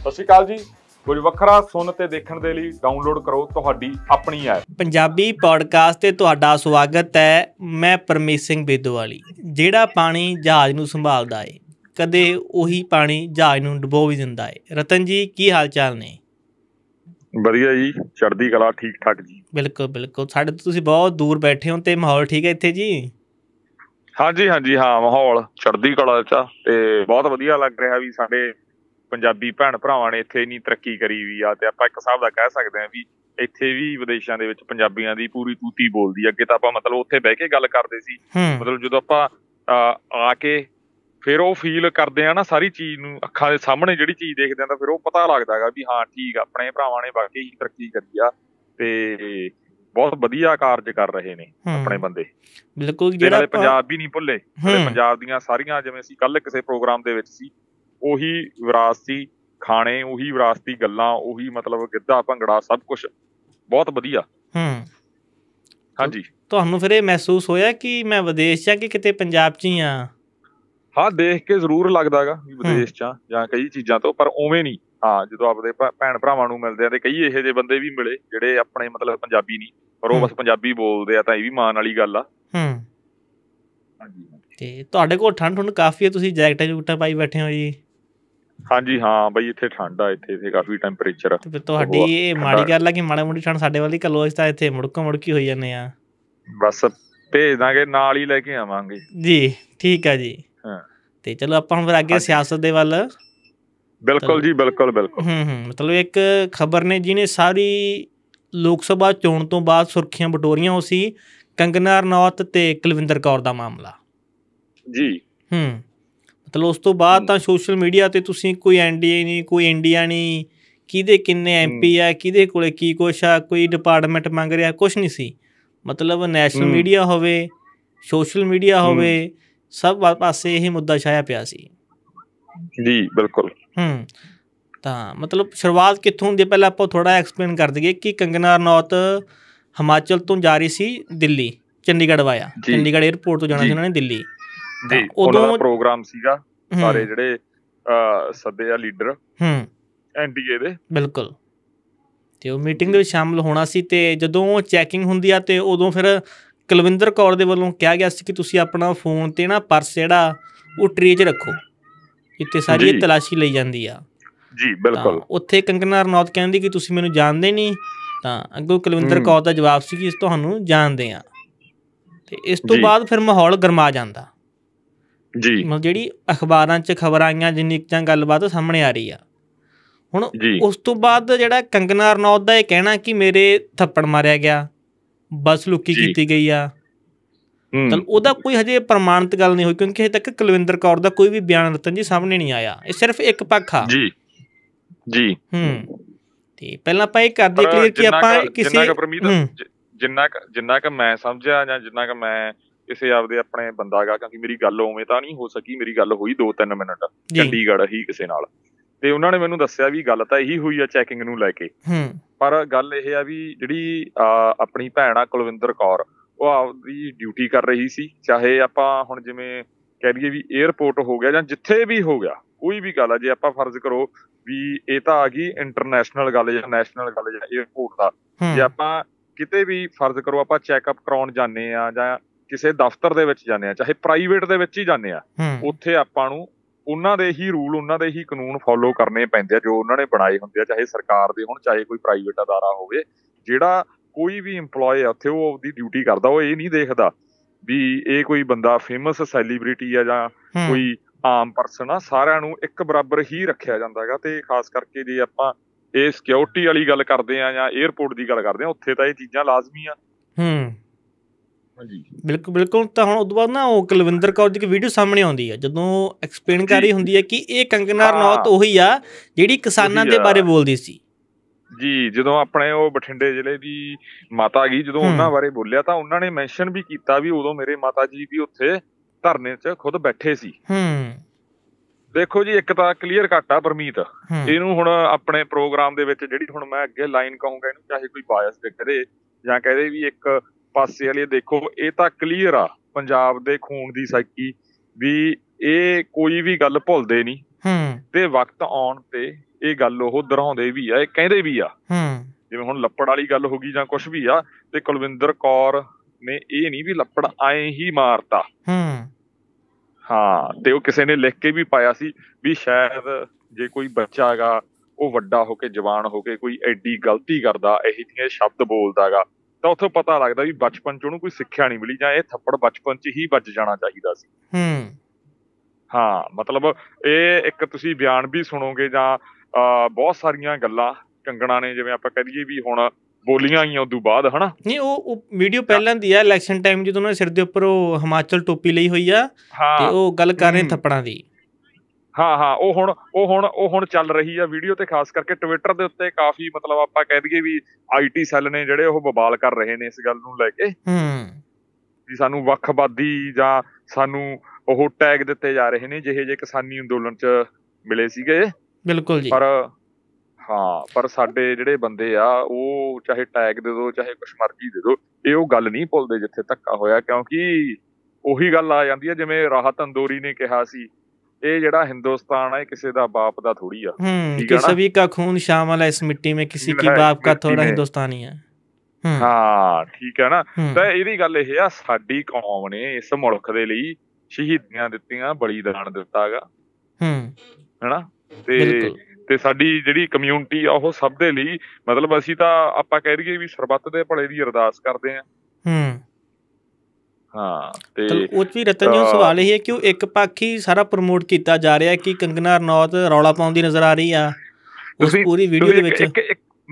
ਸਤਿ ਸ਼੍ਰੀ ਅਕਾਲ ਜੀ ਕੁਝ ਵੱਖਰਾ ਸੁਣ ਤੇ ਦੇਖਣ ਦੇ ਲਈ ਡਾਊਨਲੋਡ ਕਰੋ ਤੁਹਾਡੀ ਆਪਣੀ ਐਪ ਪੰਜਾਬੀ ਪੌਡਕਾਸਟ ਤੇ ਤੁਹਾਡਾ ਸਵਾਗਤ ਹੈ ਮੈਂ ਪਰਮੇਸ਼ ਸਿੰਘ ਬੇਦਵਾਲੀ ਜਿਹੜਾ ਪਾਣੀ ਜਹਾਜ਼ ਨੂੰ ਸੰਭਾਲਦਾ ਏ ਕਦੇ ਉਹੀ ਪਾਣੀ ਜਹਾਜ਼ ਨੂੰ ਡਬੋ ਵੀ ਦਿੰਦਾ ਏ ਰਤਨ ਜੀ ਕੀ ਹਾਲ ਚਾਲ ਨੇ ਵਧੀਆ ਜੀ ਚੜ੍ਹਦੀ ਕਲਾ ਠੀਕ ਠਾਕ ਜੀ ਬਿਲਕੁਲ ਬਿਲਕੁਲ ਸਾਡੇ ਤੋਂ ਤੁਸੀਂ ਬਹੁਤ ਦੂਰ ਬੈਠੇ ਹੋ ਤੇ ਮਾਹੌਲ ਠੀਕ ਹੈ ਇੱਥੇ ਜੀ ਹਾਂਜੀ ਹਾਂਜੀ ਹਾਂ ਮਾਹੌਲ ਚੜ੍ਹਦੀ ਕਲਾ ਚ ਤੇ ਬਹੁਤ ਵਧੀਆ ਲੱਗ ਰਿਹਾ ਵੀ ਸਾਡੇ ਪੰਜਾਬੀ ਭੈਣ ਭਰਾਵਾਂ ਨੇ ਇੱਥੇ ਇਨੀ ਤਰੱਕੀ ਕਰੀ ਵੀ ਆ ਤੇ ਆਪਾਂ ਇੱਕ ਹਿਸਾਬ ਦਾ ਕਹਿ ਸਕਦੇ ਆ ਵੀ ਇੱਥੇ ਵੀ ਵਿਦੇਸ਼ਾਂ ਦੇ ਵਿੱਚ ਪੰਜਾਬੀਆਂ ਦੀ ਪੂਰੀ ਤੂਤੀ ਬੋਲਦੀ ਅੱਗੇ ਤਾਂ ਆਪਾਂ ਮਤਲਬ ਉੱਥੇ ਬਹਿ ਕੇ ਗੱਲ ਕਰਦੇ ਸੀ ਮਤਲਬ ਜਦੋਂ ਆਪਾਂ ਆ ਕੇ ਫਿਰ ਉਹ ਫੀਲ ਕਰਦੇ ਆ ਨਾ ਸਾਰੀ ਚੀਜ਼ ਨੂੰ ਅੱਖਾਂ ਦੇ ਸਾਹਮਣੇ ਜਿਹੜੀ ਚੀਜ਼ ਦੇਖਦੇ ਆ ਤਾਂ ਫਿਰ ਉਹ ਪਤਾ ਲੱਗਦਾ ਹੈਗਾ ਵੀ ਹਾਂ ਠੀਕ ਆਪਣੇ ਭਰਾਵਾਂ ਨੇ ਵਾਕਈ ਹੀ ਤਰੱਕੀ ਕਰੀ ਆ ਤੇ ਬਹੁਤ ਵਧੀਆ ਕਾਰਜ ਕਰ ਰਹੇ ਨੇ ਆਪਣੇ ਬੰਦੇ ਬਿਲਕੁਲ ਜਿਹੜਾ ਪੰਜਾਬ ਵੀ ਨਹੀਂ ਭੁੱਲੇ ਪੰਜਾਬ ਦੀਆਂ ਸਾਰੀਆਂ ਜਿਵੇਂ ਅਸੀਂ ਕੱਲ ਕਿਸੇ ਪ੍ਰੋਗਰਾਮ ਦੇ ਵਿੱਚ ਸੀ ਉਹੀ ਵਿਰਾਸਤੀ ਖਾਣੇ ਉਹੀ ਵਿਰਾਸਤੀ ਗੱਲਾਂ ਉਹੀ ਮਤਲਬ ਗਿੱਧਾ ਭੰਗੜਾ ਸਭ ਕੁਝ ਬਹੁਤ ਵਧੀਆ ਹੂੰ ਹਾਂਜੀ ਤੁਹਾਨੂੰ ਫਿਰ ਇਹ ਮਹਿਸੂਸ ਹੋਇਆ ਕਿ ਮੈਂ ਵਿਦੇਸ਼ 'ਚ ਆ ਕਿ ਕਿਤੇ ਪੰਜਾਬ 'ਚ ਹੀ ਆ ਹਾਂ ਦੇਖ ਕੇ ਜ਼ਰੂਰ ਲੱਗਦਾਗਾ ਵੀ ਵਿਦੇਸ਼ 'ਚ ਆ ਜਾਂ ਕਈ ਚੀਜ਼ਾਂ ਤੋਂ ਪਰ ਉਵੇਂ ਨਹੀਂ ਹਾਂ ਜਦੋਂ ਆਪਦੇ ਭੈਣ ਭਰਾਵਾਂ ਨੂੰ ਮਿਲਦੇ ਆ ਤੇ ਕਈ ਇਹੋ ਜਿਹੇ ਬੰਦੇ ਵੀ ਮਿਲੇ ਜਿਹੜੇ ਆਪਣੇ ਮਤਲਬ ਪੰਜਾਬੀ ਨਹੀਂ ਪਰ ਉਹ ਬਸ ਪੰਜਾਬੀ ਬੋਲਦੇ ਆ ਤਾਂ ਇਹ ਵੀ ਮਾਣ ਵਾਲੀ ਗੱਲ ਆ ਹੂੰ ਹਾਂਜੀ ਤੇ ਤੁਹਾਡੇ ਕੋਲ ਠੰਡ ਠੰਡ ਕਾਫੀ ਹੈ ਤੁਸੀਂ ਜੈਕਟਾਂ ਜੁਕਟਾਂ ਪਾਈ ਬੈਠੇ ਹੋ ਜੀ ਹਾਂਜੀ ਹਾਂ ਬਈ ਇੱਥੇ ਠੰਡ ਆ ਇੱਥੇ ਇੱਥੇ ਕਾਫੀ ਟੈਂਪਰੇਚਰ ਆ ਤੇ ਤੁਹਾਡੀ ਇਹ ਮਾੜੀ ਗੱਲ ਆ ਕਿ ਮਾੜਾ ਮੋਟੀ ਠੰਡ ਸਾਡੇ ਵਾਲੀ ਕਲੋਜ ਤਾਂ ਇੱਥੇ ਮੁੜਕੋ ਮੁੜਕੀ ਹੋਈ ਜਾਂਦੇ ਆ ਬਸ ਭੇਜ ਦਾਂਗੇ ਨਾਲ ਹੀ ਲੈ ਕੇ ਆਵਾਂਗੇ ਜੀ ਠੀਕ ਆ ਜੀ ਹਾਂ ਤੇ ਚਲੋ ਆਪਾਂ ਹੁਣ ਫਿਰ ਅੱਗੇ ਸਿਆਸਤ ਦੇ ਵੱਲ ਬਿਲਕੁਲ ਜੀ ਬਿਲਕੁਲ ਬਿਲਕੁਲ ਹੂੰ ਹੂੰ ਮਤਲਬ ਇੱਕ ਖਬਰ ਨੇ ਜਿਹਨੇ ਸਾਰੀ ਲੋਕ ਸਭਾ ਚੋਣ ਤੋਂ ਬਾਅਦ ਸੁਰਖੀਆਂ ਬਟੋਰੀਆਂ ਹੋ ਸੀ ਕੰਗਨਾ ਨੌਤ ਤੇ ਕੁਲਵਿੰਦਰ ਕੌਰ ਦਾ ਮਾਮਲਾ ਜੀ ਹੂੰ ਮਤਲਬ ਉਸ ਤੋਂ ਬਾਅਦ ਤਾਂ ਸੋਸ਼ਲ ਮੀਡੀਆ ਤੇ ਤੁਸੀਂ ਕੋਈ ਐਨਡੀਏ ਨਹੀਂ ਕੋਈ ਇੰਡੀਆ ਨਹੀਂ ਕਿਹਦੇ ਕਿੰਨੇ ਐਮਪੀ ਆ ਕਿਹਦੇ ਕੋਲੇ ਕੀ ਕੁਛ ਆ ਕੋਈ ਡਿਪਾਰਟਮੈਂਟ ਮੰਗ ਰਿਹਾ ਕੁਛ ਨਹੀਂ ਸੀ ਮਤਲਬ ਨੈਸ਼ਨਲ ਮੀਡੀਆ ਹੋਵੇ ਸੋਸ਼ਲ ਮੀਡੀਆ ਹੋਵੇ ਸਭ ਪਾਸੇ ਇਹ ਮੁੱਦਾ ਛਾਇਆ ਪਿਆ ਸੀ ਜੀ ਬਿਲਕੁਲ ਹੂੰ ਤਾਂ ਮਤਲਬ ਸ਼ੁਰੂਆਤ ਕਿੱਥੋਂ ਹੁੰਦੀ ਪਹਿਲਾਂ ਆਪਾਂ ਥੋੜਾ ਐਕਸਪਲੇਨ ਕਰ ਦਈਏ ਕਿ ਕੰਗਨਾ ਰਨੌਤ ਹਿਮਾਚਲ ਤੋਂ ਜਾ ਰਹੀ ਸੀ ਦਿੱਲੀ ਚੰਡੀਗੜ੍ਹ ਆਇਆ ਚੰਡੀਗੜ੍ਹ 에ਅਰਪੋਰਟ ਤੋਂ ਜਾਣਾ ਸੀ ਉਹਨਾਂ ਨੇ ਦਿੱਲੀ ਜੀ ਉਹਨਾਂ ਦਾ ਪ੍ਰੋਗਰਾਮ ਸੀਗਾ ਸਾਰੇ ਜਿਹੜੇ ਸੱਦੇ ਆ ਲੀਡਰ ਹੂੰ ਐਨਡੀਏ ਦੇ ਬਿਲਕੁਲ ਤੇ ਉਹ ਮੀਟਿੰਗ ਦੇ ਵਿੱਚ ਸ਼ਾਮਲ ਹੋਣਾ ਸੀ ਤੇ ਜਦੋਂ ਚੈਕਿੰਗ ਹੁੰਦੀ ਆ ਤੇ ਉਦੋਂ ਫਿਰ ਕੁਲਵਿੰਦਰ ਕੌਰ ਦੇ ਵੱਲੋਂ ਕਿਹਾ ਗਿਆ ਸੀ ਕਿ ਤੁਸੀਂ ਆਪਣਾ ਫੋਨ ਤੇ ਨਾ ਪਰਸ ਜਿਹੜਾ ਉਹ ਟ੍ਰੀ 'ਚ ਰੱਖੋ ਇੱਥੇ ਸਾਰੀ ਇਹ ਤਲਾਸ਼ੀ ਲਈ ਜਾਂਦੀ ਆ ਜੀ ਬਿਲਕੁਲ ਉੱਥੇ ਕੰਗਨਾ ਰਣੌਤ ਕਹਿੰਦੀ ਕਿ ਤੁਸੀਂ ਮੈਨੂੰ ਜਾਣਦੇ ਨਹੀਂ ਤਾਂ ਅੱਗੋਂ ਕੁਲਵਿੰਦਰ ਕੌਰ ਦਾ ਜਵਾਬ ਸੀ ਕਿ ਇਸ ਤੁਹਾਨੂੰ ਜਾਣਦੇ ਆ ਤੇ ਇਸ ਤੋਂ ਬਾਅਦ ਫਿਰ ਮਾਹੌਲ ਗਰਮਾ ਜਾਂਦਾ ਜੀ ਮਤਲਬ ਜਿਹੜੀ ਅਖਬਾਰਾਂ 'ਚ ਖਬਰ ਆਈਆਂ ਜਿੰਨੀ ਇੱਕ ਜਾਂ ਗੱਲਬਾਤ ਸਾਹਮਣੇ ਆ ਰਹੀ ਆ ਹੁਣ ਉਸ ਤੋਂ ਬਾਅਦ ਜਿਹੜਾ ਕੰਗਨਾ ਰਣੌਤ ਦਾ ਇਹ ਕਹਿਣਾ ਕਿ ਮੇਰੇ ਥੱਪੜ ਮਾਰਿਆ ਗਿਆ ਬਸ ਲੁਕੀ ਕੀਤੀ ਗਈ ਆ ਤਾਂ ਉਹਦਾ ਕੋਈ ਹਜੇ ਪ੍ਰਮਾਣਿਤ ਗੱਲ ਨਹੀਂ ਹੋਈ ਕਿਉਂਕਿ ਹਜੇ ਤੱਕ ਕੁਲਵਿੰਦਰ ਕੌਰ ਦਾ ਕੋਈ ਵੀ ਬਿਆਨ ਰਤਨ ਜੀ ਸਾਹਮਣੇ ਨਹੀਂ ਆਇਆ ਇਹ ਸਿਰਫ ਇੱਕ ਪੱਖ ਆ ਜੀ ਜੀ ਹੂੰ ਤੇ ਪਹਿਲਾਂ ਆਪਾਂ ਇਹ ਕਰਦੇ ਕਲੀਅਰ ਕਿ ਆਪਾਂ ਕਿਸੇ ਜਿੰਨਾ ਕ ਜਿੰਨਾ ਕ ਮੈਂ ਸਮਝਿਆ ਜਾਂ ਜਿੰਨਾ ਕ ਮੈਂ ਕਿਸੇ ਆਪਦੇ ਆਪਣੇ ਬੰਦਾਗਾ ਕਿਉਂਕਿ ਮੇਰੀ ਗੱਲ ਉਵੇਂ ਤਾਂ ਨਹੀਂ ਹੋ ਸਕੀ ਮੇਰੀ ਗੱਲ ਹੋਈ 2-3 ਮਿੰਟ ਚੰਡੀਗੜ੍ਹ ਹੀ ਕਿਸੇ ਨਾਲ ਤੇ ਉਹਨਾਂ ਨੇ ਮੈਨੂੰ ਦੱਸਿਆ ਵੀ ਗੱਲ ਤਾਂ ਇਹੀ ਹੋਈ ਆ ਚੈਕਿੰਗ ਨੂੰ ਲੈ ਕੇ ਪਰ ਗੱਲ ਇਹ ਆ ਵੀ ਜਿਹੜੀ ਆਪਣੀ ਭੈਣ ਆ ਕੁਲਵਿੰਦਰ ਕੌਰ ਉਹ ਆਪਦੀ ਡਿਊਟੀ ਕਰ ਰਹੀ ਸੀ ਚਾਹੇ ਆਪਾਂ ਹੁਣ ਜਿਵੇਂ ਕਹਿ ਲਈਏ ਵੀ 에ਅਰਪੋਰਟ ਹੋ ਗਿਆ ਜਾਂ ਜਿੱਥੇ ਵੀ ਹੋ ਗਿਆ ਕੋਈ ਵੀ ਗੱਲ ਆ ਜੇ ਆਪਾਂ ਫਰਜ਼ ਕਰੋ ਵੀ ਇਹ ਤਾਂ ਆ ਗਈ ਇੰਟਰਨੈਸ਼ਨਲ ਗੱਲ ਜਾਂ ਨੈਸ਼ਨਲ ਗੱਲ ਜਾਂ 에ਅਰਪੋਰਟ ਦਾ ਜੇ ਆਪਾਂ ਕਿਤੇ ਵੀ ਫਰਜ਼ ਕਰੋ ਆਪਾਂ ਚੈੱਕਅਪ ਕਰਾਉਣ ਜਾਂਦੇ ਆ ਜਾਂ ਕਿਸੇ ਦਫ਼ਤਰ ਦੇ ਵਿੱਚ ਜਾਂਦੇ ਆ ਚਾਹੇ ਪ੍ਰਾਈਵੇਟ ਦੇ ਵਿੱਚ ਹੀ ਜਾਂਦੇ ਆ ਉੱਥੇ ਆਪਾਂ ਨੂੰ ਉਹਨਾਂ ਦੇ ਹੀ ਰੂਲ ਉਹਨਾਂ ਦੇ ਹੀ ਕਾਨੂੰਨ ਫੋਲੋ ਕਰਨੇ ਪੈਂਦੇ ਆ ਜੋ ਉਹਨਾਂ ਨੇ ਬਣਾਏ ਹੁੰਦੇ ਆ ਚਾਹੇ ਸਰਕਾਰ ਦੇ ਹੋਣ ਚਾਹੇ ਕੋਈ ਪ੍ਰਾਈਵੇਟ ਅਦਾਰਾ ਹੋਵੇ ਜਿਹੜਾ ਕੋਈ ਵੀ EMPLOYE ਆ ਉੱਥੇ ਉਹ ਆਪਣੀ ਡਿਊਟੀ ਕਰਦਾ ਉਹ ਇਹ ਨਹੀਂ ਦੇਖਦਾ ਵੀ ਇਹ ਕੋਈ ਬੰਦਾ ਫੇਮਸ ਸੈਲੀਬ੍ਰਿਟੀ ਆ ਜਾਂ ਕੋਈ ਆਮ ਪਰਸਨ ਆ ਸਾਰਿਆਂ ਨੂੰ ਇੱਕ ਬਰਾਬਰ ਹੀ ਰੱਖਿਆ ਜਾਂਦਾ ਹੈਗਾ ਤੇ ਖਾਸ ਕਰਕੇ ਜੇ ਆਪਾਂ ਇਹ ਸਿਕਿਉਰਿਟੀ ਵਾਲੀ ਗੱਲ ਕਰਦੇ ਆ ਜਾਂ 에ਅਰਪੋਰਟ ਦੀ ਗੱਲ ਕਰਦੇ ਆ ਉੱਥੇ ਤਾਂ ਇਹ ਚੀਜ਼ਾਂ ਲਾਜ਼ਮੀ ਆ ਹੂੰ ਹਾਂਜੀ ਬਿਲਕੁਲ ਬਿਲਕੁਲ ਤਾਂ ਹੁਣ ਉਦੋਂ ਬਾਅਦ ਨਾ ਉਹ ਕੁਲਵਿੰਦਰ ਕੌਰ ਦੀ ਇੱਕ ਵੀਡੀਓ ਸਾਹਮਣੇ ਆਉਂਦੀ ਹੈ ਜਦੋਂ ਐਕਸਪਲੇਨ ਕਰ ਰਹੀ ਹੁੰਦੀ ਹੈ ਕਿ ਇਹ ਕੰਗਨਾ ਰਣੌਤ ਉਹੀ ਆ ਜਿਹੜੀ ਕਿਸਾਨਾਂ ਦੇ ਬਾਰੇ ਬੋਲਦੀ ਸੀ ਜੀ ਜਦੋਂ ਆਪਣੇ ਉਹ ਬਠਿੰਡੇ ਜ਼ਿਲ੍ਹੇ ਦੀ ਮਾਤਾ ਗਈ ਜਦੋਂ ਉਹਨਾਂ ਬਾਰੇ ਬੋਲਿਆ ਤਾਂ ਉਹਨਾਂ ਨੇ ਮੈਂਸ਼ਨ ਵੀ ਕੀਤਾ ਵੀ ਉਦੋਂ ਮੇਰੇ ਮਾਤਾ ਜੀ ਵੀ ਉੱਥੇ ਧਰਨੇ 'ਚ ਖੁਦ ਬੈਠੇ ਸੀ ਹੂੰ ਦੇਖੋ ਜੀ ਇੱਕ ਤਾਂ ਕਲੀਅਰ ਕੱਟ ਆ ਪਰਮੀਤ ਇਹਨੂੰ ਹੁਣ ਆਪਣੇ ਪ੍ਰੋਗਰਾਮ ਦੇ ਵਿੱਚ ਜਿਹੜੀ ਹੁਣ ਮੈਂ ਅੱਗੇ ਲਾਈਨ ਕਹੂੰਗਾ ਇਹਨੂੰ ਚਾਹੇ ਕੋਈ ਬਾਇਸ ਦੇ ਕਰੇ ਜਾਂ ਕਹਦੇ ਵੀ ਇੱਕ ਪਾਸੇ ਵਾਲੀ ਦੇਖੋ ਇਹ ਤਾਂ ਕਲੀਅਰ ਆ ਪੰਜਾਬ ਦੇ ਖੂਨ ਦੀ ਸਾਈਕੀ ਵੀ ਇਹ ਕੋਈ ਵੀ ਗੱਲ ਭੁੱਲਦੇ ਨਹੀਂ ਹੂੰ ਤੇ ਵਕਤ ਆਉਣ ਤੇ ਇਹ ਗੱਲ ਉਹ ਦਰਾਉਂਦੇ ਵੀ ਆ ਇਹ ਕਹਿੰਦੇ ਵੀ ਆ ਹੂੰ ਜਿਵੇਂ ਹੁਣ ਲੱਪੜ ਵਾਲੀ ਗੱਲ ਹੋ ਗਈ ਜਾਂ ਕੁਝ ਵੀ ਆ ਤੇ ਕੁਲਵਿੰਦਰ ਕੌਰ ਨੇ ਇਹ ਨਹੀਂ ਵੀ ਲੱਪੜ ਆਏ ਹੀ ਮਾਰਤਾ ਹੂੰ ਹਾਂ ਤੇ ਉਹ ਕਿਸੇ ਨੇ ਲਿਖ ਕੇ ਵੀ ਪਾਇਆ ਸੀ ਵੀ ਸ਼ਾਇਦ ਜੇ ਕੋਈ ਬੱਚਾ ਹੈਗਾ ਉਹ ਵੱਡਾ ਹੋ ਕੇ ਜਵਾਨ ਹੋ ਕੇ ਕੋਈ ਐਡੀ ਗਲਤੀ ਕਰਦਾ ਇਹ ਜਿਹੇ ਸ਼ਬਦ ਬੋਲਦਾਗਾ ਤਾਂ ਉੱਥੋਂ ਪਤਾ ਲੱਗਦਾ ਵੀ ਬਚਪਨ ਚ ਉਹਨੂੰ ਕੋਈ ਸਿੱਖਿਆ ਨਹੀਂ ਮਿਲੀ ਜਾਂ ਇਹ ਥੱਪੜ ਬਚਪਨ ਚ ਹੀ ਵੱਜ ਜਾਣਾ ਚਾਹੀਦਾ ਸੀ ਹੂੰ ਹਾਂ ਮਤਲਬ ਇਹ ਇੱਕ ਤੁਸੀਂ ਬਿਆਨ ਵੀ ਸੁਣੋਗੇ ਜਾਂ ਬਹੁਤ ਸਾਰੀਆਂ ਗੱਲਾਂ ਕੰਗਣਾ ਨੇ ਜਿਵੇਂ ਆਪਾਂ ਕਹਦੀਏ ਵੀ ਹੁਣ ਬੋਲੀਆਂ ਆਈਆਂ ਉਦੋਂ ਬਾਅਦ ਹਨਾ ਨਹੀਂ ਉਹ ਵੀਡੀਓ ਪਹਿਲਾਂ ਦੀ ਆ ਇਲੈਕਸ਼ਨ ਟਾਈਮ ਜਦੋਂ ਉਹਨਾਂ ਸਿਰ ਦੇ ਉੱਪਰ ਉਹ ਹਿਮਾਚਲ ਟੋਪੀ ਲਈ ਹੋਈ ਆ ਤੇ ਉਹ ਗੱਲ ਕਰ ਰਹੇ ਥੱਪੜਾਂ ਦੀ ਹਾਂ ਹਾਂ ਉਹ ਹੁਣ ਉਹ ਹੁਣ ਉਹ ਹੁਣ ਚੱਲ ਰਹੀ ਆ ਵੀਡੀਓ ਤੇ ਖਾਸ ਕਰਕੇ ਟਵਿੱਟਰ ਦੇ ਉੱਤੇ ਕਾਫੀ ਮਤਲਬ ਆਪਾਂ ਕਹਿ ਦਈਏ ਵੀ ਆਈਟੀ ਸੈੱਲ ਨੇ ਜਿਹੜੇ ਉਹ ਬਬਾਲ ਕਰ ਰਹੇ ਨੇ ਇਸ ਗੱਲ ਨੂੰ ਲੈ ਕੇ ਹੂੰ ਵੀ ਸਾਨੂੰ ਵੱਖਵਾਦੀ ਜਾਂ ਸਾਨੂੰ ਉਹ ਟੈਗ ਦਿੱਤੇ ਜਾ ਰਹੇ ਨੇ ਜਿਹੇ ਜੇ ਕਿਸਾਨੀ ਅੰਦੋਲਨ 'ਚ ਮਿਲੇ ਸੀਗੇ ਬਿਲਕੁਲ ਜੀ ਪਰ ਹਾਂ ਪਰ ਸਾਡੇ ਜਿਹੜੇ ਬੰਦੇ ਆ ਉਹ ਚਾਹੇ ਟੈਗ ਦੇ ਦੋ ਚਾਹੇ ਕੁਛ ਮਰਜ਼ੀ ਦੇ ਦੋ ਇਹ ਉਹ ਗੱਲ ਨਹੀਂ ਭੁੱਲਦੇ ਜਿੱਥੇ ਧੱਕਾ ਹੋਇਆ ਕਿਉਂਕਿ ਉਹੀ ਗੱਲ ਆ ਜਾਂਦੀ ਹੈ ਜਿਵੇਂ ਰਾਹਤ ਅੰਦੋਰੀ ਨੇ ਕਿਹਾ ਸੀ ਇਹ ਜਿਹੜਾ ਹਿੰਦੁਸਤਾਨ ਹੈ ਕਿਸੇ ਦਾ ਬਾਪ ਦਾ ਥੋੜੀ ਆ ਠੀਕ ਹੈ ਨਾ ਸਭੀ ਦਾ ਖੂਨ ਸ਼ਾਮਲ ਹੈ ਇਸ ਮਿੱਟੀ ਮੇ ਕਿਸੇ ਕੀ ਬਾਪ ਦਾ ਥੋੜਾ ਹਿੰਦੁਸਤਾਨੀ ਹੈ ਹਾਂ ਠੀਕ ਹੈ ਨਾ ਤਾਂ ਇਹਦੀ ਗੱਲ ਇਹ ਆ ਸਾਡੀ ਕੌਮ ਨੇ ਇਸ ਮੁਲਕ ਦੇ ਲਈ ਸ਼ਹੀਦੀਆਂ ਦਿੱਤੀਆਂ ਬਲੀਦਾਨ ਦਿੱਤਾਗਾ ਹੂੰ ਹੈਨਾ ਤੇ ਤੇ ਸਾਡੀ ਜਿਹੜੀ ਕਮਿਊਨਿਟੀ ਆ ਉਹ ਸਭ ਦੇ ਲਈ ਮਤਲਬ ਅਸੀਂ ਤਾਂ ਆਪਾਂ ਕਹਿ ਰਹੀਏ ਵੀ ਸਰਬੱਤ ਦੇ ਭਲੇ ਦੀ ਅਰਦਾਸ ਕਰਦੇ ਆ ਹੂੰ ਹਾਂ ਤੇ ਉਹ ਵੀ ਰਤਨ ਜੀ ਸਵਾਲ ਇਹ ਹੈ ਕਿ ਉਹ ਇੱਕ ਪੱਖੀ ਸਾਰਾ ਪ੍ਰਮੋਟ ਕੀਤਾ ਜਾ ਰਿਹਾ ਕਿ ਕੰਗਨਾ ਰਣੌਤ ਰੌਲਾ ਪਾਉਂਦੀ ਨਜ਼ਰ ਆ ਰਹੀ ਆ ਉਸ ਪੂਰੀ ਵੀਡੀਓ ਦੇ ਵਿੱਚ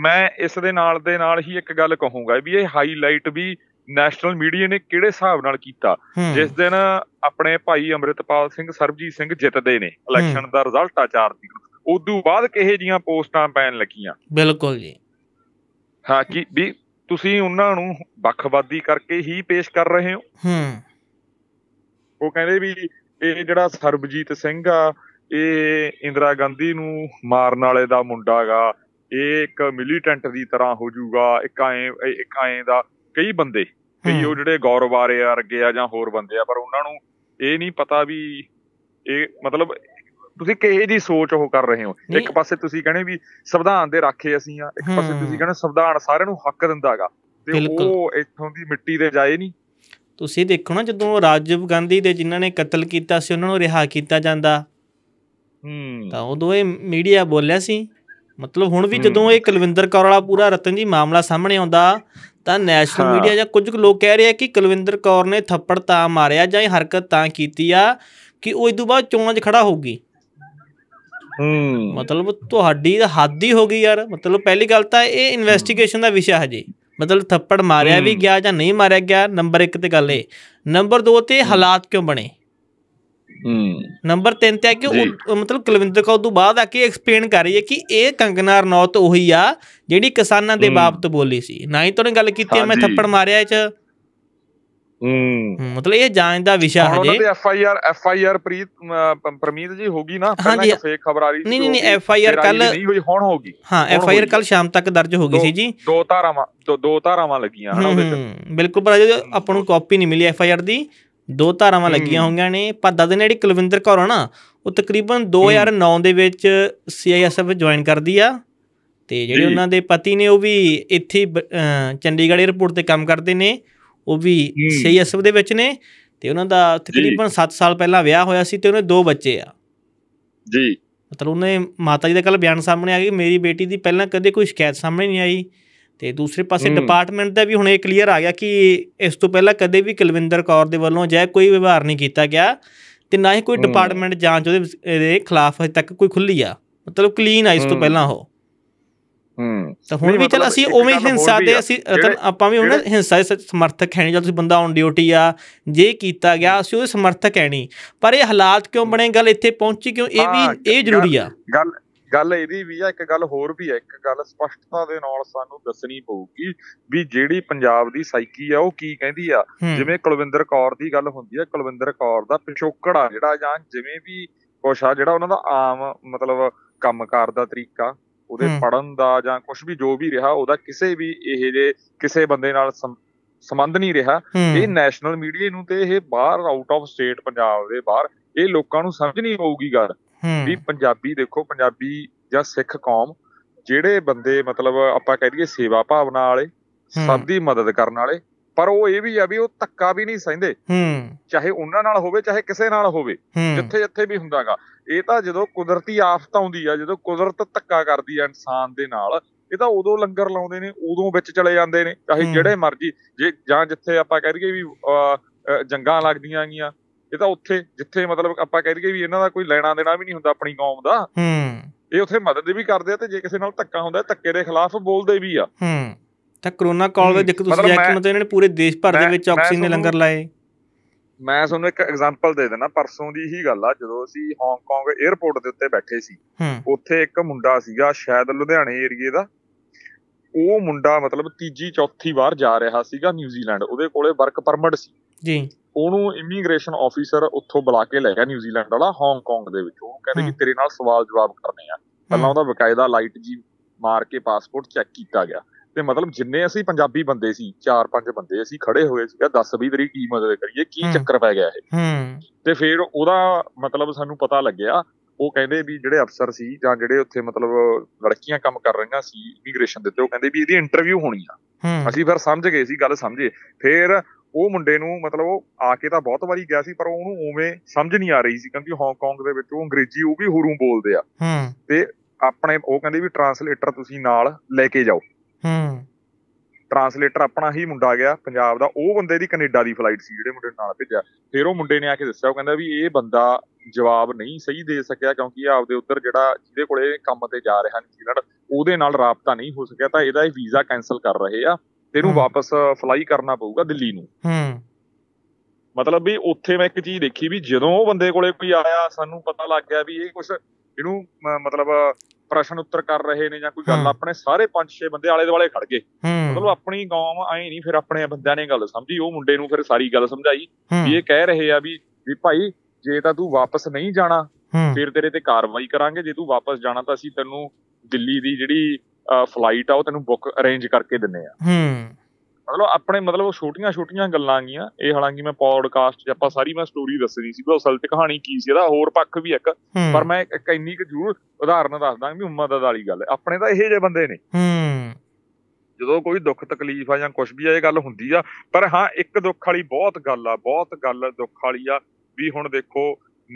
ਮੈਂ ਇਸ ਦੇ ਨਾਲ ਦੇ ਨਾਲ ਹੀ ਇੱਕ ਗੱਲ ਕਹੂੰਗਾ ਵੀ ਇਹ ਹਾਈਲਾਈਟ ਵੀ ਨੈਸ਼ਨਲ ਮੀਡੀਆ ਨੇ ਕਿਹੜੇ ਹਿਸਾਬ ਨਾਲ ਕੀਤਾ ਜਿਸ ਦਿਨ ਆਪਣੇ ਭਾਈ ਅਮਰਿਤਪਾਲ ਸਿੰਘ ਸਰਬਜੀਤ ਸਿੰਘ ਜਿੱਤਦੇ ਨੇ ਇਲੈਕਸ਼ਨ ਦਾ ਰਿਜ਼ਲਟ ਆ ਚਾਰ ਦੀ ਉਦੋਂ ਬਾਅਦ ਕਿਹੇ ਜੀਆਂ ਪੋਸਟਾਂ ਪੈਣ ਲੱਗੀਆਂ ਬਿਲਕੁਲ ਜੀ ਹਾਂ ਕਿ ਵੀ ਤੁਸੀਂ ਉਹਨਾਂ ਨੂੰ ਵੱਖਵਾਦੀ ਕਰਕੇ ਹੀ ਪੇਸ਼ ਕਰ ਰਹੇ ਹੋ ਹੂੰ ਉਹ ਕਹਿੰਦੇ ਵੀ ਇਹ ਜਿਹੜਾ ਸਰਬਜੀਤ ਸਿੰਘ ਆ ਇਹ ਇੰਦਰਾ ਗਾਂਧੀ ਨੂੰ ਮਾਰਨ ਵਾਲੇ ਦਾ ਮੁੰਡਾ ਹੈਗਾ ਇਹ ਇੱਕ ਮਿਲੀਟੈਂਟ ਦੀ ਤਰ੍ਹਾਂ ਹੋ ਜਾਊਗਾ ਇੱਕ ਐ ਇੱਕ ਐ ਦਾ ਕਈ ਬੰਦੇ ਕਈ ਉਹ ਜਿਹੜੇ ਗੌਰਵਾਰੇ ਆ ਵਰਗੇ ਆ ਜਾਂ ਹੋਰ ਬੰਦੇ ਆ ਪਰ ਉਹਨਾਂ ਨੂੰ ਇਹ ਨਹੀਂ ਪਤਾ ਵੀ ਇਹ ਮਤਲਬ ਤੁਸੀਂ ਕਿਹੇ ਦੀ ਸੋਚ ਉਹ ਕਰ ਰਹੇ ਹੋ ਇੱਕ ਪਾਸੇ ਤੁਸੀਂ ਕਹਿੰਦੇ ਵੀ ਸੰਵਿਧਾਨ ਦੇ ਰਾਖੇ ਅਸੀਂ ਆ ਇੱਕ ਪਾਸੇ ਤੁਸੀਂ ਕਹਿੰਦੇ ਸੰਵਿਧਾਨ ਸਾਰਿਆਂ ਨੂੰ ਹੱਕ ਦਿੰਦਾਗਾ ਤੇ ਉਹ ਇੱਥੋਂ ਦੀ ਮਿੱਟੀ ਦੇ ਜਾਏ ਨਹੀਂ ਤੁਸੀਂ ਦੇਖੋ ਨਾ ਜਦੋਂ ਰਾਜੀਵ ਗਾਂਧੀ ਦੇ ਜਿਨ੍ਹਾਂ ਨੇ ਕਤਲ ਕੀਤਾ ਸੀ ਉਹਨਾਂ ਨੂੰ ਰਿਹਾ ਕੀਤਾ ਜਾਂਦਾ ਹੂੰ ਤਾਂ ਉਦੋਂ ਇਹ ਮੀਡੀਆ ਬੋਲਿਆ ਸੀ ਮਤਲਬ ਹੁਣ ਵੀ ਜਦੋਂ ਇਹ ਕੁਲਵਿੰਦਰ ਕੌਰ ਵਾਲਾ ਪੂਰਾ ਰਤਨ ਜੀ ਮਾਮਲਾ ਸਾਹਮਣੇ ਆਉਂਦਾ ਤਾਂ ਨੈਸ਼ਨਲ ਮੀਡੀਆ ਜਾਂ ਕੁਝ ਲੋਕ ਕਹਿ ਰਹੇ ਆ ਕਿ ਕੁਲਵਿੰਦਰ ਕੌਰ ਨੇ ਥੱਪੜ ਤਾਂ ਮਾਰਿਆ ਜਾਂ ਇਹ ਹਰਕਤ ਤਾਂ ਕੀਤੀ ਆ ਕਿ ਉਹ ਤੋਂ ਬਾਅਦ ਚੋਣਾਂ 'ਚ ਖੜਾ ਹੋਊਗੀ ਹੂੰ ਮਤਲਬ ਤੁਹਾਡੀ ਹੱਦ ਹੀ ਹੋ ਗਈ ਯਾਰ ਮਤਲਬ ਪਹਿਲੀ ਗੱਲ ਤਾਂ ਇਹ ਇਨਵੈਸਟੀਗੇਸ਼ਨ ਦਾ ਵਿਸ਼ਾ ਹੈ ਜੀ ਮਤਲਬ ਥੱਪੜ ਮਾਰਿਆ ਵੀ ਗਿਆ ਜਾਂ ਨਹੀਂ ਮਾਰਿਆ ਗਿਆ ਨੰਬਰ 1 ਤੇ ਗੱਲ ਇਹ ਨੰਬਰ 2 ਤੇ ਹਾਲਾਤ ਕਿਉਂ ਬਣੇ ਹੂੰ ਨੰਬਰ 3 ਤੇ ਆ ਕਿ ਮਤਲਬ ਕੁਲਵਿੰਦਰ ਕੌਰ ਤੋਂ ਬਾਅਦ ਆ ਕੇ ਐਕਸਪਲੇਨ ਕਰ ਰਹੀ ਹੈ ਕਿ ਇਹ ਕੰਗਨਾ ਨੌਤ ਉਹੀ ਆ ਜਿਹੜੀ ਕਿਸਾਨਾਂ ਦੇ ਬਾਬਤ ਬੋਲੀ ਸੀ ਨਾ ਹੀ ਤਾਂ ਗੱਲ ਕੀਤੀ ਮੈਂ ਥੱਪੜ ਮਾਰਿਆ ਚ ਹੂੰ ਮਤਲਬ ਇਹ ਜਾਂਚ ਦਾ ਵਿਸ਼ਾ ਹੈ ਜੀ ਉਹਨਾਂ ਦੇ F I R F I R Preet Parmeet ji ਹੋਗੀ ਨਾ ਪਹਿਲਾਂ ਇੱਕ ਫੇਕ ਖਬਰ ਆ ਰਹੀ ਸੀ ਨਹੀਂ ਨਹੀਂ ਐਫ ਆਈ ਆਰ ਕੱਲ ਨਹੀਂ ਹੋਈ ਹੁਣ ਹੋਗੀ ਹਾਂ ਐਫ ਆਈ ਆਰ ਕੱਲ ਸ਼ਾਮ ਤੱਕ ਦਰਜ ਹੋ ਗਈ ਸੀ ਜੀ ਦੋ ਧਾਰਾਵਾਂ ਦੋ ਧਾਰਾਵਾਂ ਲੱਗੀਆਂ ਹਨ ਉਹਦੇ ਵਿੱਚ ਬਿਲਕੁਲ ਪਰ ਅਜੇ ਆਪਾਂ ਨੂੰ ਕਾਪੀ ਨਹੀਂ ਮਿਲੀ ਐਫ ਆਈ ਆਰ ਦੀ ਦੋ ਧਾਰਾਵਾਂ ਲੱਗੀਆਂ ਹੋਈਆਂ ਨੇ ਪਰ ਦੱਸ ਦਿੰਦੇ ਜਿਹੜੀ ਕੁਲਵਿੰਦਰ ਕੌਰ ਆ ਨਾ ਉਹ ਤਕਰੀਬਨ 2009 ਦੇ ਵਿੱਚ ਸੀਆਈਐਸਐਫ ਵਿੱਚ ਜੁਆਇਨ ਕਰਦੀ ਆ ਤੇ ਜਿਹੜੇ ਉਹਨਾਂ ਦੇ ਪਤੀ ਨੇ ਉਹ ਵੀ ਇੱਥੇ ਚੰਡੀਗੜ੍ਹ 에ਅਰਪੋਰਟ ਤੇ ਕੰਮ ਕਰਦੇ ਨੇ ਉਹ ਵੀ ਸੀਐਸਐਫ ਦੇ ਵਿੱਚ ਨੇ ਤੇ ਉਹਨਾਂ ਦਾ ਤਕਰੀਬਨ 7 ਸਾਲ ਪਹਿਲਾਂ ਵਿਆਹ ਹੋਇਆ ਸੀ ਤੇ ਉਹਨੇ ਦੋ ਬੱਚੇ ਆ ਜੀ ਮਤਲਬ ਉਹਨੇ ਮਾਤਾ ਜੀ ਦਾ ਕੱਲ ਬਿਆਨ ਸਾਹਮਣੇ ਆ ਗਈ ਮੇਰੀ ਬੇਟੀ ਦੀ ਪਹਿਲਾਂ ਕਦੇ ਕੋਈ ਸ਼ਿਕਾਇਤ ਸਾਹਮਣੇ ਨਹੀਂ ਆਈ ਤੇ ਦੂਸਰੇ ਪਾਸੇ ਡਿਪਾਰਟਮੈਂਟ ਦਾ ਵੀ ਹੁਣ ਇਹ ਕਲੀਅਰ ਆ ਗਿਆ ਕਿ ਇਸ ਤੋਂ ਪਹਿਲਾਂ ਕਦੇ ਵੀ ਕੁਲਵਿੰਦਰ ਕੌਰ ਦੇ ਵੱਲੋਂ ਜੈ ਕੋਈ ਵਿਵਹਾਰ ਨਹੀਂ ਕੀਤਾ ਗਿਆ ਤੇ ਨਾ ਹੀ ਕੋਈ ਡਿਪਾਰਟਮੈਂਟ ਜਾਂਚ ਉਹਦੇ ਦੇ ਖਿਲਾਫ ਅਜੇ ਤੱਕ ਕੋਈ ਖੁੱਲੀ ਆ ਮਤਲਬ ਕਲੀਨ ਆ ਇਸ ਤੋਂ ਪਹਿਲਾਂ ਉਹ ਹੂੰ ਤਾਂ ਹੁਣ ਵੀ ਚਲ ਅਸੀਂ ਉਵੇਂ ਹਿੰਸਾ ਦੇ ਅਸੀਂ ਆਪਾਂ ਵੀ ਉਹਨਾਂ ਹਿੰਸਾ ਦੇ ਸਮਰਥਕ ਹੈ ਨਹੀਂ ਜਦ ਤੁਸੀਂ ਬੰਦਾ ਔਨ ਡਿਊਟੀ ਆ ਜੇ ਕੀਤਾ ਗਿਆ ਅਸੀਂ ਉਹਦੇ ਸਮਰਥਕ ਹੈ ਨਹੀਂ ਪਰ ਇਹ ਹਾਲਾਤ ਕਿਉਂ ਬਣੇ ਗੱਲ ਇੱਥੇ ਪਹੁੰਚੀ ਕਿਉਂ ਇਹ ਵੀ ਇਹ ਜ਼ਰੂਰੀ ਆ ਗੱਲ ਗੱਲ ਇਹਦੀ ਵੀ ਆ ਇੱਕ ਗੱਲ ਹੋਰ ਵੀ ਆ ਇੱਕ ਗੱਲ ਸਪਸ਼ਟਤਾ ਦੇ ਨਾਲ ਸਾਨੂੰ ਦੱਸਣੀ ਪਊਗੀ ਵੀ ਜਿਹੜੀ ਪੰਜਾਬ ਦੀ ਸਾਈਕੀ ਆ ਉਹ ਕੀ ਕਹਿੰਦੀ ਆ ਜਿਵੇਂ ਕੁਲਵਿੰਦਰ ਕੌਰ ਦੀ ਗੱਲ ਹੁੰਦੀ ਆ ਕੁਲਵਿੰਦਰ ਕੌਰ ਦਾ ਪਿਛੋਕੜ ਆ ਜਿਹੜਾ ਜਾਂ ਜਿਵੇਂ ਵੀ ਕੋਸ਼ਾ ਆ ਜਿਹੜਾ ਉਹਨਾਂ ਦਾ ਆਮ ਮਤਲਬ ਕੰਮਕਾਰ ਦਾ ਤਰੀਕਾ ਉਹਦੇ ਪੜਨ ਦਾ ਜਾਂ ਕੁਝ ਵੀ ਜੋ ਵੀ ਰਿਹਾ ਉਹਦਾ ਕਿਸੇ ਵੀ ਇਹ ਜੇ ਕਿਸੇ ਬੰਦੇ ਨਾਲ ਸੰਬੰਧ ਨਹੀਂ ਰਿਹਾ ਇਹ ਨੈਸ਼ਨਲ ਮੀਡੀਆ ਨੂੰ ਤੇ ਇਹ ਬਾਹਰ ਆਊਟ ਆਫ ਸਟੇਟ ਪੰਜਾਬ ਦੇ ਬਾਹਰ ਇਹ ਲੋਕਾਂ ਨੂੰ ਸਮਝ ਨਹੀਂ ਆਊਗੀ ਗੱਲ ਵੀ ਪੰਜਾਬੀ ਦੇਖੋ ਪੰਜਾਬੀ ਜਾਂ ਸਿੱਖ ਕੌਮ ਜਿਹੜੇ ਬੰਦੇ ਮਤਲਬ ਆਪਾਂ ਕਹਿ ਦਈਏ ਸੇਵਾ ਭਾਵਨਾ ਵਾਲੇ ਸਭ ਦੀ ਮਦਦ ਕਰਨ ਵਾਲੇ ਪਰ ਉਹ ਇਹ ਵੀ ਆ ਵੀ ਉਹ ਧੱਕਾ ਵੀ ਨਹੀਂ ਸਹਿੰਦੇ ਹੂੰ ਚਾਹੇ ਉਹਨਾਂ ਨਾਲ ਹੋਵੇ ਚਾਹੇ ਕਿਸੇ ਨਾਲ ਹੋਵੇ ਜਿੱਥੇ ਜਿੱਥੇ ਵੀ ਹੁੰਦਾਗਾ ਇਹ ਤਾਂ ਜਦੋਂ ਕੁਦਰਤੀ ਆਫਤ ਆਉਂਦੀ ਆ ਜਦੋਂ ਕੁਦਰਤ ਧੱਕਾ ਕਰਦੀ ਆ ਇਨਸਾਨ ਦੇ ਨਾਲ ਇਹ ਤਾਂ ਉਦੋਂ ਲੰਗਰ ਲਾਉਂਦੇ ਨੇ ਉਦੋਂ ਵਿੱਚ ਚਲੇ ਜਾਂਦੇ ਨੇ ਚਾਹੇ ਜਿਹੜੇ ਮਰਜੀ ਜੇ ਜਾਂ ਜਿੱਥੇ ਆਪਾਂ ਕਹਿ ਰਹੀਏ ਵੀ ਜੰਗਾਂ ਲੱਗਦੀਆਂ ਆਂਗੀਆਂ ਇਹ ਤਾਂ ਉੱਥੇ ਜਿੱਥੇ ਮਤਲਬ ਆਪਾਂ ਕਹਿ ਰਹੀਏ ਵੀ ਇਹਨਾਂ ਦਾ ਕੋਈ ਲੈਣਾ ਦੇਣਾ ਵੀ ਨਹੀਂ ਹੁੰਦਾ ਆਪਣੀ ਕੌਮ ਦਾ ਹੂੰ ਇਹ ਉੱਥੇ ਮਦਦ ਵੀ ਕਰਦੇ ਆ ਤੇ ਜੇ ਕਿਸੇ ਨਾਲ ਧੱਕਾ ਹੁੰਦਾ ਧੱਕੇ ਦੇ ਖਿਲਾਫ ਬੋਲਦੇ ਵੀ ਆ ਹੂੰ ਤਾਂ ਕਰੋਨਾ ਕਾਲ ਦੇ ਦੇਖ ਤੁਸੀਂ ਜੈਕ ਮਤਲਬ ਇਹਨਾਂ ਨੇ ਪੂਰੇ ਦੇਸ਼ ਭਰ ਦੇ ਵਿੱਚ ਆਕਸੀਜਨ ਦੇ ਲੰਗਰ ਲਾਏ ਮੈਂ ਤੁਹਾਨੂੰ ਇੱਕ ਐਗਜ਼ਾਮਪਲ ਦੇ ਦੇਣਾ ਪਰਸੋਂ ਦੀ ਹੀ ਗੱਲ ਆ ਜਦੋਂ ਅਸੀਂ ਹਾਂਗਕਾਂਗ 에ਅਰਪੋਰਟ ਦੇ ਉੱਤੇ ਬੈਠੇ ਸੀ ਉੱਥੇ ਇੱਕ ਮੁੰਡਾ ਸੀਗਾ ਸ਼ਾਇਦ ਲੁਧਿਆਣੇ ਏਰੀਏ ਦਾ ਉਹ ਮੁੰਡਾ ਮਤਲਬ ਤੀਜੀ ਚੌਥੀ ਵਾਰ ਜਾ ਰਿਹਾ ਸੀਗਾ ਨਿਊਜ਼ੀਲੈਂਡ ਉਹਦੇ ਕੋਲੇ ਵਰਕ ਪਰਮਿਟ ਸੀ ਜੀ ਉਹਨੂੰ ਇਮੀਗ੍ਰੇਸ਼ਨ ਆਫੀਸਰ ਉੱਥੋਂ ਬੁਲਾ ਕੇ ਲੈ ਗਿਆ ਨਿਊਜ਼ੀਲੈਂਡ ਵਾਲਾ ਹਾਂਗਕਾਂਗ ਦੇ ਵਿੱਚ ਉਹ ਕਹਿੰਦੇ ਕਿ ਤੇਰੇ ਨਾਲ ਸਵਾਲ ਜਵਾਬ ਕਰਨੇ ਆ ਪਹਿਲਾਂ ਉਹਦਾ ਬਕਾਇਦਾ ਲਾਈਟ ਜੀ ਮਾਰ ਕੇ ਪਾਸਪੋਰਟ ਚੈੱਕ ਕੀਤਾ ਗਿਆ ਤੇ ਮਤਲਬ ਜਿੰਨੇ ਅਸੀਂ ਪੰਜਾਬੀ ਬੰਦੇ ਸੀ ਚਾਰ ਪੰਜ ਬੰਦੇ ਅਸੀਂ ਖੜੇ ਹੋਏ ਸੀ 10 20 ਤੇਰੀ ਕੀ ਮਦਦ ਕਰੀਏ ਕੀ ਚੱਕਰ ਪੈ ਗਿਆ ਇਹ ਤੇ ਫਿਰ ਉਹਦਾ ਮਤਲਬ ਸਾਨੂੰ ਪਤਾ ਲੱਗਿਆ ਉਹ ਕਹਿੰਦੇ ਵੀ ਜਿਹੜੇ ਅਫਸਰ ਸੀ ਜਾਂ ਜਿਹੜੇ ਉੱਥੇ ਮਤਲਬ ਲੜਕੀਆਂ ਕੰਮ ਕਰ ਰਹੀਆਂ ਸੀ ਇਮੀਗ੍ਰੇਸ਼ਨ ਦੇ ਤੇ ਉਹ ਕਹਿੰਦੇ ਵੀ ਇਹਦੀ ਇੰਟਰਵਿਊ ਹੋਣੀ ਆ ਅਸੀਂ ਫਿਰ ਸਮਝ ਗਏ ਸੀ ਗੱਲ ਸਮਝੇ ਫਿਰ ਉਹ ਮੁੰਡੇ ਨੂੰ ਮਤਲਬ ਉਹ ਆ ਕੇ ਤਾਂ ਬਹੁਤ ਵਾਰੀ ਗਿਆ ਸੀ ਪਰ ਉਹਨੂੰ ਉਵੇਂ ਸਮਝ ਨਹੀਂ ਆ ਰਹੀ ਸੀ ਕਿਉਂਕਿ ਹਾਂਗਕਾਂਗ ਦੇ ਵਿੱਚ ਉਹ ਅੰਗਰੇਜ਼ੀ ਉਹ ਵੀ ਹੁਰੂ ਬੋਲਦੇ ਆ ਤੇ ਆਪਣੇ ਉਹ ਕਹਿੰਦੇ ਵੀ ਟਰਾਂਸਲੇਟਰ ਤੁਸੀਂ ਨਾਲ ਲੈ ਕੇ ਜਾਓ ਹੂੰ ਟਰਾਂਸਲੇਟਰ ਆਪਣਾ ਹੀ ਮੁੰਡਾ ਗਿਆ ਪੰਜਾਬ ਦਾ ਉਹ ਬੰਦੇ ਦੀ ਕੈਨੇਡਾ ਦੀ ਫਲਾਈਟ ਸੀ ਜਿਹੜੇ ਮੁੰਡੇ ਨਾਲ ਭੇਜਿਆ ਫਿਰ ਉਹ ਮੁੰਡੇ ਨੇ ਆ ਕੇ ਦੱਸਿਆ ਉਹ ਕਹਿੰਦਾ ਵੀ ਇਹ ਬੰਦਾ ਜਵਾਬ ਨਹੀਂ ਸਹੀ ਦੇ ਸਕਿਆ ਕਿਉਂਕਿ ਆਪਦੇ ਉੱਧਰ ਜਿਹੜਾ ਜਿਹਦੇ ਕੋਲੇ ਕੰਮ ਤੇ ਜਾ ਰਿਹਾ ਨਿਊਜ਼ੀਲੈਂਡ ਉਹਦੇ ਨਾਲ ਰਾਬਤਾ ਨਹੀਂ ਹੋ ਸਕਿਆ ਤਾਂ ਇਹਦਾ ਇਹ ਵੀਜ਼ਾ ਕੈਨਸਲ ਕਰ ਰਹੇ ਆ ਤੈਨੂੰ ਵਾਪਸ ਫਲਾਈ ਕਰਨਾ ਪਊਗਾ ਦਿੱਲੀ ਨੂੰ ਹੂੰ ਮਤਲਬ ਵੀ ਉੱਥੇ ਮੈਂ ਇੱਕ ਚੀਜ਼ ਦੇਖੀ ਵੀ ਜਦੋਂ ਉਹ ਬੰਦੇ ਕੋਲੇ ਕੋਈ ਆਇਆ ਸਾਨੂੰ ਪਤਾ ਲੱਗ ਗਿਆ ਵੀ ਇਹ ਕੁਝ ਇਹਨੂੰ ਮਤਲਬ ਪ੍ਰਸ਼ਨ ਉੱਤਰ ਕਰ ਰਹੇ ਨੇ ਜਾਂ ਕੋਈ ਗੱਲ ਆਪਣੇ ਸਾਰੇ ਪੰਜ ਛੇ ਬੰਦੇ ਆਲੇ ਦੁਆਲੇ ਖੜ ਗਏ ਮਤਲਬ ਆਪਣੀ ਗੌਮ ਐ ਨਹੀਂ ਫਿਰ ਆਪਣੇ ਬੰਦਿਆਂ ਨੇ ਗੱਲ ਸਮਝੀ ਉਹ ਮੁੰਡੇ ਨੂੰ ਫਿਰ ਸਾਰੀ ਗੱਲ ਸਮਝਾਈ ਵੀ ਇਹ ਕਹਿ ਰਹੇ ਆ ਵੀ ਵੀ ਭਾਈ ਜੇ ਤਾਂ ਤੂੰ ਵਾਪਸ ਨਹੀਂ ਜਾਣਾ ਫਿਰ ਤੇਰੇ ਤੇ ਕਾਰਵਾਈ ਕਰਾਂਗੇ ਜੇ ਤੂੰ ਵਾਪਸ ਜਾਣਾ ਤਾਂ ਅਸੀਂ ਤੈਨੂੰ ਦਿੱਲੀ ਦੀ ਜਿਹੜੀ ਫਲਾਈਟ ਆ ਉਹ ਤੈਨੂੰ ਬੁੱਕ ਅਰੇਂਜ ਕਰਕੇ ਦਿੰਨੇ ਆ ਹੂੰ ਮਤਲਬ ਆਪਣੇ ਮਤਲਬ ਉਹ ਛੋਟੀਆਂ ਛੋਟੀਆਂ ਗੱਲਾਂ ਗੀਆਂ ਇਹ ਹਾਲਾਂਕਿ ਮੈਂ ਪੌਡਕਾਸਟ 'ਚ ਆਪਾਂ ਸਾਰੀ ਮੈਂ ਸਟੋਰੀ ਦੱਸਣੀ ਸੀ ਉਹ ਅਸਲ ਤੇ ਕਹਾਣੀ ਕੀ ਸੀ ਇਹਦਾ ਹੋਰ ਪੱਖ ਵੀ ਇੱਕ ਪਰ ਮੈਂ ਇੱਕ ਇੰਨੀ ਕੁ ਜ਼ਰੂਰ ਉਦਾਹਰਨ ਦੱਸ ਦਾਂ ਵੀ ਉਮਰ ਦਾ ਵਾਲੀ ਗੱਲ ਆਪਣੇ ਤਾਂ ਇਹੇ ਜੇ ਬੰਦੇ ਨੇ ਹੂੰ ਜਦੋਂ ਕੋਈ ਦੁੱਖ ਤਕਲੀਫ ਆ ਜਾਂ ਕੁਝ ਵੀ ਆ ਇਹ ਗੱਲ ਹੁੰਦੀ ਆ ਪਰ ਹਾਂ ਇੱਕ ਦੁੱਖ ਵਾਲੀ ਬਹੁਤ ਗੱਲ ਆ ਬਹੁਤ ਗੱਲ ਦੁੱਖ ਵਾਲੀ ਆ ਵੀ ਹੁਣ ਦੇਖੋ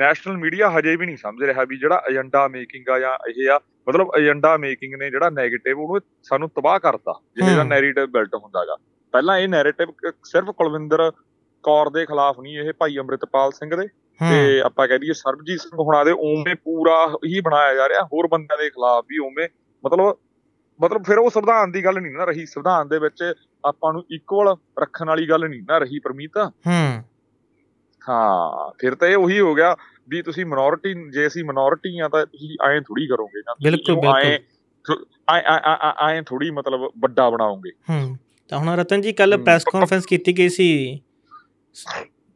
ਨੈਸ਼ਨਲ ਮੀਡੀਆ ਹਜੇ ਵੀ ਨਹੀਂ ਸਮਝ ਰਿਹਾ ਵੀ ਜਿਹੜਾ ਏਜੰਡਾ ਮੇਕਿੰਗ ਆ ਜਾਂ ਇਹ ਆ ਮਤਲਬ ਏਜੰਡਾ ਮੇਕਿੰਗ ਨੇ ਜਿਹੜਾ 네ਗੇਟਿਵ ਉਹਨੂੰ ਸਾਨੂੰ ਤਬਾਹ ਕਰਦਾ ਜਿਹੜਾ ਨੈਰੇਟਿਵ ਬਿਲਟ ਹੁੰਦਾਗਾ ਪਹਿਲਾਂ ਇਹ ਨੈਰੇਟਿਵ ਸਿਰਫ ਕੁਲਵਿੰਦਰ ਕੌਰ ਦੇ ਖਿਲਾਫ ਨਹੀਂ ਇਹ ਭਾਈ ਅਮਰਿਤਪਾਲ ਸਿੰਘ ਦੇ ਤੇ ਆਪਾਂ ਕਹਿ ਦਈਏ ਸਰਬਜੀਤ ਸਿੰਘ ਹੁਣਾਂ ਦੇ ਓਵੇਂ ਪੂਰਾ ਹੀ ਬਣਾਇਆ ਜਾ ਰਿਹਾ ਹੋਰ ਬੰਦਿਆਂ ਦੇ ਖਿਲਾਫ ਵੀ ਓਵੇਂ ਮਤਲਬ ਮਤਲਬ ਫਿਰ ਉਹ ਸੰਵਿਧਾਨ ਦੀ ਗੱਲ ਨਹੀਂ ਨਾ ਰਹੀ ਸੰਵਿਧਾਨ ਦੇ ਵਿੱਚ ਆਪਾਂ ਨੂੰ ਇਕੁਅਲ ਰੱਖਣ ਵਾਲੀ ਗੱਲ ਨਹੀਂ ਨਾ ਰਹੀ ਪਰਮੀਤ ਹਾਂ ਹਾਂ ਫਿਰ ਤਾਂ ਇਹ ਉਹੀ ਹੋ ਗਿਆ ਵੀ ਤੁਸੀਂ ਮਿਨੋਰਟੀ ਜੇ ਅਸੀਂ ਮਿਨੋਰਟੀ ਆ ਤਾਂ ਤੁਸੀਂ ਐਂ ਥੋੜੀ ਕਰੋਗੇ ਨਾ ਬਿਲਕੁਲ ਬਿਲਕੁਲ ਐਂ ਐਂ ਥੋੜੀ ਮਤਲਬ ਵੱਡਾ ਬਣਾਓਗੇ ਹੂੰ ਤਾਂ ਹੁਣ ਰਤਨ ਜੀ ਕੱਲ ਪ੍ਰੈਸ ਕਾਨਫਰੰਸ ਕੀਤੀ ਗਈ ਸੀ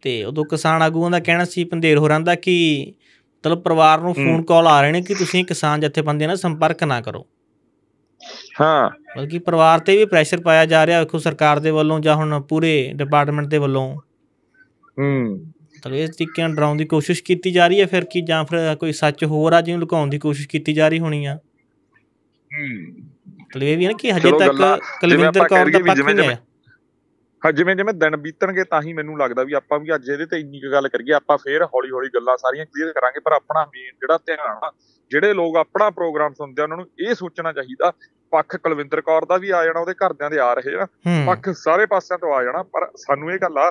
ਤੇ ਉਦੋਂ ਕਿਸਾਨ ਆਗੂਆਂ ਦਾ ਕਹਿਣਾ ਸੀ ਪੰਦੇਰ ਹੋ ਦਾ ਕਿ ਮਤਲਬ ਪਰਿਵਾਰ ਨੂੰ ਫੋਨ ਕਾਲ ਆ ਰਹੇ ਨੇ ਕਿ ਤੁਸੀਂ ਕਿਸਾਨ ਜਥੇਬੰਦੀਆਂ ਨਾਲ ਸੰਪਰਕ ਨਾ ਕਰੋ ਹਾਂ ਬਲਕਿ ਪਰਿਵਾਰ ਤੇ ਵੀ ਪ੍ਰੈਸ਼ਰ ਪਾਇਆ ਜਾ ਰਿਹਾ ਵੇਖੋ ਸਰਕਾਰ ਦੇ ਵੱਲੋਂ ਜਾਂ ਹੁਣ ਪੂਰੇ ਡਿਪਾਰਟਮੈਂਟ ਦੇ ਵੱਲੋਂ ਹੂੰ ਤਾਂ ਇਸ ਤਰੀਕੇ ਨਾਲ ਡਰਾਉਣ ਦੀ ਕੋਸ਼ਿਸ਼ ਕੀਤੀ ਜਾ ਰਹੀ ਹੈ ਫਿਰ ਕੀ ਜਾਂ ਫਿਰ ਕੋਈ ਸੱਚ ਹੋਰ ਆ ਜਿਹਨੂੰ ਲੁਕਾਉਣ ਦੀ ਕੋਸ਼ਿਸ਼ ਕੀਤੀ ਜਾ ਰਹੀ ਹੋਣੀ ਆ ਹੂੰ ਮਤਲਬ ਇਹ ਵੀ ਨਾ ਕਿ ਹਜੇ ਤੱਕ ਕੁਲਵਿੰਦਰ ਕੌਰ ਦਾ ਪੱਖ ਨਹੀਂ ਆਇਆ ਹਾਂ ਜਿਵੇਂ ਜਿਵੇਂ ਦਿਨ ਬੀਤਣਗੇ ਤਾਂ ਹੀ ਮੈਨੂੰ ਲੱਗਦਾ ਵੀ ਆਪਾਂ ਵੀ ਅੱਜ ਇਹਦੇ ਤੇ ਇੰਨੀ ਗੱਲ ਕਰੀਏ ਆਪਾਂ ਫੇਰ ਹੌਲੀ ਹੌਲੀ ਗੱਲਾਂ ਸਾਰੀਆਂ ਕਲੀਅਰ ਕਰਾਂਗੇ ਪਰ ਆਪਣਾ ਮੇਨ ਜਿਹੜਾ ਧਿਆਨ ਆ ਜਿਹੜੇ ਲੋਕ ਆਪਣਾ ਪ੍ਰੋਗਰਾਮ ਸੁਣਦੇ ਆ ਉਹਨਾਂ ਨੂੰ ਇਹ ਸੋਚਣਾ ਚਾਹੀਦਾ ਪੱਖ ਕੁਲਵਿੰਦਰ ਕੌਰ ਦਾ ਵੀ ਆ ਜਾਣਾ ਉਹਦੇ ਘਰਦਿਆਂ ਦੇ ਆ ਰਹੇ ਆ ਪੱਖ ਸਾਰੇ ਪਾਸਿਆਂ ਤੋਂ ਆ ਜਾਣਾ ਪਰ ਸਾਨੂੰ ਇਹ ਗੱਲ ਆ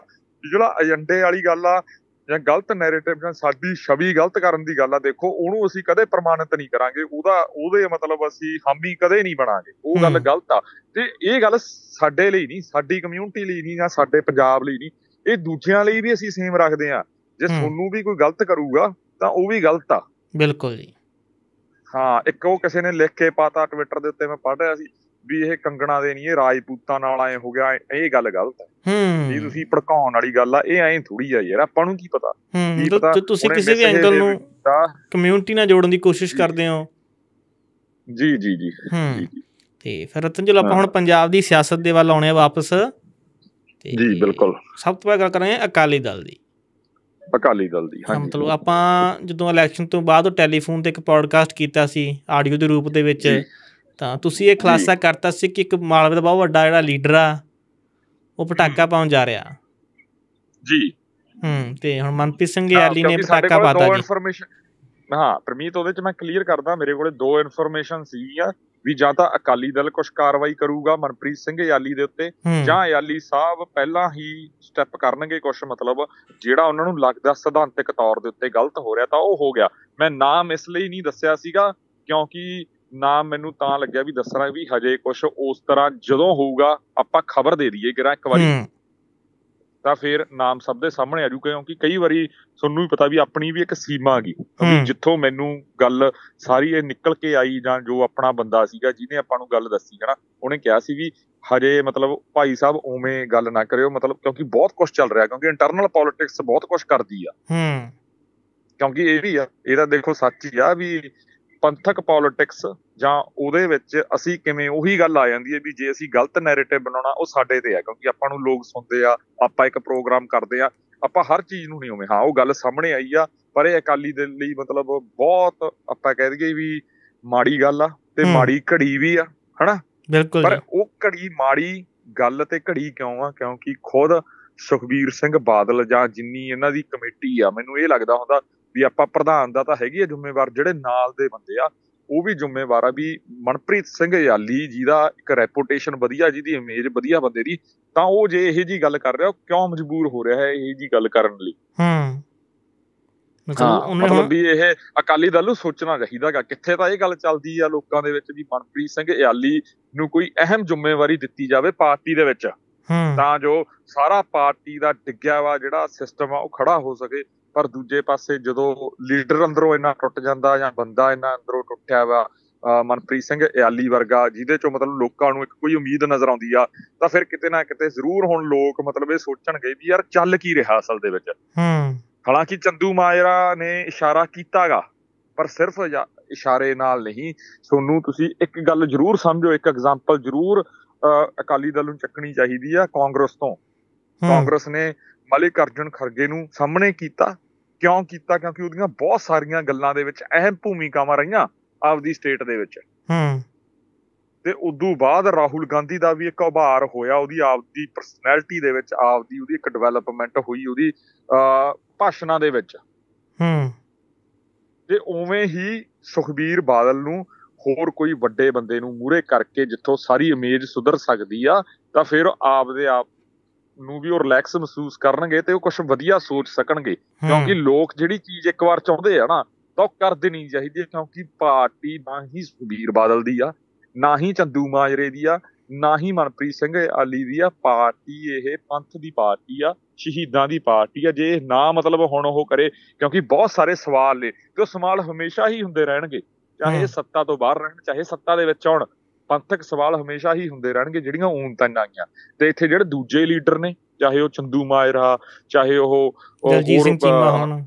ਜਿਹੜਾ ਏਜੰਡੇ ਵਾਲੀ ਗੱਲ ਆ ਜਾਂ ਗਲਤ ਨੈਰੇਟਿਵ ਜਾਂ ਸਾਡੀ ਛਵੀ ਗਲਤ ਕਰਨ ਦੀ ਗੱਲ ਆ ਦੇਖੋ ਉਹਨੂੰ ਅਸੀਂ ਕਦੇ ਪ੍ਰਮਾਣਿਤ ਨਹੀਂ ਕਰਾਂਗੇ ਉਹਦਾ ਉਹਦੇ ਮਤਲਬ ਅਸੀਂ ਹਾਮੀ ਕਦੇ ਨਹੀਂ ਬਣਾਂਗੇ ਉਹ ਗੱਲ ਗਲਤ ਆ ਤੇ ਇਹ ਗੱਲ ਸਾਡੇ ਲਈ ਨਹੀਂ ਸਾਡੀ ਕਮਿਊਨਿਟੀ ਲਈ ਨਹੀਂ ਜਾਂ ਸਾਡੇ ਪੰਜਾਬ ਲਈ ਨਹੀਂ ਇਹ ਦੂਜਿਆਂ ਲਈ ਵੀ ਅਸੀਂ ਸੇਮ ਰੱਖਦੇ ਆ ਜੇ ਤੁਹਾਨੂੰ ਵੀ ਕੋਈ ਗਲਤ ਕਰੂਗਾ ਤਾਂ ਉਹ ਵੀ ਗਲਤ ਆ ਬਿਲਕੁਲ ਜੀ ਹਾਂ ਇੱਕ ਉਹ ਕਿਸੇ ਨੇ ਲਿਖ ਕੇ ਪਾਤਾ ਟਵਿੱਟਰ ਦੇ ਉੱਤੇ ਮੈਂ ਪੜ੍ਹ ਰਿਹਾ ਸੀ ਵੀ ਇਹ ਕੰਗਣਾ ਦੇ ਨਹੀਂ ਇਹ ਰਾਜਪੂਤਾਂ ਨਾਲ ਆਏ ਹੋ ਗਿਆ ਇਹ ਗੱਲ ਗਲਤ ਹੈ ਜੀ ਤੁਸੀਂ ਭੜਕਾਉਣ ਵਾਲੀ ਗੱਲ ਆ ਇਹ ਐਂ ਥੋੜੀ ਆ ਯਾਰ ਆਪਾਂ ਨੂੰ ਕੀ ਪਤਾ ਹੂੰ ਪਤਾ ਤੁਸੀਂ ਕਿਸੇ ਵੀ ਐਂਗਲ ਨੂੰ ਕਮਿਊਨਿਟੀ ਨਾਲ ਜੋੜਨ ਦੀ ਕੋਸ਼ਿਸ਼ ਕਰਦੇ ਹੋ ਜੀ ਜੀ ਜੀ ਤੇ ਫਿਰ ਰਤਨ ਆਪਾਂ ਹੁਣ ਪੰਜਾਬ ਦੀ ਸਿਆਸਤ ਦੇ ਵੱਲ ਆਉਣੇ ਆ ਵਾਪਸ ਜੀ ਬਿਲਕੁਲ ਸਭ ਤੋਂ ਪਹਿਲਾਂ ਗੱਲ ਕਰਾਂਗੇ ਅਕਾਲੀ ਦਲ ਦੀ ਅਕਾਲੀ ਦਲ ਦੀ ਹਾਂਜੀ ਮਤਲਬ ਆਪਾਂ ਜਦੋਂ ਇਲੈਕਸ਼ਨ ਤੋਂ ਬਾਅਦ ਟੈਲੀਫੋਨ ਤੇ ਇੱਕ ਪੋਡਕਾਸਟ ਕੀਤਾ ਸੀ ਆਡੀਓ ਦੇ ਰੂਪ ਦੇ ਵਿੱਚ ਤਾਂ ਤੁਸੀਂ ਇਹ ਖਲਾਸਾ ਕਰਤਾ ਸੀ ਕਿ ਇੱਕ ਮਾਲਵੇ ਦਾ ਬਹੁਤ ਵੱਡਾ ਜਿਹੜਾ ਲੀਡਰ ਆ ਉਹ ਪਟਾਕਾ ਪਾਉਣ ਜਾ ਰਿਹਾ ਜੀ ਹੂੰ ਤੇ ਹੁਣ ਮਨਪ੍ਰੀਤ ਸਿੰਘ ਯਾਲੀ ਨੇ ਪਟਾਕਾ ਪਾਤਾ ਜੀ ਹਾਂ ਪ੍ਰਮੀਤ ਉਹਦੇ ਚ ਮੈਂ ਕਲੀਅਰ ਕਰਦਾ ਮੇਰੇ ਕੋਲੇ ਦੋ ਇਨਫੋਰਮੇਸ਼ਨ ਸੀ ਆ ਵੀ ਜਾਂ ਤਾਂ ਅਕਾਲੀ ਦਲ ਕੁਝ ਕਾਰਵਾਈ ਕਰੂਗਾ ਮਨਪ੍ਰੀਤ ਸਿੰਘ ਯਾਲੀ ਦੇ ਉੱਤੇ ਜਾਂ ਯਾਲੀ ਸਾਹਿਬ ਪਹਿਲਾਂ ਹੀ ਸਟੈਪ ਕਰਨਗੇ ਕੁਝ ਮਤਲਬ ਜਿਹੜਾ ਉਹਨਾਂ ਨੂੰ ਲੱਗਦਾ ਸਿਧਾਂਤਕ ਤੌਰ ਦੇ ਉੱਤੇ ਗਲਤ ਹੋ ਰਿਹਾ ਤਾਂ ਉਹ ਹੋ ਗਿਆ ਮੈਂ ਨਾਮ ਇਸ ਲਈ ਨਹੀਂ ਦੱਸਿਆ ਸੀਗਾ ਕਿਉਂਕਿ ਨਾ ਮੈਨੂੰ ਤਾਂ ਲੱਗਿਆ ਵੀ ਦੱਸਣਾ ਵੀ ਹਜੇ ਕੁਝ ਉਸ ਤਰ੍ਹਾਂ ਜਦੋਂ ਹੋਊਗਾ ਆਪਾਂ ਖਬਰ ਦੇ ਦਈਏ ਕਿਰਾ ਇੱਕ ਵਾਰੀ ਤਾਂ ਫਿਰ ਨਾਮ ਸਭ ਦੇ ਸਾਹਮਣੇ ਆ ਜੂ ਕਿਉਂਕਿ ਕਈ ਵਾਰੀ ਤੁਹਾਨੂੰ ਵੀ ਪਤਾ ਵੀ ਆਪਣੀ ਵੀ ਇੱਕ ਸੀਮਾ ਗਈ ਜਿੱਥੋਂ ਮੈਨੂੰ ਗੱਲ ਸਾਰੀ ਇਹ ਨਿਕਲ ਕੇ ਆਈ ਜਾਂ ਜੋ ਆਪਣਾ ਬੰਦਾ ਸੀਗਾ ਜਿਹਨੇ ਆਪਾਂ ਨੂੰ ਗੱਲ ਦੱਸੀ ਹੈ ਨਾ ਉਹਨੇ ਕਿਹਾ ਸੀ ਵੀ ਹਜੇ ਮਤਲਬ ਭਾਈ ਸਾਹਿਬ ਉਵੇਂ ਗੱਲ ਨਾ ਕਰਿਓ ਮਤਲਬ ਕਿਉਂਕਿ ਬਹੁਤ ਕੁਝ ਚੱਲ ਰਿਹਾ ਕਿਉਂਕਿ ਇੰਟਰਨਲ ਪੋਲਿਟਿਕਸ ਬਹੁਤ ਕੁਝ ਕਰਦੀ ਆ ਹੂੰ ਕਿਉਂਕਿ ਇਹ ਵੀ ਆ ਇਹਦਾ ਦੇਖੋ ਸੱਚ ਹੀ ਆ ਵੀ ਪੰਥਕ ਪੋਲਿਟਿਕਸ ਜਾਂ ਉਹਦੇ ਵਿੱਚ ਅਸੀਂ ਕਿਵੇਂ ਉਹੀ ਗੱਲ ਆ ਜਾਂਦੀ ਹੈ ਵੀ ਜੇ ਅਸੀਂ ਗਲਤ ਨੈਰੇਟਿਵ ਬਣਾਉਣਾ ਉਹ ਸਾਡੇ ਤੇ ਆ ਕਿਉਂਕਿ ਆਪਾਂ ਨੂੰ ਲੋਕ ਸੁਣਦੇ ਆ ਆਪਾਂ ਇੱਕ ਪ੍ਰੋਗਰਾਮ ਕਰਦੇ ਆ ਆਪਾਂ ਹਰ ਚੀਜ਼ ਨੂੰ ਨਹੀਂ ਉਵੇਂ ਹਾਂ ਉਹ ਗੱਲ ਸਾਹਮਣੇ ਆਈ ਆ ਪਰ ਇਹ ਅਕਾਲੀ ਦੇ ਲਈ ਮਤਲਬ ਬਹੁਤ ਆਪਾਂ ਕਹਿ ਦਈਏ ਵੀ ਮਾੜੀ ਗੱਲ ਆ ਤੇ ਮਾੜੀ ਘੜੀ ਵੀ ਆ ਹਨਾ ਬਿਲਕੁਲ ਪਰ ਉਹ ਘੜੀ ਮਾੜੀ ਗੱਲ ਤੇ ਘੜੀ ਕਿਉਂ ਆ ਕਿਉਂਕਿ ਖੁਦ ਸੁਖਬੀਰ ਸਿੰਘ ਬਾਦਲ ਜਾਂ ਜਿੰਨੀ ਇਹਨਾਂ ਦੀ ਕਮੇਟੀ ਆ ਮੈਨੂੰ ਇਹ ਲੱਗਦਾ ਹੁੰਦਾ ਵੀ ਆਪਾਂ ਪ੍ਰਧਾਨ ਦਾ ਤਾਂ ਹੈਗੀ ਹੈ ਜ਼ਿੰਮੇਵਾਰ ਜਿਹੜੇ ਨਾਲ ਦੇ ਬੰਦੇ ਆ ਉਹ ਵੀ ਜ਼ਿੰਮੇਵਾਰ ਆ ਵੀ ਮਨਪ੍ਰੀਤ ਸਿੰਘ ਯਾਲੀ ਜੀ ਦਾ ਇੱਕ ਰੈਪਿਊਟੇਸ਼ਨ ਵਧੀਆ ਜੀ ਦੀ ਇਮੇਜ ਵਧੀਆ ਬੰਦੇ ਦੀ ਤਾਂ ਉਹ ਜੇ ਇਹ ਜੀ ਗੱਲ ਕਰ ਰਿਹਾ ਉਹ ਕਿਉਂ ਮਜਬੂਰ ਹੋ ਰਿਹਾ ਹੈ ਇਹ ਜੀ ਗੱਲ ਕਰਨ ਲਈ ਹੂੰ ਮਤਲਬ ਵੀ ਇਹ ਅਕਾਲੀ ਦਲ ਨੂੰ ਸੋਚਣਾ ਚਾਹੀਦਾਗਾ ਕਿੱਥੇ ਤਾਂ ਇਹ ਗੱਲ ਚੱਲਦੀ ਆ ਲੋਕਾਂ ਦੇ ਵਿੱਚ ਵੀ ਮਨਪ੍ਰੀਤ ਸਿੰਘ ਯਾਲੀ ਨੂੰ ਕੋਈ ਅਹਿਮ ਜ਼ਿੰਮੇਵਾਰੀ ਦਿੱਤੀ ਜਾਵੇ ਪਾਰਟੀ ਦੇ ਵਿੱਚ ਤਾਂ ਜੋ ਸਾਰਾ ਪਾਰਟੀ ਦਾ ਡਿੱਗਿਆ ਵਾ ਜਿਹੜਾ ਸਿਸਟਮ ਆ ਉਹ ਖੜਾ ਹੋ ਸਕੇ ਪਰ ਦੂਜੇ ਪਾਸੇ ਜਦੋਂ ਲੀਡਰ ਅੰਦਰੋਂ ਇੰਨਾ ਟੁੱਟ ਜਾਂਦਾ ਜਾਂ ਬੰਦਾ ਇੰਨਾ ਅੰਦਰੋਂ ਟੁੱਟਿਆ ਵਾ ਮਨਪ੍ਰੀਤ ਸਿੰਘ ਇਆਲੀ ਵਰਗਾ ਜਿਹਦੇ ਚੋਂ ਮਤਲਬ ਲੋਕਾਂ ਨੂੰ ਇੱਕ ਕੋਈ ਉਮੀਦ ਨਜ਼ਰ ਆਉਂਦੀ ਆ ਤਾਂ ਫਿਰ ਕਿਤੇ ਨਾ ਕਿਤੇ ਜ਼ਰੂਰ ਹੁਣ ਲੋਕ ਮਤਲਬ ਇਹ ਸੋਚਣਗੇ ਵੀ ਯਾਰ ਚੱਲ ਕੀ ਰਿਹਾ ਅਸਲ ਦੇ ਵਿੱਚ ਹੂੰ ਹਾਲਾਂਕਿ ਚੰਦੂ ਮਾਇਰਾ ਨੇ ਇਸ਼ਾਰਾ ਕੀਤਾਗਾ ਪਰ ਸਿਰਫ ਇਸ਼ਾਰੇ ਨਾਲ ਨਹੀਂ ਸੋਨੂੰ ਤੁਸੀਂ ਇੱਕ ਗੱਲ ਜ਼ਰੂਰ ਸਮਝੋ ਇੱਕ ਐਗਜ਼ਾਮਪਲ ਜ਼ਰੂਰ ਅਕਾਲੀ ਦਲ ਨੂੰ ਚੱਕਣੀ ਚਾਹੀਦੀ ਆ ਕਾਂਗਰਸ ਤੋਂ ਕਾਂਗਰਸ ਨੇ ਮਲਿਕ ਅਰਜਨ ਖਰਗੇ ਨੂੰ ਸਾਹਮਣੇ ਕੀਤਾ ਕਿਉਂ ਕੀਤਾ ਕਿਉਂਕਿ ਉਹਦੀਆਂ ਬਹੁਤ ਸਾਰੀਆਂ ਗੱਲਾਂ ਦੇ ਵਿੱਚ ਅਹਿਮ ਭੂਮਿਕਾਵਾਂ ਰਹੀਆਂ ਆਪਦੀ ਸਟੇਟ ਦੇ ਵਿੱਚ ਹੂੰ ਤੇ ਉਦੋਂ ਬਾਅਦ ਰਾਹੁਲ ਗਾਂਧੀ ਦਾ ਵੀ ਇੱਕ ਉਭਾਰ ਹੋਇਆ ਉਹਦੀ ਆਪਦੀ ਪਰਸਨੈਲਿਟੀ ਦੇ ਵਿੱਚ ਆਪਦੀ ਉਹਦੀ ਇੱਕ ਡਿਵੈਲਪਮੈਂਟ ਹੋਈ ਉਹਦੀ ਭਾਸ਼ਣਾਂ ਦੇ ਵਿੱਚ ਹੂੰ ਤੇ ਉਵੇਂ ਹੀ ਸੁਖਬੀਰ ਬਾਦਲ ਨੂੰ ਹੋਰ ਕੋਈ ਵੱਡੇ ਬੰਦੇ ਨੂੰ ਮੂਰੇ ਕਰਕੇ ਜਿੱਥੋਂ ਸਾਰੀ ਇਮੇਜ ਸੁਧਰ ਸਕਦੀ ਆ ਤਾਂ ਫਿਰ ਆਪਦੇ ਆਪ ਨੂੰ ਵੀ ਉਹ ਰਿਲੈਕਸ ਮਹਿਸੂਸ ਕਰਨਗੇ ਤੇ ਉਹ ਕੁਝ ਵਧੀਆ ਸੋਚ ਸਕਣਗੇ ਕਿਉਂਕਿ ਲੋਕ ਜਿਹੜੀ ਚੀਜ਼ ਇੱਕ ਵਾਰ ਚਾਹੁੰਦੇ ਆ ਨਾ ਤਾਂ ਕਰ ਦੇਣੀ ਚਾਹੀਦੀ ਹੈ ਕਿਉਂਕਿ ਪਾਰਟੀ ਨਾ ਹੀ ਸੁਬੀਰ ਬਾਦਲ ਦੀ ਆ ਨਾ ਹੀ ਚੰਦੂ ਮਾਜਰੇ ਦੀ ਆ ਨਾ ਹੀ ਮਨਪ੍ਰੀਤ ਸਿੰਘ ਆਲੀ ਦੀ ਆ ਪਾਰਟੀ ਇਹ ਪੰਥ ਦੀ ਪਾਰਟੀ ਆ ਸ਼ਹੀਦਾਂ ਦੀ ਪਾਰਟੀ ਆ ਜੇ ਨਾ ਮਤਲਬ ਹੁਣ ਉਹ ਕਰੇ ਕਿਉਂਕਿ ਬਹੁਤ ਸਾਰੇ ਸਵਾਲ ਨੇ ਕਿ ਉਹ ਸਵਾਲ ਹਮੇਸ਼ਾ ਹੀ ਹੁੰਦੇ ਰਹਿਣਗੇ ਚਾਹੇ ਸੱਤਾ ਤੋਂ ਬਾਹਰ ਰਹਿਣ ਚਾਹੇ ਸੱਤਾ ਦੇ ਵਿੱਚ ਆਉਣ ਪੰਥਕ ਸਵਾਲ ਹਮੇਸ਼ਾ ਹੀ ਹੁੰਦੇ ਰਹਿਣਗੇ ਜਿਹੜੀਆਂ ਊਨ ਤਾਂ ਆਈਆਂ ਤੇ ਇੱਥੇ ਜਿਹੜੇ ਦੂਜੇ ਲੀਡਰ ਨੇ ਚਾਹੇ ਉਹ ਚੰਦੂ ਮਾਇਰਾ ਚਾਹੇ ਉਹ ਦਲਜੀਤ ਸਿੰਘ ਚੀਮਾ ਹੋਣ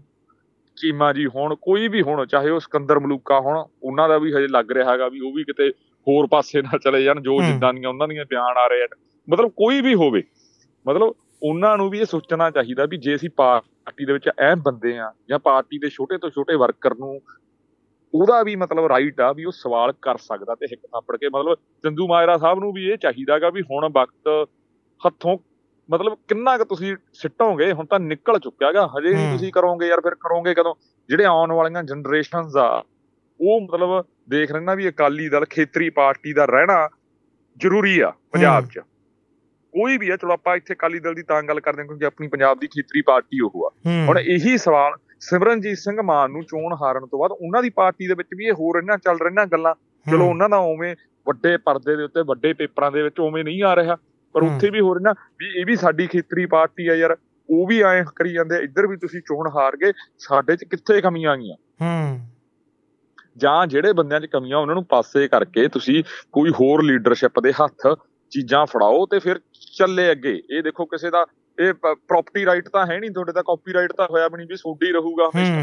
ਚੀਮਾ ਜੀ ਹੋਣ ਕੋਈ ਵੀ ਹੋਣ ਚਾਹੇ ਉਹ ਸਕੰਦਰ ਮਲੂਕਾ ਹੋਣ ਉਹਨਾਂ ਦਾ ਵੀ ਹਜੇ ਲੱਗ ਰਿਹਾ ਹੈਗਾ ਵੀ ਉਹ ਵੀ ਕਿਤੇ ਹੋਰ ਪਾਸੇ ਨਾਲ ਚਲੇ ਜਾਣ ਜੋ ਜਿੱਦਾਂ ਦੀਆਂ ਉਹਨਾਂ ਦੀਆਂ ਬਿਆਨ ਆ ਰਹੇ ਹਨ ਮਤਲਬ ਕੋਈ ਵੀ ਹੋਵੇ ਮਤਲਬ ਉਹਨਾਂ ਨੂੰ ਵੀ ਇਹ ਸੋਚਣਾ ਚਾਹੀਦਾ ਵੀ ਜੇ ਅਸੀਂ ਪਾਰਟੀ ਦੇ ਵਿੱਚ ਐਂ ਬੰਦੇ ਆ ਜਾਂ ਪਾਰਟੀ ਦੇ ਛੋਟੇ ਤੋਂ ਛੋਟੇ ਵਰਕਰ ਨੂੰ ਉਹਦਾ ਵੀ ਮਤਲਬ ਰਾਈਟ ਆ ਵੀ ਉਹ ਸਵਾਲ ਕਰ ਸਕਦਾ ਤੇ ਇੱਕ ਥਾਪੜ ਕੇ ਮਤਲਬ ਚੰਦੂ ਮਾਇਰਾ ਸਾਹਿਬ ਨੂੰ ਵੀ ਇਹ ਚਾਹੀਦਾਗਾ ਵੀ ਹੁਣ ਵਕਤ ਹੱਥੋਂ ਮਤਲਬ ਕਿੰਨਾ ਕੁ ਤੁਸੀਂ ਸਿੱਟੋਗੇ ਹੁਣ ਤਾਂ ਨਿਕਲ ਚੁੱਕਿਆਗਾ ਹਜੇ ਵੀ ਤੁਸੀਂ ਕਰੋਗੇ ਯਾਰ ਫਿਰ ਕਰੋਗੇ ਕਦੋਂ ਜਿਹੜੇ ਆਉਣ ਵਾਲੀਆਂ ਜਨਰੇਸ਼ਨਸ ਆ ਉਹ ਮਤਲਬ ਦੇਖ ਰਹੇ ਨਾ ਵੀ ਅਕਾਲੀ ਦਲ ਖੇਤਰੀ ਪਾਰਟੀ ਦਾ ਰਹਿਣਾ ਜ਼ਰੂਰੀ ਆ ਪੰਜਾਬ 'ਚ ਕੋਈ ਵੀ ਆ ਚਲੋ ਆਪਾਂ ਇੱਥੇ ਅਕਾਲੀ ਦਲ ਦੀ ਤਾਂ ਗੱਲ ਕਰਦੇ ਹਾਂ ਕਿਉਂਕਿ ਆਪਣੀ ਪੰਜਾਬ ਦੀ ਖੇਤਰੀ ਪਾਰਟੀ ਉਹ ਆ ਹੁਣ ਇਹੀ ਸਵਾਲ ਸਿਮਰਨਜੀਤ ਸਿੰਘ ਮਾਨ ਨੂੰ ਚੋਣ ਹਾਰਨ ਤੋਂ ਬਾਅਦ ਉਹਨਾਂ ਦੀ ਪਾਰਟੀ ਦੇ ਵਿੱਚ ਵੀ ਇਹ ਹੋ ਰਹੀਆਂ ਚੱਲ ਰਹੀਆਂ ਗੱਲਾਂ ਚਲੋ ਉਹਨਾਂ ਦਾ ਉਵੇਂ ਵੱਡੇ ਪਰਦੇ ਦੇ ਉੱਤੇ ਵੱਡੇ ਪੇਪਰਾਂ ਦੇ ਵਿੱਚ ਉਵੇਂ ਨਹੀਂ ਆ ਰਿਹਾ ਪਰ ਉੱਥੇ ਵੀ ਹੋ ਰਿਹਾ ਵੀ ਇਹ ਵੀ ਸਾਡੀ ਖੇਤਰੀ ਪਾਰਟੀ ਆ ਯਾਰ ਉਹ ਵੀ ਐਂ ਕਰੀ ਜਾਂਦੇ ਇੱਧਰ ਵੀ ਤੁਸੀਂ ਚੋਣ ਹਾਰ ਗਏ ਸਾਡੇ 'ਚ ਕਿੱਥੇ ਕਮੀਆਂ ਗਈਆਂ ਹੂੰ ਜਾਂ ਜਿਹੜੇ ਬੰਦਿਆਂ 'ਚ ਕਮੀਆਂ ਉਹਨਾਂ ਨੂੰ ਪਾਸੇ ਕਰਕੇ ਤੁਸੀਂ ਕੋਈ ਹੋਰ ਲੀਡਰਸ਼ਿਪ ਦੇ ਹੱਥ ਚੀਜ਼ਾਂ ਫੜਾਓ ਤੇ ਫਿਰ ਚੱਲੇ ਅੱਗੇ ਇਹ ਦੇਖੋ ਕਿਸੇ ਦਾ ਇਹ ਪ੍ਰਾਪਰਟੀ ਰਾਈਟ ਤਾਂ ਹੈ ਨਹੀਂ ਤੁਹਾਡੇ ਤਾਂ ਕਾਪੀਰਾਈਟ ਤਾਂ ਹੋਇਆ ਬਣੀ ਵੀ ਸੋਡੀ ਰਹੂਗਾ ਹਮੇਸ਼ਾ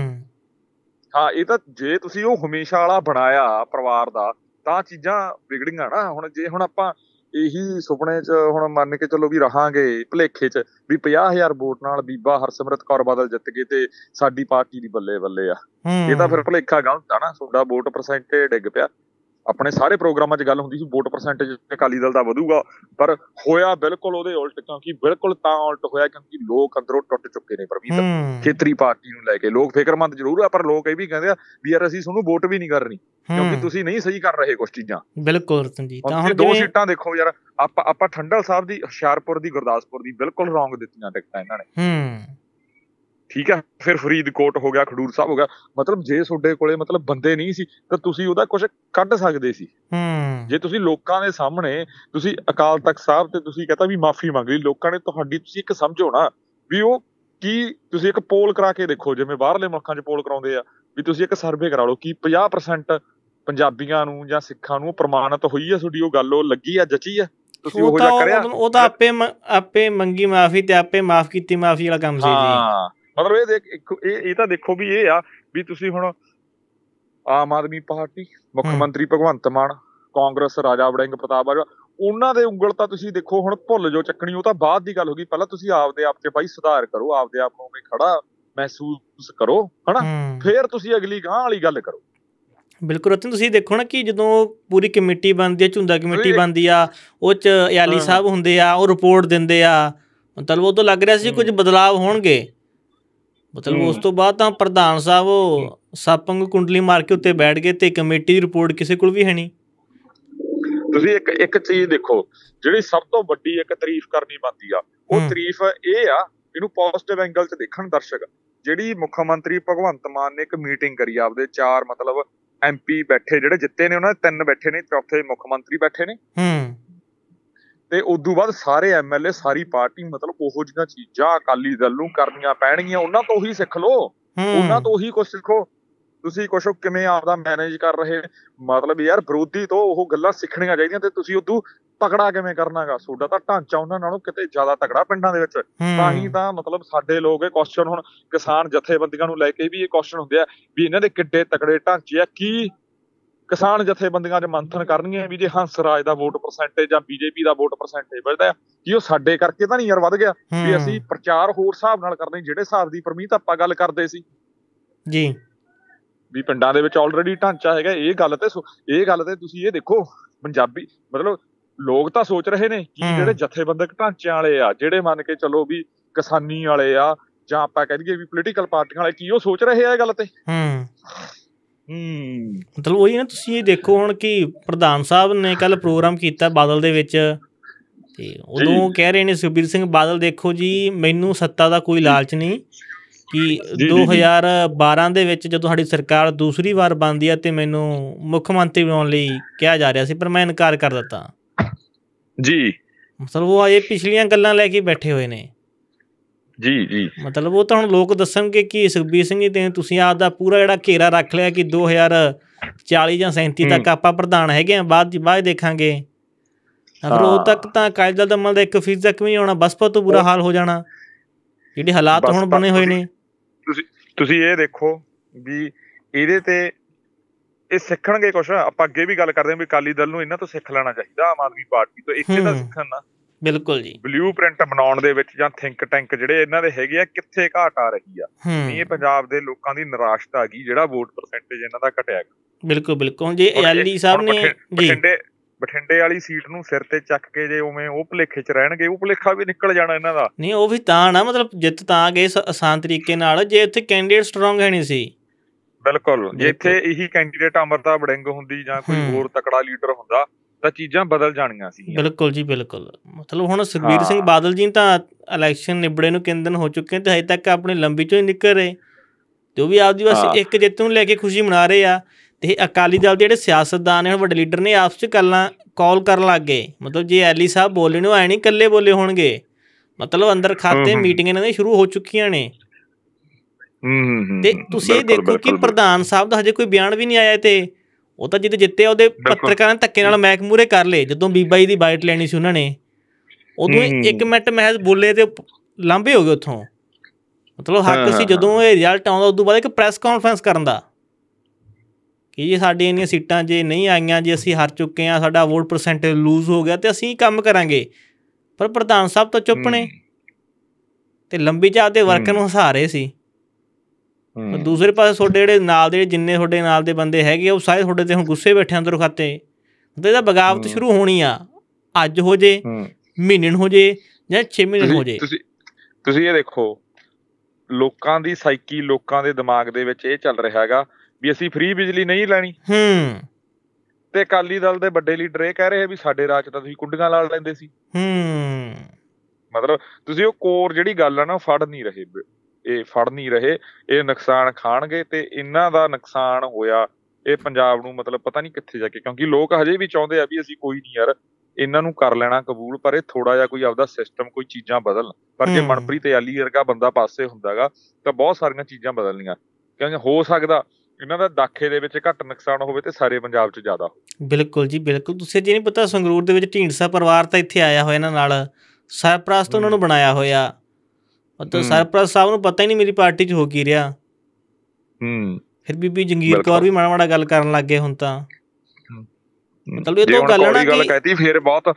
ਹਾਂ ਇਹ ਤਾਂ ਜੇ ਤੁਸੀਂ ਉਹ ਹਮੇਸ਼ਾ ਵਾਲਾ ਬਣਾਇਆ ਪਰਿਵਾਰ ਦਾ ਤਾਂ ਚੀਜ਼ਾਂ ਵਿਗੜੀਆਂ ਨਾ ਹੁਣ ਜੇ ਹੁਣ ਆਪਾਂ ਇਹੀ ਸੁਪਨੇ 'ਚ ਹੁਣ ਮੰਨ ਕੇ ਚੱਲੋ ਵੀ ਰਹਾਂਗੇ ਭਲੇਖੇ 'ਚ ਵੀ 50000 ਵੋਟ ਨਾਲ ਬੀਬਾ ਹਰਸਿਮਰਤ ਕੌਰ ਬਾਦਲ ਜਿੱਤ ਗਏ ਤੇ ਸਾਡੀ ਪਾਰਟੀ ਦੀ ਬੱਲੇ ਬੱਲੇ ਆ ਇਹ ਤਾਂ ਫਿਰ ਭਲੇਖਾ ਗਲਤ ਆ ਨਾ ਤੁਹਾਡਾ ਵੋਟ ਪਰਸੈਂਟੇ ਡਿੱਗ ਪਿਆ ਆਪਣੇ ਸਾਰੇ ਪ੍ਰੋਗਰਾਮਾਂ 'ਚ ਗੱਲ ਹੁੰਦੀ ਸੀ ਵੋਟ ਪਰਸੈਂਟੇਜ ਅਕਾਲੀ ਦਲ ਦਾ ਵਧੂਗਾ ਪਰ ਹੋਇਆ ਬਿਲਕੁਲ ਉਹਦੇ ਉਲਟ ਕਿਉਂਕਿ ਬਿਲਕੁਲ ਤਾਂ ਉਲਟ ਹੋਇਆ ਕਿਉਂਕਿ ਲੋਕ ਅੰਦਰੋਂ ਟੁੱਟ ਚੁੱਕੇ ਨੇ ਪ੍ਰਵੀਤ ਖੇਤਰੀ ਪਾਰਟੀ ਨੂੰ ਲੈ ਕੇ ਲੋਕ ਫਿਕਰਮੰਦ ਜ਼ਰੂਰ ਆ ਪਰ ਲੋਕ ਇਹ ਵੀ ਕਹਿੰਦੇ ਆ ਵੀ ਯਾਰ ਅਸੀਂ ਤੁਹਾਨੂੰ ਵੋਟ ਵੀ ਨਹੀਂ ਕਰਨੀ ਕਿਉਂਕਿ ਤੁਸੀਂ ਨਹੀਂ ਸਹੀ ਕਰ ਰਹੇ ਕੁਝ ਚੀਜ਼ਾਂ ਬਿਲਕੁਲ ਰਤਨ ਜੀ ਤਾਂ ਹੁਣ ਦੋ ਸੀਟਾਂ ਦੇਖੋ ਯਾਰ ਆਪਾਂ ਆਪਾਂ ਠੰਡਲ ਸਾਹਿਬ ਦੀ ਹੁਸ਼ਿਆਰਪੁਰ ਦੀ ਗੁਰਦਾਸਪੁਰ ਦੀ ਬਿਲਕੁਲ ਰੋਂਗ ਦਿੱਤੀਆਂ ਟਿਕਟਾਂ ਇਹਨਾਂ ਨੇ ਹੂੰ ਠੀਕ ਆ ਫਿਰ ਫਰੀਦਕੋਟ ਹੋ ਗਿਆ ਖਡੂਰ ਸਾਹਿਬ ਹੋ ਗਿਆ ਮਤਲਬ ਜੇ ਤੁਹਾਡੇ ਕੋਲੇ ਮਤਲਬ ਬੰਦੇ ਨਹੀਂ ਸੀ ਤਾਂ ਤੁਸੀਂ ਉਹਦਾ ਕੁਝ ਕੱਢ ਸਕਦੇ ਸੀ ਹੂੰ ਜੇ ਤੁਸੀਂ ਲੋਕਾਂ ਦੇ ਸਾਹਮਣੇ ਤੁਸੀਂ ਅਕਾਲ ਤਖਤ ਸਾਹਿਬ ਤੇ ਤੁਸੀਂ ਕਹਤਾ ਵੀ ਮਾਫੀ ਮੰਗ ਲਈ ਲੋਕਾਂ ਨੇ ਤੁਹਾਡੀ ਤੁਸੀਂ ਇੱਕ ਸਮਝੋ ਨਾ ਵੀ ਉਹ ਕੀ ਤੁਸੀਂ ਇੱਕ ਪੋਲ ਕਰਾ ਕੇ ਦੇਖੋ ਜਿਵੇਂ ਬਾਹਰਲੇ ਮੁਲਕਾਂ 'ਚ ਪੋਲ ਕਰਾਉਂਦੇ ਆ ਵੀ ਤੁਸੀਂ ਇੱਕ ਸਰਵੇ ਕਰਾ ਲਓ ਕਿ 50% ਪੰਜਾਬੀਆਂ ਨੂੰ ਜਾਂ ਸਿੱਖਾਂ ਨੂੰ ਪ੍ਰਮਾਣਿਤ ਹੋਈ ਆ ਤੁਹਾਡੀ ਉਹ ਗੱਲ ਉਹ ਲੱਗੀ ਆ ਜੱਚੀ ਆ ਤੁਸੀਂ ਉਹ ਜਾ ਕਰਿਆ ਉਹ ਤਾਂ ਆਪੇ ਆਪੇ ਮੰਗੀ ਮਾਫੀ ਤੇ ਆਪੇ ਮਾਫ ਕੀਤੀ ਮਾਫੀ ਵਾਲਾ ਕੰਮ ਸੀ ਜੀ ਹਾਂ ਮਤਲਬ ਇਹ ਦੇਖ ਇਹ ਇਹ ਤਾਂ ਦੇਖੋ ਵੀ ਇਹ ਆ ਵੀ ਤੁਸੀਂ ਹੁਣ ਆਮ ਆਦਮੀ ਪਾਰਟੀ ਮੁੱਖ ਮੰਤਰੀ ਭਗਵੰਤ ਮਾਨ ਕਾਂਗਰਸ ਰਾਜਾ ਵੜਿੰਗ ਪ੍ਰਤਾਪ ਆ ਉਹਨਾਂ ਦੇ ਉਂਗਲ ਤਾਂ ਤੁਸੀਂ ਦੇਖੋ ਹੁਣ ਭੁੱਲ ਜੋ ਚੱਕਣੀ ਉਹ ਤਾਂ ਬਾਅਦ ਦੀ ਗੱਲ ਹੋ ਗਈ ਪਹਿਲਾਂ ਤੁਸੀਂ ਆਪਦੇ ਆਪ ਤੇ ਬਾਈ ਸੁਧਾਰ ਕਰੋ ਆਪਦੇ ਆਪ ਨੂੰ ਵੀ ਖੜਾ ਮਹਿਸੂਸ ਕਰੋ ਹਨਾ ਫਿਰ ਤੁਸੀਂ ਅਗਲੀ ਗਾਂ ਵਾਲੀ ਗੱਲ ਕਰੋ ਬਿਲਕੁਲ ਰਤਨ ਤੁਸੀਂ ਦੇਖੋ ਨਾ ਕਿ ਜਦੋਂ ਪੂਰੀ ਕਮੇਟੀ ਬਣਦੀ ਹੈ ਝੁੰਦਾ ਕਮੇਟੀ ਬਣਦੀ ਆ ਉਹ ਚ ਯਾਲੀ ਸਾਹਿਬ ਹੁੰਦੇ ਆ ਉਹ ਰਿਪੋਰਟ ਦਿੰਦੇ ਆ ਮਤਲਬ ਉਹ ਤੋਂ ਲੱਗ ਰਿਹਾ ਸੀ ਕੁਝ ਬਦਲਾਅ ਹੋਣਗੇ ਮਤਲਬ ਉਸ ਤੋਂ ਬਾਅਦ ਤਾਂ ਪ੍ਰਧਾਨ ਸਾਹਿਬ ਉਹ ਸਾਪੰਗ ਕੁੰਡਲੀ ਮਾਰ ਕੇ ਉੱਤੇ ਬੈਠ ਗਏ ਤੇ ਕਮੇਟੀ ਦੀ ਰਿਪੋਰਟ ਕਿਸੇ ਕੋਲ ਵੀ ਹੈ ਨਹੀਂ ਤੁਸੀਂ ਇੱਕ ਇੱਕ ਚੀਜ਼ ਦੇਖੋ ਜਿਹੜੀ ਸਭ ਤੋਂ ਵੱਡੀ ਇੱਕ ਤਾਰੀਫ ਕਰਨੀ ਬੰਦੀ ਆ ਉਹ ਤਾਰੀਫ ਇਹ ਆ ਇਹਨੂੰ ਪੋਜ਼ਿਟਿਵ ਐਂਗਲ 'ਚ ਦੇਖਣ ਦਰਸ਼ਕ ਜਿਹੜੀ ਮੁੱਖ ਮੰਤਰੀ ਭਗਵੰਤ ਮਾਨ ਨੇ ਇੱਕ ਮੀਟਿੰਗ ਕਰੀ ਆਪਦੇ ਚਾਰ ਮਤਲਬ ਐਮਪੀ ਬੈਠੇ ਜਿਹੜੇ ਜਿੱਤੇ ਨੇ ਉਹਨਾਂ ਦੇ ਤਿੰਨ ਬੈਠੇ ਨੇ ਚੌਥੇ ਮੁੱਖ ਮੰਤਰੀ ਬੈਠੇ ਨੇ ਹੂੰ ਤੇ ਉਸ ਤੋਂ ਬਾਅਦ ਸਾਰੇ ਐਮਐਲਏ ਸਾਰੀ ਪਾਰਟੀ ਮਤਲਬ ਉਹੋ ਜਿਹੀਆਂ ਚੀਜ਼ਾਂ ਅਕਾਲੀ ਦਲ ਨੂੰ ਕਰਨੀਆਂ ਪੈਣਗੀਆਂ ਉਹਨਾਂ ਤੋਂ ਹੀ ਸਿੱਖ ਲਓ ਉਹਨਾਂ ਤੋਂ ਹੀ ਕੁਝ ਸਿੱਖੋ ਤੁਸੀਂ ਕੁਝ ਕਿਵੇਂ ਆਪਦਾ ਮੈਨੇਜ ਕਰ ਰਹੇ ਮਤਲਬ ਯਾਰ ਵਿਰੋਧੀ ਤੋਂ ਉਹ ਗੱਲਾਂ ਸਿੱਖਣੀਆਂ ਚਾਹੀਦੀਆਂ ਤੇ ਤੁਸੀਂ ਉਦੋਂ ਤਕੜਾ ਕਿਵੇਂ ਕਰਨਾਗਾ ਸੋਡਾ ਤਾਂ ਢਾਂਚਾ ਉਹਨਾਂ ਨਾਲੋਂ ਕਿਤੇ ਜ਼ਿਆਦਾ ਤਕੜਾ ਪਿੰਡਾਂ ਦੇ ਵਿੱਚ ਤਾਂ ਹੀ ਤਾਂ ਮਤਲਬ ਸਾਡੇ ਲੋਕ ਇਹ ਕੁਐਸਚਨ ਹੁਣ ਕਿਸਾਨ ਜਥੇਬੰਦੀਆਂ ਨੂੰ ਲੈ ਕੇ ਵੀ ਇਹ ਕੁਐਸਚਨ ਹੁੰਦੇ ਆ ਵੀ ਇਹਨਾਂ ਦੇ ਕਿੱਡੇ ਤਕੜੇ ਢਾਂਚੇ ਆ ਕੀ ਕਿਸਾਨ ਜਥੇਬੰਦੀਆਂ 'ਚ ਮੰਥਨ ਕਰਨੀਆਂ ਵੀ ਜੇ ਹੰਸ ਰਾਜ ਦਾ ਵੋਟ ਪਰਸੈਂਟੇਜ ਜਾਂ ਬੀਜੇਪੀ ਦਾ ਵੋਟ ਪਰਸੈਂਟੇਜ ਵੱਧਦਾ ਕਿ ਉਹ ਸਾਡੇ ਕਰਕੇ ਤਾਂ ਨਹੀਂ ਯਾਰ ਵੱਧ ਗਿਆ ਵੀ ਅਸੀਂ ਪ੍ਰਚਾਰ ਹੋਰ ਹਿਸਾਬ ਨਾਲ ਕਰਨੇ ਜਿਹੜੇ ਹਿਸਾਬ ਦੀ ਪਰਮੀਤ ਆਪਾਂ ਗੱਲ ਕਰਦੇ ਸੀ ਜੀ ਵੀ ਪਿੰਡਾਂ ਦੇ ਵਿੱਚ ਆਲਰੇਡੀ ਢਾਂਚਾ ਹੈਗਾ ਇਹ ਗੱਲ ਤੇ ਇਹ ਗੱਲ ਤੇ ਤੁਸੀਂ ਇਹ ਦੇਖੋ ਪੰਜਾਬੀ ਮਤਲਬ ਲੋਕ ਤਾਂ ਸੋਚ ਰਹੇ ਨੇ ਕਿ ਜਿਹੜੇ ਜਥੇਬੰਦਕ ਢਾਂਚਿਆਂ ਵਾਲੇ ਆ ਜਿਹੜੇ ਮੰਨ ਕੇ ਚੱਲੋ ਵੀ ਕਿਸਾਨੀ ਵਾਲੇ ਆ ਜਾਂ ਆਪਾਂ ਕਹਿ ਦਈਏ ਵੀ ਪੋਲੀਟੀਕਲ ਪਾਰਟੀਆਂ ਵਾਲੇ ਕੀ ਉਹ ਸੋਚ ਰਹੇ ਆ ਇਹ ਗੱਲ ਤੇ ਹੂੰ ਹੂੰ ਮਤਲਬ ਉਹੀ ਨਾ ਤੁਸੀਂ ਇਹ ਦੇਖੋ ਹੁਣ ਕਿ ਪ੍ਰਧਾਨ ਸਾਹਿਬ ਨੇ ਕੱਲ ਪ੍ਰੋਗਰਾਮ ਕੀਤਾ ਬਾਦਲ ਦੇ ਵਿੱਚ ਤੇ ਉਦੋਂ ਕਹਿ ਰਹੇ ਨੇ ਸੁਬੀਰ ਸਿੰਘ ਬਾਦਲ ਦੇਖੋ ਜੀ ਮੈਨੂੰ ਸੱਤਾ ਦਾ ਕੋਈ ਲਾਲਚ ਨਹੀਂ ਕਿ 2012 ਦੇ ਵਿੱਚ ਜਦੋਂ ਸਾਡੀ ਸਰਕਾਰ ਦੂਸਰੀ ਵਾਰ ਬਣਦੀ ਆ ਤੇ ਮੈਨੂੰ ਮੁੱਖ ਮੰਤਰੀ ਬਣਾਉਣ ਲਈ ਕਿਹਾ ਜਾ ਰਿਹਾ ਸੀ ਪਰ ਮੈਂ ਇਨਕਾਰ ਕਰ ਦਿੱਤਾ ਜੀ ਮਤਲਬ ਉਹ ਇਹ ਪਿਛਲੀਆਂ ਗੱਲਾਂ ਲੈ ਕੇ ਬੈਠੇ ਹੋਏ ਨੇ ਜੀ ਜੀ ਮਤਲਬ ਉਹ ਤਾਂ ਹੁਣ ਲੋਕ ਦੱਸਣਗੇ ਕਿ ਸੁਖਬੀਰ ਸਿੰਘ ਜੀ ਤੇ ਤੁਸੀਂ ਆਪ ਦਾ ਪੂਰਾ ਜਿਹੜਾ ਘੇਰਾ ਰੱਖ ਲਿਆ ਕਿ 2040 ਜਾਂ 37 ਤੱਕ ਆਪਾਂ ਪ੍ਰਧਾਨ ਹੈਗੇ ਆ ਬਾਅਦ ਬਾਅਦ ਦੇਖਾਂਗੇ ਅਗਰ ਉਹ ਤੱਕ ਤਾਂ ਕਾਇਦ ਦਮਲ ਦਾ ਫੀਸ ਤੱਕ ਵੀ ਹੋਣਾ ਬਸਪਾ ਤੋਂ ਬੁਰਾ ਹਾਲ ਹੋ ਜਾਣਾ ਜਿਹੜੇ ਹਾਲਾਤ ਹੁਣ ਬਣੇ ਹੋਏ ਨੇ ਤੁਸੀਂ ਤੁਸੀਂ ਇਹ ਦੇਖੋ ਵੀ ਇਹਦੇ ਤੇ ਇਹ ਸਿੱਖਣਗੇ ਕੁਝ ਆਪਾਂ ਅੱਗੇ ਵੀ ਗੱਲ ਕਰਦੇ ਹਾਂ ਵੀ ਕਾਲੀ ਦਲ ਨੂੰ ਇਹਨਾਂ ਤੋਂ ਸਿੱਖ ਲੈਣਾ ਚਾਹੀਦਾ ਆਮ ਆਦਮੀ ਪਾਰਟੀ ਤੋਂ ਇੱਥੇ ਤਾਂ ਸਿੱਖਣ ਨਾ ਬਿਲਕੁਲ ਜੀ ਬਲੂਪ੍ਰਿੰਟ ਬਣਾਉਣ ਦੇ ਵਿੱਚ ਜਾਂ ਥਿੰਕ ਟੈਂਕ ਜਿਹੜੇ ਇਹਨਾਂ ਦੇ ਹੈਗੇ ਆ ਕਿੱਥੇ ਘਾਟ ਆ ਰਹੀ ਆ ਇਹ ਪੰਜਾਬ ਦੇ ਲੋਕਾਂ ਦੀ ਨਿਰਾਸ਼ਤਾ ਗਈ ਜਿਹੜਾ ਵੋਟ ਪਰਸੈਂਟੇਜ ਇਹਨਾਂ ਦਾ ਘਟਿਆ ਬਿਲਕੁਲ ਬਿਲਕੁਲ ਜੇ ਐਲੀ ਸਾਹਿਬ ਨੇ ਜੀ ਬਠਿੰਡੇ ਬਠਿੰਡੇ ਵਾਲੀ ਸੀਟ ਨੂੰ ਸਿਰ ਤੇ ਚੱਕ ਕੇ ਜੇ ਉਵੇਂ ਉਹ ਭਲੇਖੇ 'ਚ ਰਹਿਣਗੇ ਉਹ ਭਲੇਖਾ ਵੀ ਨਿਕਲ ਜਾਣਾ ਇਹਨਾਂ ਦਾ ਨਹੀਂ ਉਹ ਵੀ ਤਾਂ ਨਾ ਮਤਲਬ ਜਿੱਤ ਤਾਂ ਗਏ ਆਸਾਨ ਤਰੀਕੇ ਨਾਲ ਜੇ ਇੱਥੇ ਕੈਂਡੀਡੇਟ ਸਟਰੋਂਗ ਹੈ ਨਹੀਂ ਸੀ ਬਿਲਕੁਲ ਜੇ ਇੱਥੇ ਇਹੀ ਕੈਂਡੀਡੇਟ ਅਮਰਤਾ ਬੜਿੰਗ ਹੁੰਦੀ ਜਾਂ ਕੋਈ ਹੋਰ ਤਕੜਾ ਲੀਡਰ ਹੁੰਦਾ ਤਾਂ ਚੀਜ਼ਾਂ ਬਦਲ ਜਾਣੀਆਂ ਸੀ ਬਿਲਕੁਲ ਜੀ ਬਿਲਕੁਲ ਮਤਲਬ ਹੁਣ ਸੁਖਬੀਰ ਸਿੰਘ ਬਾਦਲ ਜੀ ਤਾਂ ਇਲੈਕਸ਼ਨ ਨਿਬੜੇ ਨੂੰ ਕਿੰਨ ਦਿਨ ਹੋ ਚੁੱਕੇ ਤੇ ਹਜੇ ਤੱਕ ਆਪਣੇ ਲੰਬੀ ਚੋਂ ਹੀ ਨਿਕਲ ਰਹੇ ਤੇ ਉਹ ਵੀ ਆਪਦੀ ਵਸ ਇੱਕ ਜਿੱਤ ਨੂੰ ਲੈ ਕੇ ਖੁਸ਼ੀ ਮਨਾ ਰਹੇ ਆ ਤੇ ਅਕਾਲੀ ਦਲ ਦੇ ਜਿਹੜੇ ਸਿਆਸਤਦਾਨ ਨੇ ਵੱਡੇ ਲੀਡਰ ਨੇ ਆਪਸ ਵਿੱਚ ਗੱਲਾਂ ਕਾਲ ਕਰਨ ਲੱਗ ਗਏ ਮਤਲਬ ਜੇ ਐਲੀ ਸਾਹਿਬ ਬੋਲੇ ਨੂੰ ਆਏ ਨਹੀਂ ਇਕੱਲੇ ਬੋਲੇ ਹੋਣਗੇ ਮਤਲਬ ਅੰਦਰ ਖਾਤੇ ਮੀਟਿੰਗਾਂ ਇਹਨਾਂ ਦੀਆਂ ਸ਼ੁਰੂ ਹੋ ਚੁੱਕੀਆਂ ਨੇ ਹੂੰ ਹੂੰ ਤੇ ਤੁਸੀਂ ਇਹ ਦੇਖੋ ਕਿ ਪ੍ਰਧਾਨ ਸਾਹਿਬ ਦਾ ਹਜੇ ਕੋਈ ਬਿਆਨ ਵੀ ਨਹੀਂ ਆਇਆ ਤੇ ਉਹ ਤਾਂ ਜਿਹਦੇ ਜਿੱਤੇ ਉਹਦੇ ਪੱਤਰਕਾਰਾਂ ਨੇ ਧੱਕੇ ਨਾਲ ਮੈਕ ਮੂਰੇ ਕਰ ਲਏ ਜਦੋਂ ਬੀਬਾ ਜੀ ਦੀ ਬਾਈਟ ਲੈਣੀ ਸੀ ਉਹਨਾਂ ਨੇ ਉਦੋਂ ਇੱਕ ਮਿੰਟ ਮਹਿਜ਼ ਬੋਲੇ ਤੇ ਲਾਂਬੇ ਹੋ ਗਏ ਉੱਥੋਂ ਮਤਲਬ ਹੱਕ ਸੀ ਜਦੋਂ ਇਹ ਰਿਜ਼ਲਟ ਆਉਂਦਾ ਉਦੋਂ ਬਾਅਦ ਇੱਕ ਪ੍ਰੈਸ ਕਾਨਫਰੰਸ ਕਰਨ ਦਾ ਕਿ ਜੇ ਸਾਡੀ ਇੰਨੀਆਂ ਸੀਟਾਂ ਜੇ ਨਹੀਂ ਆਈਆਂ ਜੇ ਅਸੀਂ ਹਾਰ ਚੁੱਕੇ ਆ ਸਾਡਾ ਵੋਟ ਪਰਸੈਂਟੇਜ ਲੂਜ਼ ਹੋ ਗਿਆ ਤੇ ਅਸੀਂ ਕੰਮ ਕਰਾਂਗੇ ਪਰ ਪ੍ਰਧਾਨ ਸਾਹਿਬ ਤਾਂ ਚੁੱਪ ਨੇ ਤੇ ਲੰਬੀ ਚਾਹ ਦੇ ਵਰਕਰ ਨੂੰ ਹਸਾ ਰਹੇ ਸੀ ਦੂਸਰੇ ਪਾਸੇ ਤੁਹਾਡੇ ਜਿਹੜੇ ਨਾਲ ਦੇ ਜਿੰਨੇ ਤੁਹਾਡੇ ਨਾਲ ਦੇ ਬੰਦੇ ਹੈਗੇ ਉਹ ਸਾਰੇ ਤੁਹਾਡੇ ਤੇ ਹੁਣ ਗੁੱਸੇ ਬੈਠੇ ਅੰਦਰ ਖਾਤੇ ਤੇ ਇਹਦਾ ਬਗਾਵਤ ਸ਼ੁਰੂ ਹੋਣੀ ਆ ਅੱਜ ਹੋ ਜੇ ਮਹੀਨੇ ਨੂੰ ਹੋ ਜੇ ਜਾਂ 6 ਮਹੀਨੇ ਨੂੰ ਹੋ ਜੇ ਤੁਸੀਂ ਤੁਸੀਂ ਇਹ ਦੇਖੋ ਲੋਕਾਂ ਦੀ ਸਾਈਕੀ ਲੋਕਾਂ ਦੇ ਦਿਮਾਗ ਦੇ ਵਿੱਚ ਇਹ ਚੱਲ ਰਿਹਾ ਹੈਗਾ ਵੀ ਅਸੀਂ ਫ੍ਰੀ ਬਿਜਲੀ ਨਹੀਂ ਲੈਣੀ ਹੂੰ ਤੇ ਅਕਾਲੀ ਦਲ ਦੇ ਵੱਡੇ ਲੀਡਰ ਇਹ ਕਹਿ ਰਹੇ ਵੀ ਸਾਡੇ ਰਾਜ ਤਾਂ ਤੁਸੀਂ ਕੁੰਡੀਆਂ ਲਾ ਲੈਂਦੇ ਸੀ ਹੂੰ ਮਤਲਬ ਤੁਸੀਂ ਉਹ ਕੋਰ ਜਿਹੜੀ ਗੱਲ ਆ ਨਾ ਫੜ ਨਹੀਂ ਰਹੇ ਇਹ ਫੜ ਨਹੀਂ ਰਹੇ ਇਹ ਨੁਕਸਾਨ ਖਾਣਗੇ ਤੇ ਇਹਨਾਂ ਦਾ ਨੁਕਸਾਨ ਹੋਇਆ ਇਹ ਪੰਜਾਬ ਨੂੰ ਮਤਲਬ ਪਤਾ ਨਹੀਂ ਕਿੱਥੇ ਜਾ ਕੇ ਕਿਉਂਕਿ ਲੋਕ ਹਜੇ ਵੀ ਚਾਹੁੰਦੇ ਆ ਵੀ ਅਸੀਂ ਕੋਈ ਨਹੀਂ ਯਾਰ ਇਹਨਾਂ ਨੂੰ ਕਰ ਲੈਣਾ ਕਬੂਲ ਪਰ ਇਹ ਥੋੜਾ ਜਿਹਾ ਕੋਈ ਆਪਦਾ ਸਿਸਟਮ ਕੋਈ ਚੀਜ਼ਾਂ ਬਦਲ ਪਰ ਜੇ ਮਨਪ੍ਰੀਤ ਯਾਲੀ ਵਰਗਾ ਬੰਦਾ ਪਾਸੇ ਹੁੰਦਾਗਾ ਤਾਂ ਬਹੁਤ ਸਾਰੀਆਂ ਚੀਜ਼ਾਂ ਬਦਲਣੀਆਂ ਕਿਉਂਕਿ ਹੋ ਸਕਦਾ ਇਹਨਾਂ ਦਾ ਦਾਖੇ ਦੇ ਵਿੱਚ ਘੱਟ ਨੁਕਸਾਨ ਹੋਵੇ ਤੇ ਸਾਰੇ ਪੰਜਾਬ 'ਚ ਜ਼ਿਆਦਾ ਹੋ ਬਿਲਕੁਲ ਜੀ ਬਿਲਕੁਲ ਤੁਸੀਂ ਜੇ ਨਹੀਂ ਪਤਾ ਸੰਗਰੂਰ ਦੇ ਵਿੱਚ ਢੀਂਡਸਾ ਪਰਿਵਾਰ ਤਾਂ ਇੱਥੇ ਆਇਆ ਹੋਇਆ ਇਹਨਾਂ ਨਾਲ ਸਰਪ੍ਰਸਤ ਉਹਨਾਂ ਨੂੰ ਬਣਾਇਆ ਹੋਇਆ ਮਤਲਬ ਸਰਪ੍ਰਸਤ ਸਾਹਿਬ ਨੂੰ ਪਤਾ ਹੀ ਨਹੀਂ ਮੇਰੀ ਪਾਰਟੀ 'ਚ ਹੋ ਕੀ ਰਿਹਾ ਹੂੰ ਫਿਰ ਬੀਬੀ ਜੰਗੀਰ ਕੌਰ ਵੀ ਮਾੜਾ ਮਾੜਾ ਗੱਲ ਕਰਨ ਲੱਗ ਗਏ ਹੁਣ ਤਾਂ ਮਤਲਬ ਇਹ ਤੋਂ ਗੱਲ ਨਾ ਕਿ ਗੱਲ ਕਹਤੀ ਫਿਰ ਬਹੁਤ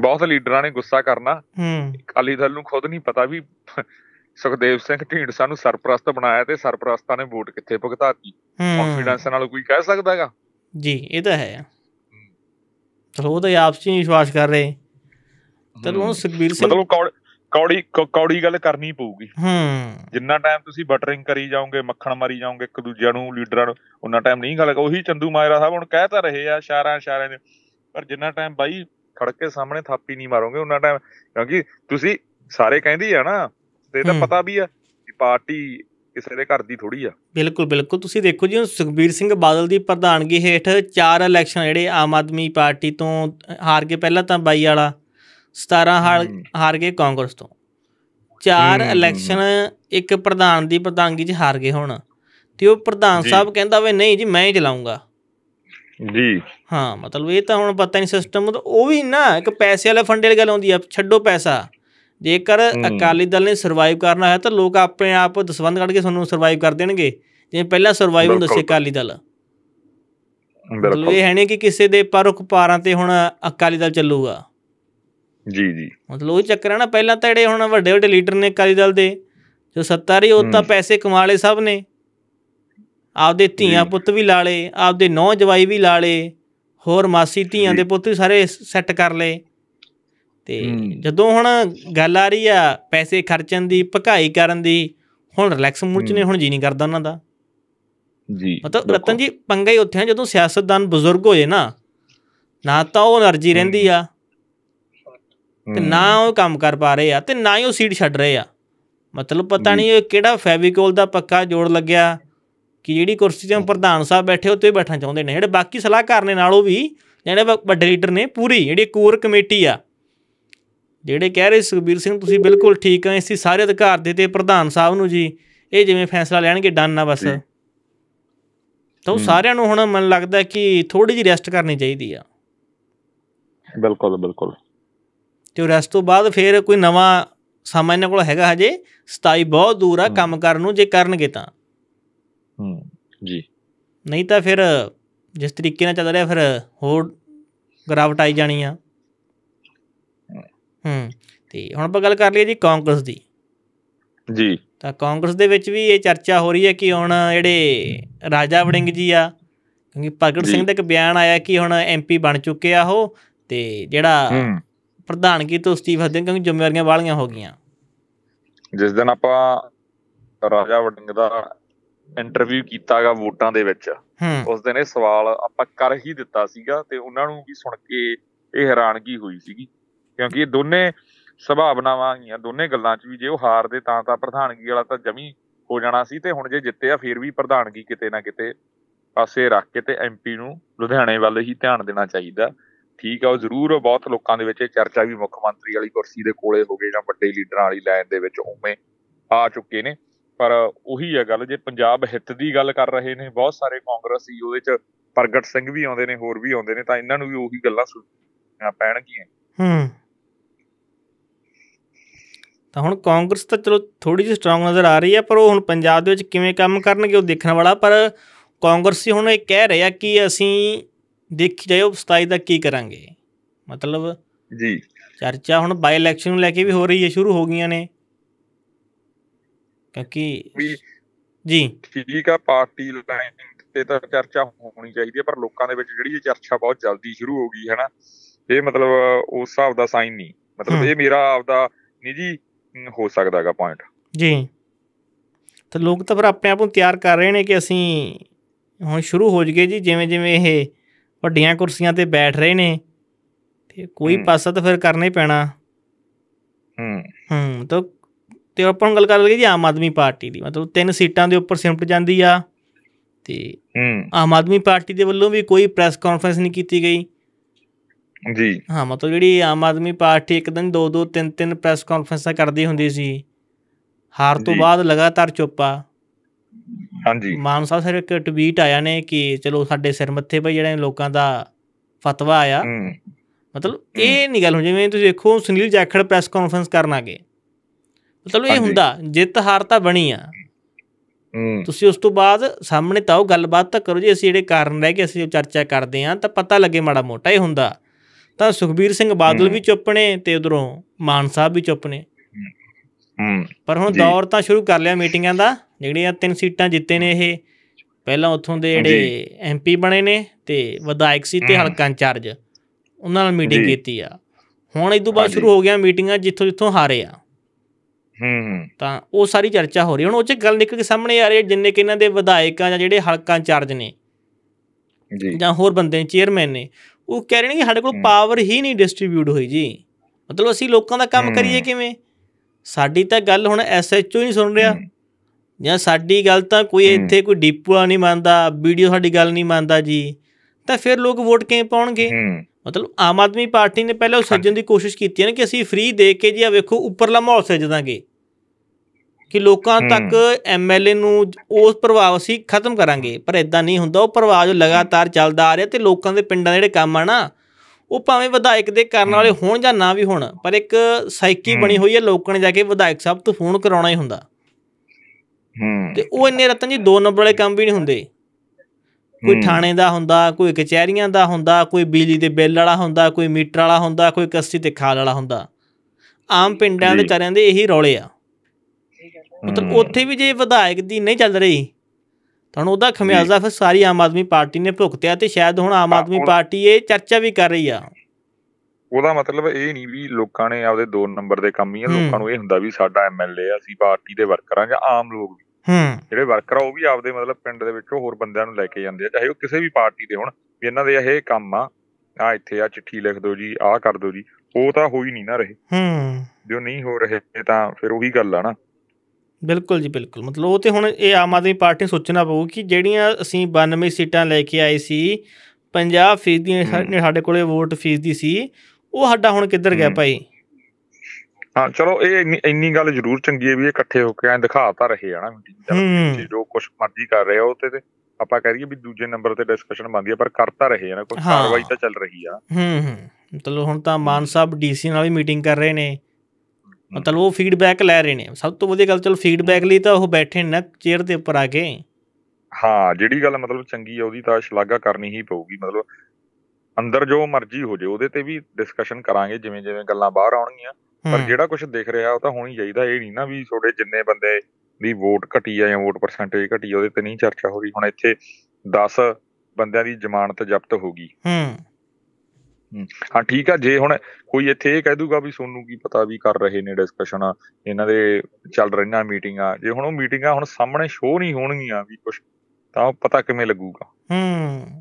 ਬਹੁਤ ਲੀਡਰਾਂ ਨੇ ਗੁੱਸਾ ਕਰਨਾ ਹੂੰ ਕਾਲੀ ਦਲ ਨੂੰ ਖੁਦ ਨਹੀਂ ਪਤਾ ਵੀ ਸੁਖਦੇਵ ਸਿੰਘ ਢੀਂਡਸਾ ਨੂੰ ਸਰਪ੍ਰਸਤ ਬਣਾਇਆ ਤੇ ਸਰਪ੍ਰਸਤਾਂ ਨੇ ਵੋਟ ਕਿੱਥੇ ਭੁਗਤਾਤੀ ਕੰਫੀਡੈਂਸ ਨਾਲ ਕੋਈ ਕਹਿ ਸਕਦਾ ਹੈਗਾ ਜੀ ਇਹ ਤਾਂ ਹੈ ਚਲੋ ਉਹ ਤਾਂ ਆਪਸੀ ਵਿਸ਼ਵਾਸ ਕਰ ਰਹੇ ਚਲੋ ਉਹ ਸੁਖਬੀਰ ਸਿੰਘ ਮਤਲਬ ਕੌੜੀ ਕੌੜੀ ਗੱਲ ਕਰਨੀ ਪਊਗੀ ਹੂੰ ਜਿੰਨਾ ਟਾਈਮ ਤੁਸੀਂ ਬਟਰਿੰਗ ਕਰੀ ਜਾਓਗੇ ਮੱਖਣ ਮਾਰੀ ਜਾਓਗੇ ਇੱਕ ਦੂਜਿਆਂ ਨੂੰ ਲੀਡਰਾਂ ਨੂੰ ਉਹਨਾਂ ਟਾਈਮ ਨਹੀਂ ਗੱਲ ਉਹੀ ਚੰਦੂ ਮਾਇਰਾ ਸਾਹਿਬ ਹੁਣ ਕਹਿ ਤਾਂ ਰਹੇ ਆ ਇਸ਼ਾਰਾ ਇਸ਼ਾਰੇ ਨੇ ਪਰ ਜਿੰਨਾ ਟਾਈਮ ਬਾਈ ਖੜ ਕੇ ਸਾਹਮਣੇ ਥਾਪੀ ਨਹੀਂ ਮਾਰੋਗੇ ਉਹਨਾਂ ਟਾਈਮ ਕਿਉਂਕਿ ਤੁਸੀਂ ਸਾਰੇ ਕਹਿੰਦੀ ਆ ਨਾ ਤੇ ਤਾਂ ਪਤਾ ਵੀ ਆ ਕਿ ਪਾਰਟੀ ਕਿਸੇ ਦੇ ਘਰ ਦੀ ਥੋੜੀ ਆ ਬਿਲਕੁਲ ਬਿਲਕੁਲ ਤੁਸੀਂ ਦੇਖੋ ਜੀ ਸੁਖਬੀਰ ਸਿੰਘ ਬਾਦਲ ਦੀ ਪ੍ਰਧਾਨਗੀ ਹੇਠ ਚਾਰ ਇਲੈਕਸ਼ਨ ਜਿਹੜੇ ਆਮ ਆਦਮੀ ਪਾਰਟੀ ਤੋਂ ਹਾਰ ਕੇ ਪਹਿਲਾਂ ਤਾਂ ਬਾਈ ਵਾਲਾ 17 ਹਾਰ ਹਾਰ ਗਏ ਕਾਂਗਰਸ ਤੋਂ ਚਾਰ ਇਲੈਕਸ਼ਨ ਇੱਕ ਪ੍ਰਧਾਨ ਦੀ ਪ੍ਰਧਾਨਗੀ 'ਚ ਹਾਰ ਗਏ ਹੁਣ ਤੇ ਉਹ ਪ੍ਰਧਾਨ ਸਾਹਿਬ ਕਹਿੰਦਾ ਵੇ ਨਹੀਂ ਜੀ ਮੈਂ ਹੀ ਚਲਾਉਂਗਾ ਜੀ ਹਾਂ ਮਤਲਬ ਇਹ ਤਾਂ ਹੁਣ ਪਤਾ ਨਹੀਂ ਸਿਸਟਮ ਉਹ ਵੀ ਨਾ ਇੱਕ ਪੈਸੇ ਵਾਲੇ ਫੰਡੇ ਵਾਲੀ ਗੱਲ ਆਉਂਦੀ ਆ ਛੱਡੋ ਪੈਸਾ ਜੇਕਰ ਅਕਾਲੀ ਦਲ ਨੇ ਸਰਵਾਈਵ ਕਰਨਾ ਹੈ ਤਾਂ ਲੋਕ ਆਪਣੇ ਆਪ ਦਸਵੰਦ ਕੱਢ ਕੇ ਤੁਹਾਨੂੰ ਸਰਵਾਈਵ ਕਰ ਦੇਣਗੇ ਜਿਵੇਂ ਪਹਿਲਾਂ ਸਰਵਾਈਵ ਹੁੰਦਾ ਸੀ ਅਕਾਲੀ ਦਲ ਬਿਲਕੁਲ ਇਹ ਹੈ ਨਹੀਂ ਕਿ ਕਿਸੇ ਦੇ ਪਰੋਖ ਪਾਰਾਂ ਤੇ ਹੁਣ ਅਕਾਲੀ ਦਲ ਚੱਲੂਗਾ ਜੀ ਜੀ ਮਤਲਬ ਉਹ ਚੱਕਰ ਹੈ ਨਾ ਪਹਿਲਾਂ ਤਾਂ ਜਿਹੜੇ ਹੁਣ ਵੱਡੇ ਵੱਡੇ ਲੀਡਰ ਨੇ ਕਾਲੀ ਦਲ ਦੇ ਜੋ ਸੱਤਾ ਰਹੀ ਉਹ ਤਾਂ ਪੈਸੇ ਕਮਾ ਲਏ ਸਭ ਨੇ ਆਪਦੇ ਧੀਆ ਪੁੱਤ ਵੀ ਲਾ ਲਏ ਆਪਦੇ ਨੌ ਜਵਾਈ ਵੀ ਲਾ ਲਏ ਹੋਰ ਮਾਸੀ ਧੀਆਂ ਦੇ ਪੁੱਤ ਵੀ ਸਾਰੇ ਸੈੱਟ ਕਰ ਲਏ ਤੇ ਜਦੋਂ ਹੁਣ ਗੱਲ ਆ ਰਹੀ ਆ ਪੈਸੇ ਖਰਚਣ ਦੀ ਭਕਾਈ ਕਰਨ ਦੀ ਹੁਣ ਰਿਲੈਕਸ ਮੂਡ ਚ ਨੇ ਹੁਣ ਜੀ ਨਹੀਂ ਕਰਦਾ ਉਹਨਾਂ ਦਾ ਜੀ ਮਤਲਬ ਰਤਨ ਜੀ ਪੰਗਾ ਹੀ ਉੱਥੇ ਆ ਜਦੋਂ ਸਿਆਸਤਦਾਨ ਬਜ਼ੁਰਗ ਹੋਏ ਨਾ ਨਾ ਤਾਂ ਉਹ એનર્ਜੀ ਰਹਿੰਦੀ ਆ ਤੇ ਨਾ ਉਹ ਕੰਮ ਕਰ ਪਾ ਰਹੇ ਆ ਤੇ ਨਾ ਹੀ ਉਹ ਸੀਟ ਛੱਡ ਰਹੇ ਆ ਮਤਲਬ ਪਤਾ ਨਹੀਂ ਇਹ ਕਿਹੜਾ ਫੈਵੀਕੋਲ ਦਾ ਪੱਕਾ ਜੋੜ ਲੱਗਿਆ ਕਿ ਜਿਹੜੀ ਕੁਰਸੀ ਤੇ ਪ੍ਰਧਾਨ ਸਾਹਿਬ ਬੈਠੇ ਉੱਤੇ ਬੈਠਣਾ ਚਾਹੁੰਦੇ ਨੇ ਜਿਹੜੇ ਬਾਕੀ ਸਲਾਹਕਾਰ ਨੇ ਨਾਲੋਂ ਵੀ ਜਿਹੜੇ ਵੱਡੇ ਲੀਡਰ ਨੇ ਪੂਰੀ ਜਿਹੜੀ ਕੋਰ ਕਮੇਟੀ ਆ ਜਿਹੜੇ ਕਹਿ ਰਹੇ ਸੁਖਬੀਰ ਸਿੰਘ ਤੁਸੀਂ ਬਿਲਕੁਲ ਠੀਕ ਆ ਇਸੇ ਸਾਰੇ ਅਧਿਕਾਰ ਦੇ ਤੇ ਪ੍ਰਧਾਨ ਸਾਹਿਬ ਨੂੰ ਜੀ ਇਹ ਜਿਵੇਂ ਫੈਸਲਾ ਲੈਣਗੇ ਡਨ ਆ ਬਸ ਤਾਂ ਉਹ ਸਾਰਿਆਂ ਨੂੰ ਹੁਣ ਮਨ ਲੱਗਦਾ ਕਿ ਥੋੜੀ ਜਿਹੀ ਰੈਸਟ ਕਰਨੀ ਚਾਹੀਦੀ ਆ ਬਿਲਕੁਲ ਬਿਲਕੁਲ ਤੇ ਉਸ ਤੋਂ ਬਾਅਦ ਫਿਰ ਕੋਈ ਨਵਾਂ ਸਮਾਂ ਇਹਨਾਂ ਕੋਲ ਹੈਗਾ ਹਜੇ 27 ਬਹੁਤ ਦੂਰ ਆ ਕੰਮ ਕਰਨ ਨੂੰ ਜੇ ਕਰਨਗੇ ਤਾਂ ਹੂੰ ਜੀ ਨਹੀਂ ਤਾਂ ਫਿਰ ਜਿਸ ਤਰੀਕੇ ਨਾਲ ਚੱਲ ਰਿਹਾ ਫਿਰ ਹੋਰ ਗਰਾਵਟ ਆਈ ਜਾਣੀ ਆ ਹੂੰ ਤੇ ਹੁਣ ਆਪਾਂ ਗੱਲ ਕਰ ਲਈਏ ਜੀ ਕਾਂਗਰਸ ਦੀ ਜੀ ਤਾਂ ਕਾਂਗਰਸ ਦੇ ਵਿੱਚ ਵੀ ਇਹ ਚਰਚਾ ਹੋ ਰਹੀ ਹੈ ਕਿ ਹੁਣ ਜਿਹੜੇ ਰਾਜਾ ਵੜਿੰਗ ਜੀ ਆ ਕਿਉਂਕਿ ਪ੍ਰਗਟ ਸਿੰਘ ਦਾ ਇੱਕ ਬਿਆਨ ਆਇਆ ਕਿ ਹੁਣ ਐਮਪੀ ਬਣ ਚੁੱਕੇ ਆ ਉਹ ਤੇ ਜਿਹੜਾ ਪ੍ਰਧਾਨਗੀ ਤੋਂ ਅਸਤੀਫਾ ਦੇਣ ਕਿਉਂਕਿ ਜ਼ਿੰਮੇਵਾਰੀਆਂ ਵਾਲੀਆਂ ਹੋ ਗਈਆਂ ਜਿਸ ਦਿਨ ਆਪਾਂ ਰਾਜਾ ਵਡਿੰਗ ਦਾ ਇੰਟਰਵਿਊ ਕੀਤਾਗਾ ਵੋਟਾਂ ਦੇ ਵਿੱਚ ਉਸ ਦਿਨ ਇਹ ਸਵਾਲ ਆਪਾਂ ਕਰ ਹੀ ਦਿੱਤਾ ਸੀਗਾ ਤੇ ਉਹਨਾਂ ਨੂੰ ਵੀ ਸੁਣ ਕੇ ਇਹ ਹੈਰਾਨਗੀ ਹੋਈ ਸੀਗੀ ਕਿਉਂਕਿ ਇਹ ਦੋਨੇ ਸੁਭਾਵਨਾਵਾਂ ਆਈਆਂ ਦੋਨੇ ਗੱਲਾਂ 'ਚ ਵੀ ਜੇ ਉਹ ਹਾਰਦੇ ਤਾਂ ਤਾਂ ਪ੍ਰਧਾਨਗੀ ਵਾਲਾ ਤਾਂ ਜਮੀ ਹੋ ਜਾਣਾ ਸੀ ਤੇ ਹੁਣ ਜੇ ਜਿੱਤੇ ਆ ਫਿਰ ਵੀ ਪ੍ਰਧਾਨਗੀ ਕਿਤੇ ਨਾ ਕਿਤੇ ਪਾਸੇ ਰੱਖ ਕੇ ਤੇ ਐਮਪੀ ਨੂੰ ਲੁਧਿਆਣੇ ਵੱਲ ਹੀ ਧਿਆਨ ਦੇਣਾ ਚਾਹੀਦਾ ਠੀਕ ਆ ਉਹ ਜ਼ਰੂਰ ਬਹੁਤ ਲੋਕਾਂ ਦੇ ਵਿੱਚ ਇਹ ਚਰਚਾ ਵੀ ਮੁੱਖ ਮੰਤਰੀ ਵਾਲੀ ਕੁਰਸੀ ਦੇ ਕੋਲੇ ਹੋ ਗਏ ਜਾਂ ਵੱਡੇ ਲੀਡਰਾਂ ਵਾਲੀ ਲਾਈਨ ਦੇ ਵਿੱਚ ਉਵੇਂ ਆ ਚੁੱਕੇ ਨੇ ਪਰ ਉਹੀ ਆ ਗੱਲ ਜੇ ਪੰਜਾਬ ਹਿੱਤ ਦੀ ਗੱਲ ਕਰ ਰਹੇ ਨੇ ਬਹੁਤ ਸਾਰੇ ਕਾਂਗਰਸੀ ਉਹਦੇ ਵਿੱਚ ਪ੍ਰਗਟ ਸਿੰਘ ਵੀ ਆਉਂਦੇ ਨੇ ਹੋਰ ਵੀ ਆਉਂਦੇ ਨੇ ਤਾਂ ਇਹਨਾਂ ਨੂੰ ਵੀ ਉਹੀ ਗੱਲਾਂ ਸੁਣਨਾ ਪੈਣਗੀਆਂ ਹੂੰ ਤਾਂ ਹੁਣ ਕਾਂਗਰਸ ਤਾਂ ਚਲੋ ਥੋੜੀ ਜਿਹੀ ਸਟਰੋਂਗ ਨਜ਼ਰ ਆ ਰਹੀ ਹੈ ਪਰ ਉਹ ਹੁਣ ਪੰਜਾਬ ਦੇ ਵਿੱਚ ਕਿਵੇਂ ਕੰਮ ਕਰਨਗੇ ਉਹ ਦੇਖਣ ਵਾਲਾ ਪਰ ਕਾਂਗਰਸੀ ਹੁਣ ਇਹ ਕਹਿ ਰਹੇ ਆ ਕਿ ਅਸੀਂ ਦੇਖੀ ਜਾਇਓ 27 ਦਾ ਕੀ ਕਰਾਂਗੇ ਮਤਲਬ ਜੀ ਚਰਚਾ ਹੁਣ ਬਾਈ ਇਲੈਕਸ਼ਨ ਨੂੰ ਲੈ ਕੇ ਵੀ ਹੋ ਰਹੀ ਹੈ ਸ਼ੁਰੂ ਹੋ ਗਈਆਂ ਨੇ ਕਿਉਂਕਿ ਜੀ ਠੀਕ ਆ ਪਾਰਟੀ ਲਾਈਨ ਤੇ ਤਾਂ ਚਰਚਾ ਹੋਣੀ ਚਾਹੀਦੀ ਹੈ ਪਰ ਲੋਕਾਂ ਦੇ ਵਿੱਚ ਜਿਹੜੀ ਇਹ ਚਰਚਾ ਬਹੁਤ ਜਲਦੀ ਸ਼ੁਰੂ ਹੋ ਗਈ ਹੈ ਨਾ ਇਹ ਮਤਲਬ ਉਸ ਹਿਸਾਬ ਦਾ ਸਾਈਨ ਨਹੀਂ ਮਤਲਬ ਇਹ ਮੇਰਾ ਆਪਦਾ ਨਿੱਜੀ ਹੋ ਸਕਦਾ ਹੈਗਾ ਪੁਆਇੰਟ ਜੀ ਤਾਂ ਲੋਕ ਤਾਂ ਫਿਰ ਆਪਣੇ ਆਪ ਨੂੰ ਤਿਆਰ ਕਰ ਰਹੇ ਨੇ ਕਿ ਅਸੀਂ ਹੁਣ ਸ਼ੁਰੂ ਹੋ ਜਗੇ ਜੀ ਜਿਵੇਂ ਜਿਵੇਂ ਇਹ ਵੱਡੀਆਂ ਕੁਰਸੀਆਂ ਤੇ ਬੈਠ ਰਹੇ ਨੇ ਤੇ ਕੋਈ ਪਾਸਾ ਤਾਂ ਫਿਰ ਕਰਨਾ ਹੀ ਪੈਣਾ ਹੂੰ ਹੂੰ ਤਾਂ ਤੇ ਆਪਾਂ ਗੱਲ ਕਰ ਲਈਏ ਜੀ ਆਮ ਆਦਮੀ ਪਾਰਟੀ ਦੀ ਮਤਲਬ ਤਿੰਨ ਸੀਟਾਂ ਦੇ ਉੱਪਰ ਸਿਮਟ ਜਾਂਦੀ ਆ ਤੇ ਆਮ ਆਦਮੀ ਪਾਰਟੀ ਦੇ ਵੱਲੋਂ ਵੀ ਕੋਈ ਪ੍ਰੈਸ ਕਾਨਫਰੰਸ ਨਹੀਂ ਕੀਤੀ ਗਈ ਜੀ ਹਾਂ ਮਤਲਬ ਜਿਹੜੀ ਆਮ ਆਦਮੀ ਪਾਰਟੀ ਇੱਕ ਦਿਨ ਦੋ ਦੋ ਤਿੰਨ ਤਿੰਨ ਪ੍ਰੈਸ ਕਾਨਫਰੰਸਾਂ ਕਰਦੀ ਹੁੰਦੀ ਸੀ ਹਾਰ ਤੋਂ ਬਾਅਦ ਲਗਾਤਾਰ ਚੁੱਪਾ ਹਾਂਜੀ ਮਾਨ ਸਾਹਿਬ ਸਰ ਇੱਕ ਟਵੀਟ ਆਇਆ ਨੇ ਕਿ ਚਲੋ ਸਾਡੇ ਸਿਰ ਮੱਥੇ ਪਈ ਜਿਹੜੇ ਲੋਕਾਂ ਦਾ ਫਤਵਾ ਆਇਆ ਮਤਲਬ ਇਹ ਨਹੀਂ ਗੱਲ ਹੋ ਜਿਵੇਂ ਤੁਸੀਂ ਦੇਖੋ ਸੁਨੀਲ ਜਾਖੜ ਪ੍ਰੈਸ ਕਾਨਫਰੰਸ ਕਰਨ ਆ ਗਏ ਮਤਲਬ ਇਹ ਹੁੰਦਾ ਜਿੱਤ ਹਾਰ ਤਾਂ ਬਣੀ ਆ ਤੁਸੀਂ ਉਸ ਤੋਂ ਬਾਅਦ ਸਾਹਮਣੇ ਤਾਂ ਉਹ ਗੱਲਬਾਤ ਤਾਂ ਕਰੋ ਜੀ ਅਸੀਂ ਜਿਹੜੇ ਕਾਰਨ ਰਹਿ ਗਏ ਅਸੀਂ ਉਹ ਚਰਚਾ ਕਰਦੇ ਆ ਤਾਂ ਪਤਾ ਲੱਗੇ ਮਾੜਾ ਮੋਟਾ ਇਹ ਹੁੰਦਾ ਤਾਂ ਸੁਖਬੀਰ ਸਿੰਘ ਬਾਦਲ ਵੀ ਚੁੱਪ ਨੇ ਤੇ ਉਧਰੋਂ ਮਾਨ ਸਾਹਿਬ ਵੀ ਚੁੱਪ ਨੇ ਪਰ ਹੁਣ ਦੌਰ ਤਾਂ ਸ਼ੁਰੂ ਕਰ ਲਿਆ ਮੀਟਿੰਗਾਂ ਦਾ ਜਿਹੜੀਆਂ ਤਿੰਨ ਸੀਟਾਂ ਜਿੱਤੇ ਨੇ ਇਹ ਪਹਿਲਾਂ ਉੱਥੋਂ ਦੇ ਜਿਹੜੇ ਐਮਪੀ ਬਣੇ ਨੇ ਤੇ ਵਿਧਾਇਕ ਸੀ ਤੇ ਹਲਕਾ ਇੰਚਾਰਜ ਉਹਨਾਂ ਨਾਲ ਮੀਟਿੰਗ ਕੀਤੀ ਆ ਹੁਣ ਇਦੋਂ ਬਾਅਦ ਸ਼ੁਰੂ ਹੋ ਗਿਆ ਮੀਟਿੰਗਾਂ ਜਿੱਥੋਂ ਜਿੱਥੋਂ ਹਾਰੇ ਆ ਹੂੰ ਤਾਂ ਉਹ ਸਾਰੀ ਚਰਚਾ ਹੋ ਰਹੀ ਹੁਣ ਉਹ ਚ ਗੱਲ ਨਿਕਲ ਕੇ ਸਾਹਮਣੇ ਆ ਰਹੀ ਹੈ ਜਿੰਨੇ ਕਿ ਇਹਨਾਂ ਦੇ ਵਿਧਾਇਕਾਂ ਜਾਂ ਜਿਹੜੇ ਹਲਕਾ ਇੰਚਾਰਜ ਨੇ ਜੀ ਜਾਂ ਹੋਰ ਬੰਦੇ ਨੇ ਚੇਅਰਮੈਨ ਨੇ ਉਹ ਕਹਿ ਰਹੇ ਨੇ ਕਿ ਸਾਡੇ ਕੋਲ ਪਾਵਰ ਹੀ ਨਹੀਂ ਡਿਸਟ੍ਰੀਬਿਊਟ ਹੋਈ ਜੀ ਮਤਲਬ ਅਸੀਂ ਲੋਕਾਂ ਦਾ ਕੰਮ ਕਰੀਏ ਕਿਵੇਂ ਸਾਡੀ ਤਾਂ ਗੱਲ ਹੁਣ ਐਸਐਚਓ ਨਹੀਂ ਸੁਣ ਰਿਹਾ ਜਾਂ ਸਾਡੀ ਗੱਲ ਤਾਂ ਕੋਈ ਇੱਥੇ ਕੋਈ ਡੀਪੂਆ ਨਹੀਂ ਮੰਨਦਾ ਵੀਡੀਓ ਸਾਡੀ ਗੱਲ ਨਹੀਂ ਮੰਨਦਾ ਜੀ ਤਾਂ ਫਿਰ ਲੋਕ ਵੋਟ ਕਿਵੇਂ ਪਾਉਣਗੇ ਮਤਲਬ ਆਮ ਆਦਮੀ ਪਾਰਟੀ ਨੇ ਪਹਿਲਾਂ ਸੱਜਣ ਦੀ ਕੋਸ਼ਿਸ਼ ਕੀਤੀ ਹੈ ਨਾ ਕਿ ਅਸੀਂ ਫ੍ਰੀ ਦੇ ਕੇ ਜੀ ਆ ਵੇਖੋ ਉੱਪਰਲਾ ਮਾਹੌਲ ਸੱਜ ਦਾਂਗੇ ਕਿ ਲੋਕਾਂ ਤੱਕ ਐਮਐਲਏ ਨੂੰ ਉਸ ਪ੍ਰਭਾਵ ਅਸੀਂ ਖਤਮ ਕਰਾਂਗੇ ਪਰ ਇਦਾਂ ਨਹੀਂ ਹੁੰਦਾ ਉਹ ਪ੍ਰਭਾਵ ਜੋ ਲਗਾਤਾਰ ਚੱਲਦਾ ਆ ਰਿਹਾ ਤੇ ਲੋਕਾਂ ਦੇ ਪਿੰਡਾਂ ਦੇ ਜਿਹੜੇ ਕੰਮ ਆ ਨਾ ਉਹ ਭਾਵੇਂ ਵਿਧਾਇਕ ਦੇ ਕਰਨ ਵਾਲੇ ਹੋਣ ਜਾਂ ਨਾ ਵੀ ਹੋਣ ਪਰ ਇੱਕ ਸਾਈਕੀ ਬਣੀ ਹੋਈ ਹੈ ਲੋਕਾਂ ਨੇ ਜਾ ਕੇ ਵਿਧਾਇਕ ਸਾਹਿਬ ਤੋਂ ਫੋਨ ਕਰਾਉਣਾ ਹੀ ਹੁੰਦਾ ਤੇ ਉਹ ਇੰਨੇ ਰਤਨ ਜੀ ਦੋ ਨੰਬਰ ਵਾਲੇ ਕੰਮ ਵੀ ਨਹੀਂ ਹੁੰਦੇ ਕੋਈ ਥਾਣੇ ਦਾ ਹੁੰਦਾ ਕੋਈ ਕਚਹਿਰੀਆਂ ਦਾ ਹੁੰਦਾ ਕੋਈ ਬਿਜਲੀ ਦੇ ਬਿੱਲ ਵਾਲਾ ਹੁੰਦਾ ਕੋਈ ਮੀਟਰ ਵਾਲਾ ਹੁੰਦਾ ਕੋਈ ਕਸਤੀ ਤੇ ਖਾਲ ਵਾਲਾ ਹੁੰਦਾ ਆਮ ਪਿੰਡਾਂ ਦੇ ਚਾਰਿਆਂ ਦੇ ਇਹੀ ਰੌਲੇ ਆ ਮਤਲਬ ਉੱਥੇ ਵੀ ਜੇ ਵਿਧਾਇਕ ਦੀ ਨਹੀਂ ਚੱਲ ਰਹੀ ਤਾਂ ਉਹਦਾ ਖਮਿਆਜ਼ਾ ਫਿਰ ਸਾਰੀ ਆਮ ਆਦਮੀ ਪਾਰਟੀ ਨੇ ਭੁਗਤਿਆ ਤੇ ਸ਼ਾਇਦ ਹੁਣ ਆਮ ਆਦਮੀ ਪਾਰਟੀ ਇਹ ਚਰਚਾ ਵੀ ਕਰ ਰਹੀ ਆ ਉਹਦਾ ਮਤਲਬ ਇਹ ਨਹੀਂ ਵੀ ਲੋਕਾਂ ਨੇ ਆਪਦੇ ਦੋ ਨੰਬਰ ਦੇ ਕੰਮ ਹੀ ਆ ਲੋਕਾਂ ਨੂੰ ਇਹ ਹੁੰਦਾ ਵੀ ਸਾਡਾ ਐਮਐਲਏ ਆ ਅਸੀਂ ਪਾਰਟੀ ਦੇ ਵਰਕਰਾਂ ਜਾਂ ਆਮ ਲੋਕ ਵੀ ਹੂੰ ਜਿਹੜੇ ਵਰਕਰ ਆ ਉਹ ਵੀ ਆਪਦੇ ਮਤਲਬ ਪਿੰਡ ਦੇ ਵਿੱਚੋਂ ਹੋਰ ਬੰਦਿਆਂ ਨੂੰ ਲੈ ਕੇ ਜਾਂਦੇ ਆ ਚਾਹੇ ਉਹ ਕਿਸੇ ਵੀ ਪਾਰਟੀ ਦੇ ਹੋਣ ਵੀ ਇਹਨਾਂ ਦੇ ਇਹ ਕੰਮ ਆ ਆ ਇੱਥੇ ਆ ਚਿੱਠੀ ਲਿਖ ਦਿਓ ਜੀ ਆ ਕਰ ਦਿਓ ਜੀ ਉਹ ਤਾਂ ਹੋ ਹੀ ਨਹੀਂ ਨਾ ਰਹੇ ਹੂੰ ਜੋ ਨਹੀਂ ਹੋ ਰਹੇ ਤਾਂ ਫਿਰ ਉਹੀ ਗੱਲ ਆ ਨਾ ਬਿਲਕੁਲ ਜੀ ਬਿਲਕੁਲ ਮਤਲਬ ਉਹ ਤੇ ਹੁਣ ਇਹ ਆਮ ਆਦਮੀ ਪਾਰਟੀ ਸੋਚਣਾ ਪਊ ਕਿ ਜਿਹੜੀਆਂ ਅਸੀਂ 92 ਸੀਟਾਂ ਲੈ ਕੇ ਆਏ ਸੀ 50 ਫੀਸਦੀ ਸਾਡੇ ਕੋਲੇ ਵੋਟ ਫੀਸਦੀ ਸੀ ਉਹ ਸਾਡਾ ਹੁਣ ਕਿੱਧਰ ਗਿਆ ਭਾਈ ਹਾਂ ਚਲੋ ਇਹ ਇੰਨੀ ਗੱਲ ਜ਼ਰੂਰ ਚੰਗੀ ਹੈ ਵੀ ਇਹ ਇਕੱਠੇ ਹੋ ਕੇ ਐ ਦਿਖਾ ਤਾਂ ਰਹੇ ਆ ਨਾ ਜੀ ਜੋ ਕੁਝ ਮਰਜ਼ੀ ਕਰ ਰਹੇ ਹੋ ਉਹ ਤੇ ਆਪਾਂ ਕਹ ਰਹੀਏ ਵੀ ਦੂਜੇ ਨੰਬਰ ਤੇ ਡਿਸਕਸ਼ਨ ਬੰਦੀ ਆ ਪਰ ਕਰਤਾ ਰਹੇ ਆ ਨਾ ਕੋਈ ਕਾਰਵਾਈ ਤਾਂ ਚੱਲ ਰਹੀ ਆ ਹੂੰ ਹੂੰ ਮਤਲਬ ਹੁਣ ਤਾਂ ਮਾਨ ਸਾਹਿਬ ਡੀਸੀ ਨਾਲ ਵੀ ਮੀਟਿੰਗ ਕਰ ਰਹੇ ਨੇ ਮਤਲਬ ਉਹ ਫੀਡਬੈਕ ਲੈ ਰਹੇ ਨੇ ਸਭ ਤੋਂ ਵਧੀਆ ਗੱਲ ਚਲੋ ਫੀਡਬੈਕ ਲਈ ਤਾਂ ਉਹ ਬੈਠੇ ਨੇ ਨਾ ਚੇਅਰ ਦੇ ਉੱਪਰ ਆ ਕੇ ਹਾਂ ਜਿਹੜੀ ਗੱਲ ਮਤਲਬ ਚੰਗੀ ਆ ਉਹਦੀ ਤਾਂ ਸ਼ਲਾਘਾ ਕਰਨੀ ਹੀ ਪਊਗੀ ਮਤਲਬ ਅੰਦਰ ਜੋ ਮਰਜ਼ੀ ਹੋ ਜੇ ਉਹਦੇ ਤੇ ਵੀ ਡਿਸਕਸ਼ਨ ਕਰਾਂਗੇ ਜਿਵੇਂ ਜਿਵੇਂ ਗੱਲਾਂ ਬਾਹਰ ਆਉਣਗੀਆਂ ਪਰ ਜਿਹੜਾ ਕੁਝ ਦਿਖ ਰਿਹਾ ਉਹ ਤਾਂ ਹੋਣੀ ਚਾਹੀਦਾ ਇਹ ਨਹੀਂ ਨਾ ਵੀ ਛੋਟੇ ਜਿੰਨੇ ਬੰਦੇ ਦੀ ਵੋਟ ਘਟੀ ਆ ਜਾਂ ਵੋਟ ਪਰਸੈਂਟੇਜ ਘਟੀ ਉਹਦੇ ਤੇ ਨਹੀਂ ਚਰਚਾ ਹੋ ਰਹੀ ਹੁਣ ਇੱਥੇ 10 ਬੰਦਿਆਂ ਦੀ ਜ਼ਮਾਨਤ ਜ਼ਬਤ ਹੋ ਗਈ ਹੂੰ ਹਾਂ ਠੀਕ ਆ ਜੇ ਹੁਣ ਕੋਈ ਇੱਥੇ ਇਹ ਕਹਿ ਦੂਗਾ ਵੀ ਸੋਨੂੰ ਕੀ ਪਤਾ ਵੀ ਕਰ ਰਹੇ ਨੇ ਡਿਸਕਸ਼ਨ ਇਹਨਾਂ ਦੇ ਚੱਲ ਰਹੀਆਂ ਮੀਟਿੰਗਾਂ ਜੇ ਹੁਣ ਉਹ ਮੀਟਿੰਗਾਂ ਹੁਣ ਸਾਹਮਣੇ ਸ਼ੋਅ ਨਹੀਂ ਹੋਣਗੀਆਂ ਵੀ ਕੁਝ ਤਾਂ ਪਤਾ ਕਿਵੇਂ ਲੱਗੂਗਾ ਹੂੰ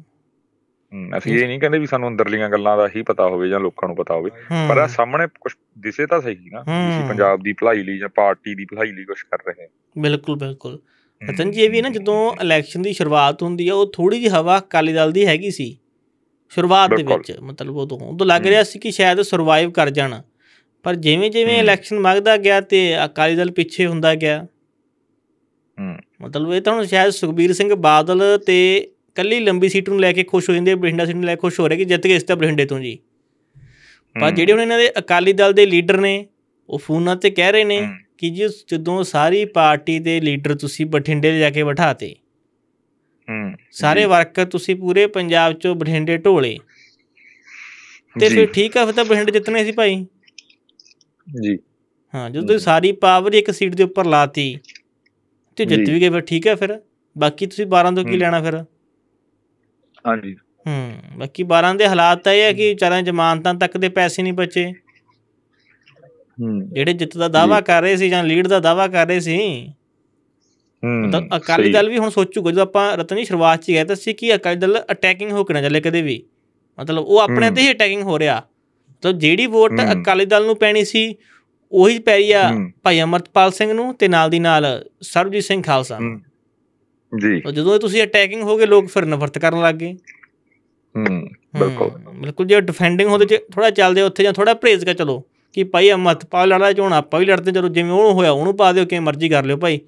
ਅਸੀਂ ਇਹ ਨਹੀਂ ਕਹਿੰਦੇ ਵੀ ਸਾਨੂੰ ਅੰਦਰਲੀਆਂ ਗੱਲਾਂ ਦਾ ਹੀ ਪਤਾ ਹੋਵੇ ਜਾਂ ਲੋਕਾਂ ਨੂੰ ਪਤਾ ਹੋਵੇ ਪਰ ਆ ਸਾਹਮਣੇ ਕੁਝ ਦਿਸੇ ਤਾਂ ਸਹੀ ਨਾ ਤੁਸੀਂ ਪੰਜਾਬ ਦੀ ਭਲਾਈ ਲਈ ਜਾਂ ਪਾਰਟੀ ਦੀ ਭਲਾਈ ਲਈ ਕੁਝ ਕਰ ਰਹੇ ਬਿਲਕੁਲ ਬਿਲਕੁਲ ਅਤਨ ਜੀ ਇਹ ਵੀ ਨਾ ਜਦੋਂ ਇਲੈਕਸ਼ਨ ਦੀ ਸ਼ੁਰੂਆਤ ਹੁੰਦੀ ਆ ਉਹ ਥੋੜੀ ਜਿਹੀ ਹਵਾ ਅਕਾਲੀ ਦਲ ਦੀ ਹੈਗੀ ਸੀ ਸ਼ੁਰੂਆਤ ਦੇ ਵਿੱਚ ਮਤਲਬ ਤੋਂ ਉਦੋਂ ਲੱਗ ਰਿਹਾ ਸੀ ਕਿ ਸ਼ਾਇਦ ਸਰਵਾਈਵ ਕਰ ਜਾਣਾ ਪਰ ਜਿਵੇਂ ਜਿਵੇਂ ਇਲੈਕਸ਼ਨ ਮੰਗਦਾ ਗਿਆ ਤੇ ਅਕਾਲੀ ਦਲ ਪਿੱਛੇ ਹੁੰਦਾ ਗਿਆ ਹੂੰ ਮਤਲਬ ਇਹ ਤਾਂ ਹੁਣ ਸ਼ਾਇਦ ਸੁਖਬੀਰ ਸਿੰਘ ਬਾਦਲ ਤੇ ਕੱਲੀ ਲੰਬੀ ਸੀਟ ਨੂੰ ਲੈ ਕੇ ਖੁਸ਼ ਹੋ ਜਾਂਦੇ ਬਠਿੰਡਾ ਸੀਟ ਨੂੰ ਲੈ ਕੇ ਖੁਸ਼ ਹੋ ਰਹੇ ਕਿ ਜਿੱਤ ਗਏ ਇਸ ਤਾਂ ਬਠਿੰਡੇ ਤੋਂ ਜੀ ਪਰ ਜਿਹੜੇ ਹੁਣ ਇਹਨਾਂ ਦੇ ਅਕਾਲੀ ਦਲ ਦੇ ਲੀਡਰ ਨੇ ਉਹ ਫੋਨਾਂ ਤੇ ਕਹਿ ਰਹੇ ਨੇ ਕਿ ਜੀ ਜਦੋਂ ਸਾਰੀ ਪਾਰਟੀ ਦੇ ਲੀਡਰ ਤੁਸੀਂ ਬਠਿੰਡੇ ਜਾ ਕੇ ਬਿਠਾਤੇ ਹੂੰ ਸਾਰੇ ਵਰਕਰ ਤੁਸੀਂ ਪੂਰੇ ਪੰਜਾਬ ਚੋਂ ਬਠਿੰਡੇ ਢੋਲੇ ਤੇ ਫਿਰ ਠੀਕ ਆ ਫਿਰ ਤਾਂ ਬਠਿੰਡੇ ਜਿੱਤਣੇ ਸੀ ਭਾਈ ਜੀ ਹਾਂ ਜਦੋਂ ਤੁਸੀਂ ਸਾਰੀ ਪਾਵਰ ਇੱਕ ਸੀਟ ਦੇ ਉੱਪਰ ਲਾਤੀ ਤੇ ਜਿੱਤ ਵੀ ਗਏ ਫਿਰ ਠੀਕ ਆ ਫਿਰ ਬਾਕੀ ਤੁਸੀਂ 12 ਤੋਂ ਕੀ ਲੈਣਾ ਫਿਰ ਹਾਂਜੀ ਹੂੰ ਬਾਕੀ 12 ਦੇ ਹਾਲਾਤ ਤਾਂ ਇਹ ਹੈ ਕਿ ਚਾਰਾਂ ਜਮਾਨਤਾਂ ਤੱਕ ਦੇ ਪੈਸੇ ਨਹੀਂ ਬਚੇ ਹੂੰ ਜਿਹੜੇ ਜਿੱਤ ਦਾ ਦਾਵਾ ਕਰ ਰਹੇ ਸੀ ਜਾਂ ਲੀਡ ਦਾ ਦਾਵਾ ਕਰ ਰਹੇ ਸੀ ਹੂੰ ਤਾਂ ਅਕਾਲੀ ਦਲ ਵੀ ਹੁਣ ਸੋਚੂਗਾ ਜਦੋਂ ਆਪਾਂ ਰਤਨੀ ਸ਼ੁਰੂਆਤ 'ਚ ਗਏ ਤਾਂ ਸੀ ਕਿ ਅਕਾਲੀ ਦਲ ਅਟੈਕਿੰਗ ਹੋ ਕੇ ਨਾ ਚੱਲੇ ਕਦੇ ਵੀ ਮਤਲਬ ਉਹ ਆਪਣੇ ਤੇ ਹੀ ਅਟੈਕਿੰਗ ਹੋ ਰਿਹਾ ਤਾਂ ਜਿਹੜੀ ਵੋਟ ਅਕਾਲੀ ਦਲ ਨੂੰ ਪੈਣੀ ਸੀ ਉਹੀ ਪੈਰੀ ਆ ਭਾਈ ਅਮਰਤਪਾਲ ਸਿੰਘ ਨੂੰ ਤੇ ਨਾਲ ਦੀ ਨਾਲ ਸਰਬਜੀਤ ਸਿੰਘ ਖਾਲਸਾ ਨੂੰ ਜੀ ਤਾਂ ਜਦੋਂ ਤੁਸੀਂ ਅਟੈਕਿੰਗ ਹੋਗੇ ਲੋਕ ਫਿਰ ਨਫ਼ਰਤ ਕਰਨ ਲੱਗ ਗਏ ਹੂੰ ਬਿਲਕੁਲ ਬਿਲਕੁਲ ਜੇ ਡਿਫੈਂਡਿੰਗ ਹੋਦੇ ਚ ਥੋੜਾ ਚੱਲਦੇ ਉੱਥੇ ਜਾਂ ਥੋੜਾ ਪ੍ਰੇਜ਼ ਕਰ ਚਲੋ ਕਿ ਭਾਈ ਆ ਮਤ ਪਾ ਲੜਾ ਚ ਹੁਣ ਆਪਾਂ ਵੀ ਲੜਦੇ ਚਲੋ ਜਿਵੇਂ ਉਹ ਹੋਇਆ ਉਹਨੂੰ ਪਾ ਦਿਓ ਕਿ ਮਰਜ਼ੀ ਕਰ ਲਿਓ ਭਾਈ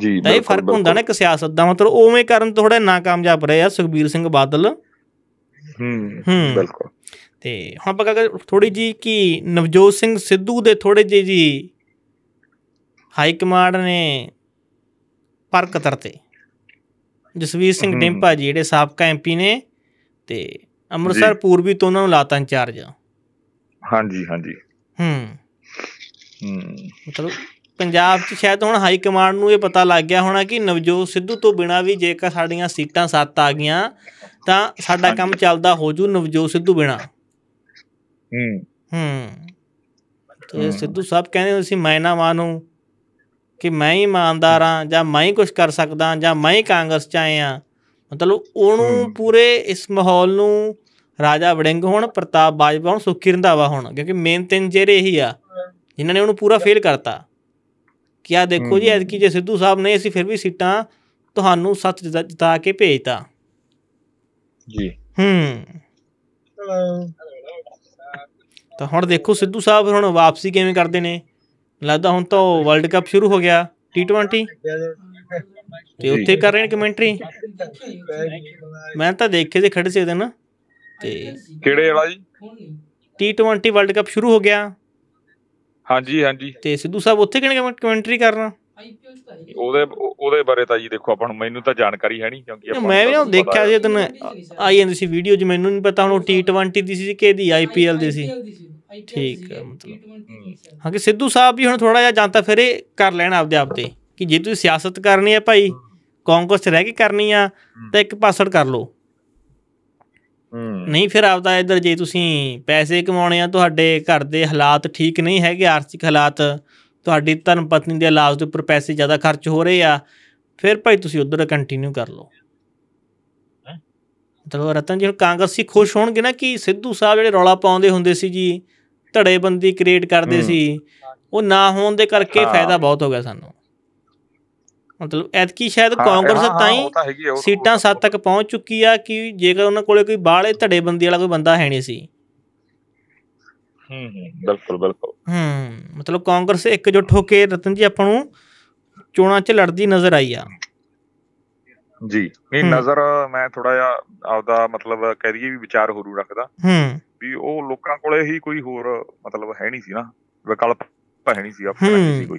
ਜੀ ਤਾਂ ਇਹ ਫਰਕ ਹੁੰਦਾ ਨਾ ਇੱਕ ਸਿਆਸਤ ਦਾ ਮਤਲਬ ਉਵੇਂ ਕਰਨ ਤੋਂ ਥੋੜਾ ਨਾਕਾਮਯਾਬ ਰਹੇ ਆ ਸੁਖਬੀਰ ਸਿੰਘ ਬਾਦਲ ਹੂੰ ਬਿਲਕੁਲ ਤੇ ਹੁਣ ਆਪਾਂ ਕਹਿੰਦੇ ਥੋੜੀ ਜੀ ਕਿ ਨਵਜੋਤ ਸਿੰਘ ਸਿੱਧੂ ਦੇ ਥੋੜੇ ਜੀ ਜੀ ਹਾਈ ਕਮਾਂਡ ਨੇ ਪਰ ਕਤਰ ਤੇ ਜਸਵੀਰ ਸਿੰਘ ਡਿੰਪਾ ਜੀ ਜਿਹੜੇ ਸਾਬਕਾ ਐਮਪੀ ਨੇ ਤੇ ਅੰਮ੍ਰਿਤਸਰ ਪੂਰਬੀ ਤੋਂ ਉਹਨਾਂ ਨੂੰ ਲਾਤਾ ਇੰਚਾਰਜ ਹਾਂਜੀ ਹਾਂਜੀ ਹੂੰ ਹੂੰ ਮਤਲਬ ਪੰਜਾਬ 'ਚ ਸ਼ਾਇਦ ਹੁਣ ਹਾਈ ਕਮਾਂਡ ਨੂੰ ਇਹ ਪਤਾ ਲੱਗ ਗਿਆ ਹੋਣਾ ਕਿ ਨਵਜੋਤ ਸਿੱਧੂ ਤੋਂ ਬਿਨਾ ਵੀ ਜੇਕਰ ਸਾਡੀਆਂ ਸੀਟਾਂ ਸੱਤ ਆ ਗਈਆਂ ਤਾਂ ਸਾਡਾ ਕੰਮ ਚੱਲਦਾ ਹੋ ਜੂ ਨਵਜੋਤ ਸਿੱਧੂ ਬਿਨਾ ਹੂੰ ਹੂੰ ਤੇ ਸਿੱਧੂ ਸਾਹਿਬ ਕਹਿੰਦੇ ਸੀ ਮੈਨਾ ਮਾਨੂੰ ਕਿ ਮੈਂ ਹੀ ਇਮਾਨਦਾਰ ਆ ਜਾਂ ਮੈਂ ਹੀ ਕੁਝ ਕਰ ਸਕਦਾ ਜਾਂ ਮੈਂ ਹੀ ਕਾਂਗਰਸ ਚ ਆਇਆ ਮਤਲਬ ਉਹਨੂੰ ਪੂਰੇ ਇਸ ਮਾਹੌਲ ਨੂੰ ਰਾਜਾ ਵੜਿੰਗ ਹੋਣ ਪ੍ਰਤਾਪ ਬਾਜਵਾ ਹੋਣ ਸੁਖੀ ਰੰਦਾਵਾ ਹੋਣ ਕਿਉਂਕਿ ਮੇਨ ਤਿੰਨ ਚਿਹਰੇ ਇਹੀ ਆ ਜਿਨ੍ਹਾਂ ਨੇ ਉਹਨੂੰ ਪੂਰਾ ਫੇਲ ਕਰਤਾ ਕਿ ਆ ਦੇਖੋ ਜੀ ਐਤਕੀ ਜੇ ਸਿੱਧੂ ਸਾਹਿਬ ਨੇ ਅਸੀਂ ਫਿਰ ਵੀ ਸੀਟਾਂ ਤੁਹਾਨੂੰ ਸੱਚ ਜਿਤਾ ਕੇ ਭੇਜਤਾ ਜੀ ਹੂੰ ਤਾਂ ਹੁਣ ਦੇਖੋ ਸਿੱਧੂ ਸਾਹਿਬ ਹੁਣ ਵਾਪਸੀ ਕਿਵੇਂ ਕਰਦੇ ਨੇ ਲੱਗਦਾ ਹੁਣ ਤਾਂ ਵਰਲਡ ਕੱਪ ਸ਼ੁਰੂ ਹੋ ਗਿਆ T20 ਤੇ ਉੱਥੇ ਕਰ ਰਹੇ ਨੇ ਕਮੈਂਟਰੀ ਮੈਂ ਤਾਂ ਦੇਖੇ ਸੀ ਖੜੇ ਸੀ ਉਹਦੇ ਨਾ ਤੇ ਕਿਹੜੇ ਵਾਲਾ ਜੀ T20 ਵਰਲਡ ਕੱਪ ਸ਼ੁਰੂ ਹੋ ਗਿਆ ਹਾਂਜੀ ਹਾਂਜੀ ਤੇ ਸਿੱਧੂ ਸਾਹਿਬ ਉੱਥੇ ਕਿਹਨੇ ਕਮੈਂਟਰੀ ਕਰਨਾ ਆਈਪੀਐਲ ਤਾਂ ਹੈ ਉਹਦੇ ਉਹਦੇ ਬਾਰੇ ਤਾਂ ਜੀ ਦੇਖੋ ਆਪਾਂ ਨੂੰ ਮੈਨੂੰ ਤਾਂ ਜਾਣਕਾਰੀ ਹੈ ਨਹੀਂ ਕਿਉਂਕਿ ਆਪਾਂ ਮੈਂ ਵੀ ਉਹ ਦੇਖਿਆ ਜੇ ਤਨ ਆਈ ਜਾਂਦੀ ਸੀ ਵੀਡੀਓ ਜੀ ਮੈਨੂੰ ਨਹੀਂ ਪਤਾ ਹੁਣ ਉਹ T20 ਦੀ ਸੀ ਕਿ ਦੀ ਆਈਪੀਐਲ ਦੀ ਸੀ ਠੀਕ ਹੈ ਮਤਲਬ ਹਾਂ ਕਿ ਸਿੱਧੂ ਸਾਹਿਬ ਵੀ ਹੁਣ ਥੋੜਾ ਜਿਹਾ ਜਾਂਦਾ ਫਿਰ ਇਹ ਕਰ ਲੈਣ ਆਪਦੇ ਆਪ ਤੇ ਕਿ ਜੇ ਤੁਸੀਂ ਸਿਆਸਤ ਕਰਨੀ ਹੈ ਭਾਈ ਕਾਂਗਰਸ 'ਚ ਰਹਿ ਕੇ ਕਰਨੀ ਆ ਤਾਂ ਇੱਕ ਪਾਸੜ ਕਰ ਲਓ ਨਹੀਂ ਫਿਰ ਆਪਦਾ ਇਧਰ ਜੇ ਤੁਸੀਂ ਪੈਸੇ ਕਮਾਉਣੇ ਆ ਤੁਹਾਡੇ ਘਰ ਦੇ ਹਾਲਾਤ ਠੀਕ ਨਹੀਂ ਹੈਗੇ ਆਰਥਿਕ ਹਾਲਾਤ ਤੁਹਾਡੀ ਧਰਮ ਪਤਨੀ ਦੇ ਇਲਾਜ ਦੇ ਉੱਪਰ ਪੈਸੇ ਜ਼ਿਆਦਾ ਖਰਚ ਹੋ ਰਹੇ ਆ ਫਿਰ ਭਾਈ ਤੁਸੀਂ ਉਧਰ ਕੰਟੀਨਿਊ ਕਰ ਲਓ ਮਤਲਬ ਰਤਨ ਜੀ ਕਾਂਗਰਸੀ ਖੁਸ਼ ਹੋਣਗੇ ਨਾ ਕਿ ਸਿੱਧੂ ਸਾਹਿਬ ਜਿਹੜੇ ਰੌਲਾ ਪਾਉਂਦੇ ਹੁੰਦੇ ਸੀ ਜੀ ਧੜੇਬੰਦੀ ਕ੍ਰੀਏਟ ਕਰਦੇ ਸੀ ਉਹ ਨਾ ਹੋਣ ਦੇ ਕਰਕੇ ਫਾਇਦਾ ਬਹੁਤ ਹੋ ਗਿਆ ਸਾਨੂੰ ਮਤਲਬ ਐਤਕੀ ਸ਼ਾਇਦ ਕਾਂਗਰਸ ਤਾਂ ਹੀ ਸੀਟਾਂ 7 ਤੱਕ ਪਹੁੰਚ ਚੁੱਕੀ ਆ ਕਿ ਜੇਕਰ ਉਹਨਾਂ ਕੋਲੇ ਕੋਈ ਬਾਹਲੇ ਧੜੇਬੰਦੀ ਵਾਲਾ ਕੋਈ ਬੰਦਾ ਹੈ ਨਹੀਂ ਸੀ ਹੂੰ ਬਿਲਕੁਲ ਬਿਲਕੁਲ ਹੂੰ ਮਤਲਬ ਕਾਂਗਰਸ ਇਕਜੁੱਟ ਹੋ ਕੇ ਰਤਨ ਜੀ ਆਪਾਂ ਨੂੰ ਚੋਣਾਂ 'ਚ ਲੜਦੀ ਨਜ਼ਰ ਆਈ ਆ ਜੀ ਨਹੀਂ ਨਜ਼ਰ ਮੈਂ ਥੋੜਾ ਜਿਹਾ ਆਪਦਾ ਮਤਲਬ ਕਹਿ ਦਈਏ ਵੀ ਵਿਚਾਰ ਹੋਰੂ ਰੱਖਦਾ ਹੂੰ ਵੀ ਉਹ ਲੋਕਾਂ ਕੋਲੇ ਹੀ ਕੋਈ ਹੋਰ ਮਤਲਬ ਹੈ ਨਹੀਂ ਸੀ ਨਾ ਵਿਕਲਪ ਹੈ ਨਹੀਂ ਸੀ ਆਪਣਾ ਕੋਈ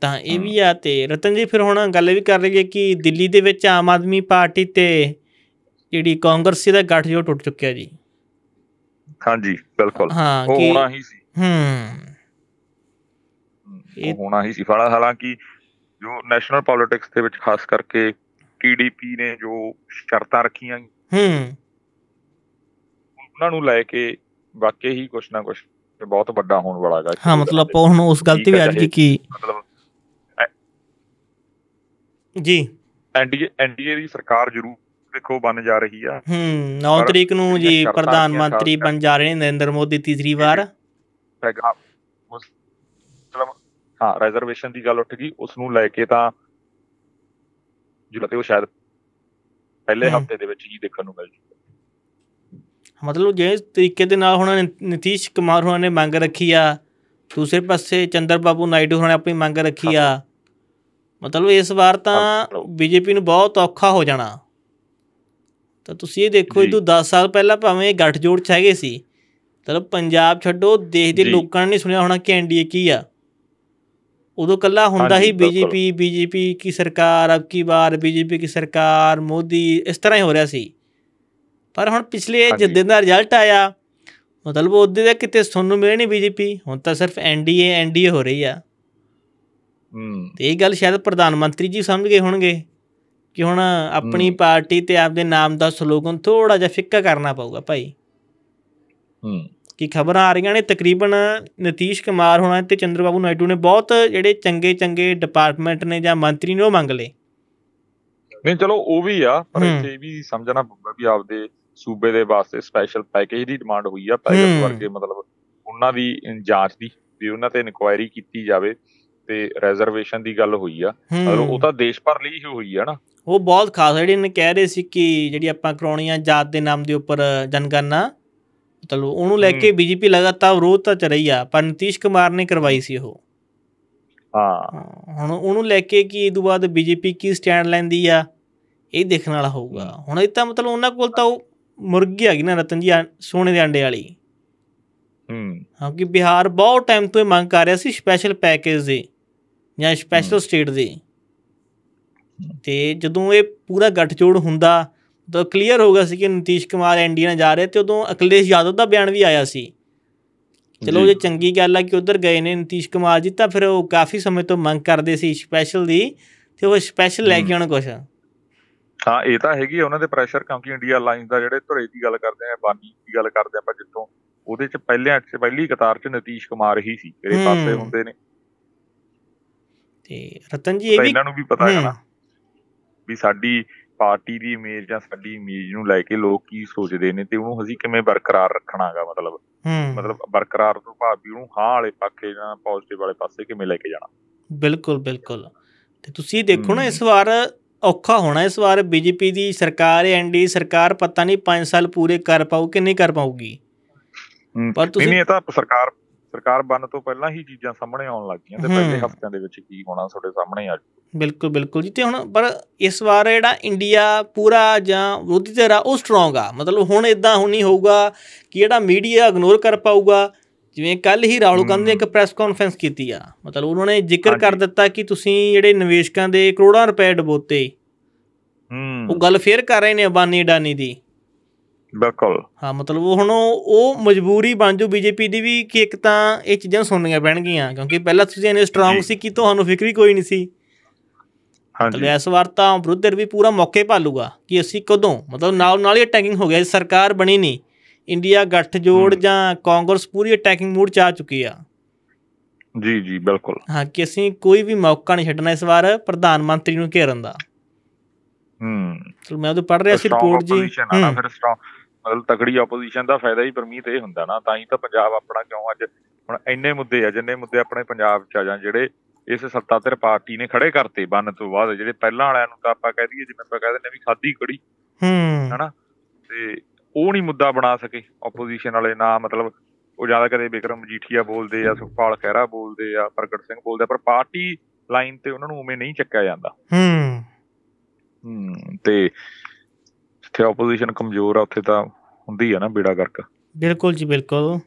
ਤਾਂ ਇਹ ਵੀ ਆ ਤੇ ਰਤਨ ਜੀ ਫਿਰ ਹੁਣ ਗੱਲ ਵੀ ਕਰ ਲਈਏ ਕਿ ਦਿੱਲੀ ਦੇ ਵਿੱਚ ਆਮ ਆਦਮੀ ਪਾਰਟੀ ਤੇ ਜਿਹੜੀ ਕਾਂਗਰਸੀ ਦਾ ਗੱਠਜੋੜ ਟੁੱਟ ਚੁੱਕਿਆ ਜੀ ਹਾਂਜੀ ਬਿਲਕੁਲ ਹਾਂ ਉਹ ਹੋਣਾ ਹੀ ਸੀ ਹੂੰ ਇਹ ਹੋਣਾ ਹੀ ਸੀ ਫੜਾ ਹਾਲਾਂਕਿ ਜੋ ਨੈਸ਼ਨਲ ਪੋਲਿਟਿਕਸ ਦੇ ਵਿੱਚ ਖਾਸ ਕਰਕੇ ਟੀਡੀਪੀ ਨੇ ਜੋ ਸ਼ਰਤਾਂ ਰੱਖੀਆਂ ਹੂੰ ਉਹਨਾਂ ਨੂੰ ਲੈ ਕੇ ਵਾਕਈ ਹੀ ਕੁਛ ਨਾ ਕੁਛ ਬਹੁਤ ਵੱਡਾ ਹੋਣ ਵਾਲਾ ਹੈਗਾ ਹਾਂ ਮਤਲਬ ਹੁਣ ਉਸ ਗਲਤੀ ਵੀ ਅੱਜ ਕੀ ਮਤਲਬ ਜੀ ਐਨਡੀਏ ਐਨਡੀਏ ਦੀ ਸਰਕਾਰ ਜ਼ਰੂਰ ਦੇਖੋ ਬਣ ਜਾ ਰਹੀ ਆ ਹੂੰ 9 ਤਰੀਕ ਨੂੰ ਜੀ ਪ੍ਰਧਾਨ ਮੰਤਰੀ ਬਣ ਜਾ ਰਹੇ ਨੇ ਨਰਿੰਦਰ ਮੋਦੀ ਤੀਸਰੀ ਵਾਰ ਮੁਸਲਮ ਹਾਂ ਰਿਜ਼ਰਵੇਸ਼ਨ ਦੀ ਗੱਲ ਉੱਠ ਗਈ ਉਸ ਨੂੰ ਲੈ ਕੇ ਤਾਂ ਜੁਲਤੇ ਉਹ ਸ਼ਾਇਦ ਪਹਿਲੇ ਹਫਤੇ ਦੇ ਵਿੱਚ ਹੀ ਦੇਖਣ ਨੂੰ ਮਿਲ ਜੂਗਾ ਮਤਲਬ ਜੇ ਤਰੀਕੇ ਦੇ ਨਾਲ ਹੁਣ ਨਤੀਸ਼ ਕੁਮਾਰ ਹੋਣਾ ਨੇ ਮੰਗ ਰੱਖੀ ਆ ਦੂਸਰੇ ਪਾਸੇ ਚੰਦਰ ਬਾਬੂ ਨਾਇਡੂ ਹੋਣਾ ਨੇ ਆਪਣੀ ਮੰਗ ਰੱਖੀ ਆ ਮਤਲਬ ਇਸ ਵਾਰ ਤਾਂ ਬੀਜੇਪੀ ਨੂੰ ਬਹੁਤ ਔਖਾ ਹੋ ਜਾਣਾ ਤਾਂ ਤੁਸੀਂ ਇਹ ਦੇਖੋ ਇਹ ਤੋਂ 10 ਸਾਲ ਪਹਿਲਾਂ ਭਾਵੇਂ ਇਹ ਗੱਠਜੋੜ ਚ ਹੈਗੇ ਸੀ ਮਤਲਬ ਪੰਜਾਬ ਛੱਡੋ ਦੇਸ਼ ਦੇ ਲੋਕਾਂ ਨੇ ਨਹੀਂ ਸੁਣਿਆ ਹੋਣਾ ਕਿ ਐਨਡੀਏ ਕੀ ਆ ਉਦੋਂ ਕੱਲਾ ਹੁੰਦਾ ਹੀ ਬੀਜੇਪੀ ਬੀਜੇਪੀ ਕੀ ਸਰਕਾਰ ਅਬ ਕੀ ਵਾਰ ਬੀਜੇਪੀ ਕੀ ਸਰਕਾਰ ਮੋਦੀ ਇਸ ਤਰ੍ਹਾਂ ਹੀ ਹੋ ਰਿਹਾ ਸੀ ਪਰ ਹੁਣ ਪਿਛਲੇ ਜਿੱਦਿਨ ਦਾ ਰਿਜ਼ਲਟ ਆਇਆ ਮਤਲਬ ਉਹਦੇ ਦਾ ਕਿਤੇ ਸੁਣਨ ਨੂੰ ਮਿਲਣੀ ਨਹੀਂ ਬੀਜੇਪੀ ਹੁਣ ਤਾਂ ਸਿਰਫ ਐਨਡੀਏ ਐਨਡੀਏ ਹੋ ਰਹੀ ਆ ਹੂੰ ਤੇ ਇਹ ਗੱਲ ਸ਼ਾਇਦ ਪ੍ਰਧਾਨ ਮੰਤਰੀ ਜੀ ਸਮਝ ਗਏ ਹੋਣਗੇ ਕਿ ਹੁਣ ਆਪਣੀ ਪਾਰਟੀ ਤੇ ਆਪਦੇ ਨਾਮ ਦਾ ਸਲੋਗਨ ਥੋੜਾ ਜਿਹਾ ਫਿੱਕਾ ਕਰਨਾ ਪਊਗਾ ਭਾਈ ਹੂੰ ਕਿ ਖਬਰਾਂ ਆ ਰਹੀਆਂ ਨੇ ਤਕਰੀਬਨ ਨਤੀਸ਼ ਕੁਮਾਰ ਹੋਣਾ ਤੇ ਚੰਦਰਬਾਬੂ ਨਾਇਡੂ ਨੇ ਬਹੁਤ ਜਿਹੜੇ ਚੰਗੇ ਚੰਗੇ ਡਿਪਾਰਟਮੈਂਟ ਨੇ ਜਾਂ ਮੰਤਰੀ ਨੇ ਉਹ ਮੰਗ ਲਏ ਨਹੀਂ ਚਲੋ ਉਹ ਵੀ ਆ ਪਰ ਇੱਥੇ ਵੀ ਸਮਝਣਾ ਪਊਗਾ ਵੀ ਆਪਦੇ ਸੂਬੇ ਦੇ ਵਾਸਤੇ ਸਪੈਸ਼ਲ ਪੈਕੇਜ ਦੀ ਡਿਮਾਂਡ ਹੋਈ ਆ ਪੈਕੇਜ ਵਰਗੇ ਮਤਲਬ ਉਹਨਾਂ ਦੀ ਜਾਂਚ ਦੀ ਵੀ ਉਹਨਾਂ ਤੇ ਇਨਕੁਆਇਰੀ ਕੀਤੀ ਜਾਵੇ ਤੇ ਰਿਜ਼ਰਵੇਸ਼ਨ ਦੀ ਗੱਲ ਹੋਈ ਆ ਪਰ ਉਹ ਤਾਂ ਦੇਸ਼ ਭਰ ਲਈ ਹੀ ਹੋਈ ਆ ਨਾ ਉਹ ਬਹੁਤ ਖਾਸ ਜਿਹੜੀ ਨੇ ਕਹਿ ਰਹੇ ਸੀ ਕਿ ਜਿਹੜੀ ਆਪਾਂ ਕਰਾਉਣੀ ਆ ਜਾਤ ਦੇ ਨਾਮ ਦੇ ਉੱਪਰ ਜਨਗਣਨਾ ਮਤਲਬ ਉਹਨੂੰ ਲੈ ਕੇ ਬੀਜੇਪੀ ਲਗਾਤਾਰ ਵਿਰੋਧ ਤਾਂ ਚ ਰਹੀ ਆ ਪਰ ਨਤੀਸ਼ ਕੁਮਾਰ ਨੇ ਕਰਵਾਈ ਸੀ ਉਹ ਹਾਂ ਹੁਣ ਉਹਨੂੰ ਲੈ ਕੇ ਕਿ ਇਦੋਂ ਬਾਅਦ ਬੀਜੇਪੀ ਕੀ ਸਟੈਂਡ ਲੈਂਦੀ ਆ ਇਹ ਦੇਖਣ ਵਾਲਾ ਹੋਊਗਾ ਹੁਣ ਇਹ ਤਾਂ ਮਤਲਬ ਉਹਨਾਂ ਕੋਲ ਤਾਂ ਉਹ ਮੁਰਗੀ ਹੈਗੀ ਨਾ ਰਤਨ ਜੀ ਸੋਨੇ ਦੇ ਅੰਡੇ ਵਾਲੀ ਹੂੰ ਹਾਂ ਕਿ ਬਿਹਾਰ ਬਹੁਤ ਟਾਈਮ ਤੋਂ ਇਹ ਮੰਗ ਕਰ ਰਿਹਾ ਸੀ ਸਪੈਸ਼ਲ ਪੈਕੇਜ ਦੀ ਜਾਂ ਸਪੈਸ਼ਲ ਸਟੇਟ ਦੀ ਤੇ ਜਦੋਂ ਇਹ ਪੂਰਾ ਗੱਠਜੋੜ ਹੁੰਦਾ ਤਾਂ ਕਲੀਅਰ ਹੋ ਗਿਆ ਸੀ ਕਿ ਨਤੀਸ਼ ਕੁਮਾਰ ਇੰਡੀਆ ਨਾਲ ਜਾ ਰਹੇ ਤੇ ਉਦੋਂ ਅਕਲੇਸ਼ ਯਾਦਵ ਦਾ ਬਿਆਨ ਵੀ ਆਇਆ ਸੀ ਚਲੋ ਜੇ ਚੰਗੀ ਗੱਲ ਆ ਕਿ ਉਧਰ ਗਏ ਨੇ ਨਤੀਸ਼ ਕੁਮਾਰ ਜੀ ਤਾਂ ਫਿਰ ਉਹ ਕਾਫੀ ਸਮੇਂ ਤੋਂ ਮੰਗ ਕਰਦੇ ਸੀ ਸਪੈਸ਼ਲ ਦੀ ਤੇ ਉਹ ਸਪੈਸ਼ਲ ਲੈ ਕੇ ਆਉਣ ਕੁਛ ਹਾਂ ਇਹ ਤਾਂ ਹੈਗੀ ਉਹਨਾਂ ਦੇ ਪ੍ਰੈਸ਼ਰ ਕਿਉਂਕਿ ਇੰਡੀਆ ਲਾਈਨ ਦਾ ਜਿਹੜੇ ਧੁਰੇ ਦੀ ਗੱਲ ਕਰਦੇ ਆ ਬਾਨੀ ਦੀ ਗੱਲ ਕਰਦੇ ਆ ਪਰ ਜਿੱਥੋਂ ਉਹਦੇ ਚ ਪਹਿਲੇ ਚ ਪਹਿਲੀ ਕਤਾਰ ਚ ਨਤੀਸ਼ ਕੁਮਾਰ ਹੀ ਸੀ ਮੇਰੇ ਪਾਸੇ ਹੁੰਦੇ ਨੇ ਤੇ ਰਤਨ ਜੀ ਇਹ ਵੀ ਇਹਨਾਂ ਨੂੰ ਵੀ ਪਤਾ ਹੈ ਨਾ ਵੀ ਸਾਡੀ ਪਾਰਟੀ ਦੀ ਇਮੇਜ ਜਾਂ ਸਾਡੀ ਇਮੇਜ ਨੂੰ ਲੈ ਕੇ ਲੋਕ ਕੀ ਸੋਚਦੇ ਨੇ ਤੇ ਉਹਨੂੰ ਅਸੀਂ ਕਿਵੇਂ ਬਰਕਰਾਰ ਰੱਖਣਾਗਾ ਮਤਲਬ ਮਤਲਬ ਬਰਕਰਾਰ ਤੋਂ ਭਾਵ ਵੀ ਉਹਨੂੰ ਹਾਂ ਵਾਲੇ ਪਾਸੇ ਜਾਂ ਪੋਜ਼ਿਟਿਵ ਵਾਲੇ ਪਾਸੇ ਕਿਵੇਂ ਲੈ ਕੇ ਜਾਣਾ ਬਿਲਕੁਲ ਬਿਲਕੁਲ ਤੇ ਤੁਸੀਂ ਦੇਖੋ ਨਾ ਇਸ ਵਾਰ ਔਖਾ ਹੋਣਾ ਇਸ ਵਾਰ ਬੀਜੇਪੀ ਦੀ ਸਰਕਾਰ ਐਨਡੀ ਸਰਕਾਰ ਪਤਾ ਨਹੀਂ 5 ਸਾਲ ਪੂਰੇ ਕਰ ਪਾਉ ਕਿ ਨਹੀਂ ਕਰ ਪਾਉਗੀ ਪਰ ਤੁਸੀਂ ਨਹੀਂ ਇਹ ਤਾਂ ਸਰਕਾਰ ਸਰਕਾਰ ਬਣਨ ਤੋਂ ਪਹਿਲਾਂ ਹੀ ਚੀਜ਼ਾਂ ਸਾਹਮਣੇ ਆਉਣ ਲੱਗੀਆਂ ਤੇ ਪਹਿਲੇ ਹਫ਼ਤਿਆਂ ਦੇ ਵਿੱਚ ਕੀ ਹੋਣਾ ਤੁਹਾਡੇ ਸਾਹਮਣੇ ਆ ਜੂ ਬਿਲਕੁਲ ਬਿਲਕੁਲ ਜੀ ਤੇ ਹੁਣ ਪਰ ਇਸ ਵਾਰ ਜਿਹੜਾ ਇੰਡੀਆ ਪੂਰਾ ਜਾਂ ਵਿਰੋਧੀ ਧਿਰ ਆ ਉਹ ਸਟਰੋਂਗ ਆ ਮਤਲਬ ਹੁਣ ਇਦਾਂ ਹੁਣੀ ਹੋਊਗਾ ਕਿ ਜਿਹੜਾ ਮੀਡੀਆ ਇਗਨੋਰ ਕਰ ਪਾਊਗਾ ਜਿਵੇਂ ਕੱਲ ਹੀ ਰਾਹੁਲ ਗਾਂਧੀ ਨੇ ਇੱਕ ਪ੍ਰੈਸ ਕਾਨਫਰੰਸ ਕੀਤੀ ਆ ਮਤਲਬ ਉਹਨਾਂ ਨੇ ਜ਼ਿਕਰ ਕਰ ਦਿੱਤਾ ਕਿ ਤੁਸੀਂ ਜਿਹੜੇ ਨਿਵੇਸ਼ਕਾਂ ਦੇ ਕਰੋੜਾਂ ਰੁਪਏ ਡਬੋਤੇ ਹੂੰ ਉਹ ਗੱਲ ਫੇਰ ਕਰ ਰਹੇ ਨੇ ਅਬਾਨੀ ਡਾਨੀ ਦੀ ਬਿਲਕੁਲ ਹਾਂ ਮਤਲਬ ਉਹ ਹੁਣ ਉਹ ਮਜਬੂਰੀ ਬਣ ਜੂ ਬੀਜੇਪੀ ਦੀ ਵੀ ਕਿ ਇੱਕ ਤਾਂ ਇਹ ਚੀਜ਼ਾਂ ਸੁਣਨੀਆਂ ਪੈਣਗੀਆਂ ਕਿਉਂਕਿ ਪਹਿਲਾਂ ਤੁਸੀਂ ਇਹਨੇ ਸਟਰੋਂਗ ਸੀ ਕਿ ਤੁਹਾਨੂੰ ਫਿਕਰੀ ਕੋਈ ਨਹੀਂ ਸੀ ਹਾਂਜੀ ਤੇ ਇਸ ਵਾਰ ਤਾਂ ਬਰੁੱਧਰ ਵੀ ਪੂਰਾ ਮੌਕੇ ਭਾਲੂਗਾ ਕਿ ਅਸੀਂ ਕਦੋਂ ਮਤਲਬ ਨਾਲ ਨਾਲ ਹੀ ਅਟੈਕਿੰਗ ਹੋ ਗਿਆ ਸਰਕਾਰ ਬਣੀ ਨਹੀਂ ਇੰਡੀਆ ਗੱਠ ਜੋੜ ਜਾਂ ਕਾਂਗਰਸ ਪੂਰੀ ਅਟੈਕਿੰਗ ਮੂਡ ਚ ਆ ਚੁੱਕੀ ਆ ਜੀ ਜੀ ਬਿਲਕੁਲ ਹਾਂ ਕਿ ਅਸੀਂ ਕੋਈ ਵੀ ਮੌਕਾ ਨਹੀਂ ਛੱਡਣਾ ਇਸ ਵਾਰ ਪ੍ਰਧਾਨ ਮੰਤਰੀ ਨੂੰ ਘੇਰਨ ਦਾ ਹੂੰ ਚਲ ਮੈਂ ਉਹ ਪੜ ਰਿਹਾ ਸੀ ਰਿਪੋਰਟ ਜੀ ਫਿਰ ਸਟਰੋਂਗ ਮਤਲਬ ਤਕੜੀ ਆਪੋਜੀਸ਼ਨ ਦਾ ਫਾਇਦਾ ਹੀ ਪਰਮੀਤ ਇਹ ਹੁੰਦਾ ਨਾ ਤਾਂ ਹੀ ਤਾਂ ਪੰਜਾਬ ਆਪਣਾ ਕਿਉਂ ਅੱਜ ਹੁਣ ਇੰਨੇ ਮੁੱਦੇ ਆ ਜਿੰਨੇ ਮੁੱਦੇ ਆਪਣੇ ਪੰਜਾਬ 'ਚ ਆ ਜਾਂ ਜਿਹੜੇ ਇਸ ਸੱਤਾਧਰ ਪਾਰਟੀ ਨੇ ਖੜੇ ਕਰਤੇ ਬੰਨ ਤੋਂ ਬਾਅਦ ਜਿਹੜੇ ਪਹਿਲਾਂ ਵਾਲਿਆਂ ਨੂੰ ਤਾਂ ਆਪਾਂ ਕਹਿ ਦਈਏ ਜਿਵੇਂ ਆਪਾਂ ਕਹਿੰਦੇ ਨੇ ਵੀ ਖਾਦੀ ਕੜੀ ਹੂੰ ਹਨਾ ਤੇ ਉਹ ਨਹੀਂ ਮੁੱਦਾ ਬਣਾ ਸਕੇ ਆਪੋਜੀਸ਼ਨ ਵਾਲੇ ਨਾ ਮਤਲਬ ਉਹ ਜ਼ਿਆਦਾ ਕਦੇ ਬਿਕਰਮ ਮਜੀਠੀਆ ਬੋਲਦੇ ਆ ਸੁਖਪਾਲ ਖਹਿਰਾ ਬੋਲਦੇ ਆ ਪ੍ਰਗਟ ਸਿੰਘ ਬੋਲਦੇ ਆ ਪਰ ਪਾਰਟੀ ਲਾਈਨ ਤੇ ਉਹਨਾਂ ਨੂੰ ਉਵੇਂ ਨਹੀਂ ਚੱਕਿਆ ਜਾਂਦਾ ਹੂੰ ਹੂੰ ਤੇ ਜਿੱਥੇ ਆਪੋਜੀਸ਼ਨ ਕਮਜ਼ੋਰ ਆ ਉੱਥੇ ਤਾਂ ਹੁੰਦੀ ਆ ਨਾ ਬੇੜਾ ਗਰਕ ਬਿਲਕੁਲ ਜੀ ਬਿਲਕੁਲ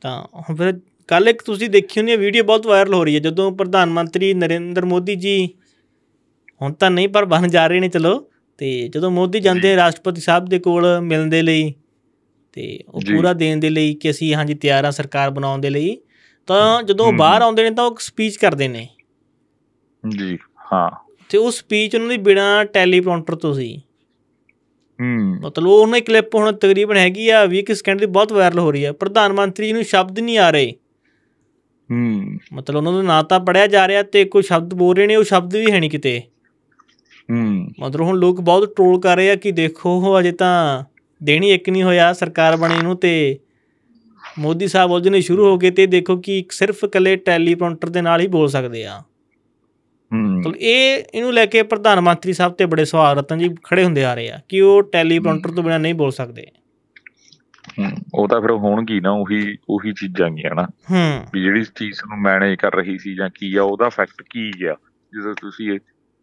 ਤਾਂ ਹੁਣ ਫਿਰ ਕੱਲ ਇੱਕ ਤੁਸੀਂ ਦੇਖੀ ਹੋਣੀ ਹੈ ਵੀਡੀਓ ਬਹੁਤ ਵਾਇਰਲ ਹੋ ਰਹੀ ਹੈ ਜਦੋਂ ਪ੍ਰਧਾਨ ਮੰਤਰੀ ਨਰਿੰਦਰ ਮੋਦੀ ਜੀ ਹੁਣ ਤਾਂ ਨਹੀਂ ਪਰ ਬਣ ਜਾ ਰਹੇ ਨੇ ਚਲੋ ਤੇ ਜਦੋਂ ਮੋਦੀ ਜਾਂਦੇ ਰਾਸ਼ਟਰਪਤੀ ਸਾਹਿਬ ਦੇ ਕੋਲ ਮਿਲਣ ਦੇ ਲਈ ਤੇ ਉਹ ਪੂਰਾ ਦੇਣ ਦੇ ਲਈ ਕਿ ਅਸੀਂ ਹਾਂਜੀ ਤਿਆਰ ਆ ਸਰਕਾਰ ਬਣਾਉਣ ਦੇ ਲਈ ਤਾਂ ਜਦੋਂ ਬਾਹਰ ਆਉਂਦੇ ਨੇ ਤਾਂ ਉਹ ਸਪੀਚ ਕਰਦੇ ਨੇ ਜੀ ਹਾਂ ਤੇ ਉਹ ਸਪੀਚ ਉਹਨਾਂ ਦੀ ਬਿਨਾ ਟੈਲੀਪ੍ਰੌਂਪਟਰ ਤੋਂ ਸੀ ਹੂੰ ਮਤਲਬ ਉਹ ਦੀ ਕਲਿੱਪ ਹੁਣ ਤਕਰੀਬਨ ਹੈਗੀ ਆ 20 ਸਕਿੰਟ ਦੀ ਬਹੁਤ ਵਾਇਰਲ ਹੋ ਰਹੀ ਆ ਪ੍ਰਧਾਨ ਮੰਤਰੀ ਨੂੰ ਸ਼ਬਦ ਨਹੀਂ ਆ ਰਹੇ ਹੂੰ ਮਤਲਬ ਉਹਨਾਂ ਦਾ ਨਾਂ ਤਾਂ ਪੜਿਆ ਜਾ ਰਿਹਾ ਤੇ ਕੋਈ ਸ਼ਬਦ ਬੋਲ ਰਹੇ ਨੇ ਉਹ ਸ਼ਬਦ ਵੀ ਹੈ ਨਹੀਂ ਕਿਤੇ ਹੂੰ ਮਤਲਬ ਹੁਣ ਲੋਕ ਬਹੁਤ ਟ੍ਰੋਲ ਕਰ ਰਹੇ ਆ ਕਿ ਦੇਖੋ ਉਹ ਅਜੇ ਤਾਂ ਦੇਣੀ ਇੱਕ ਨਹੀਂ ਹੋਇਆ ਸਰਕਾਰ ਬਣੀ ਨੂੰ ਤੇ ਮੋਦੀ ਸਾਹਿਬ ਉਹਦੇ ਨੇ ਸ਼ੁਰੂ ਹੋ ਗਏ ਤੇ ਦੇਖੋ ਕਿ ਸਿਰਫ ਇਕੱਲੇ ਟੈਲੀਪ੍ਰੌਂਟਰ ਦੇ ਨਾਲ ਹੀ ਬੋਲ ਸਕਦੇ ਆ ਤਾਂ ਇਹ ਇਹਨੂੰ ਲੈ ਕੇ ਪ੍ਰਧਾਨ ਮੰਤਰੀ ਸਾਹਿਬ ਤੇ ਬੜੇ ਸਵਾਲ ਰਤਨ ਜੀ ਖੜੇ ਹੁੰਦੇ ਆ ਰਹੇ ਆ ਕਿ ਉਹ ਟੈਲੀਪ੍ਰੌਂਟਰ ਤੋਂ ਬਿਨਾ ਨਹੀਂ ਬੋਲ ਸਕਦੇ ਉਹ ਤਾਂ ਫਿਰ ਹੋਣਗੀ ਨਾ ਉਹੀ ਉਹੀ ਚੀਜ਼ਾਂ ਗਿਆ ਨਾ ਵੀ ਜਿਹੜੀ ਚੀਜ਼ ਨੂੰ ਮੈਨੇਜ ਕਰ ਰਹੀ ਸੀ ਜਾਂ ਕੀ ਆ ਉਹਦਾ ਫੈਕਟ ਕੀ ਆ ਜਦੋਂ ਤੁਸੀਂ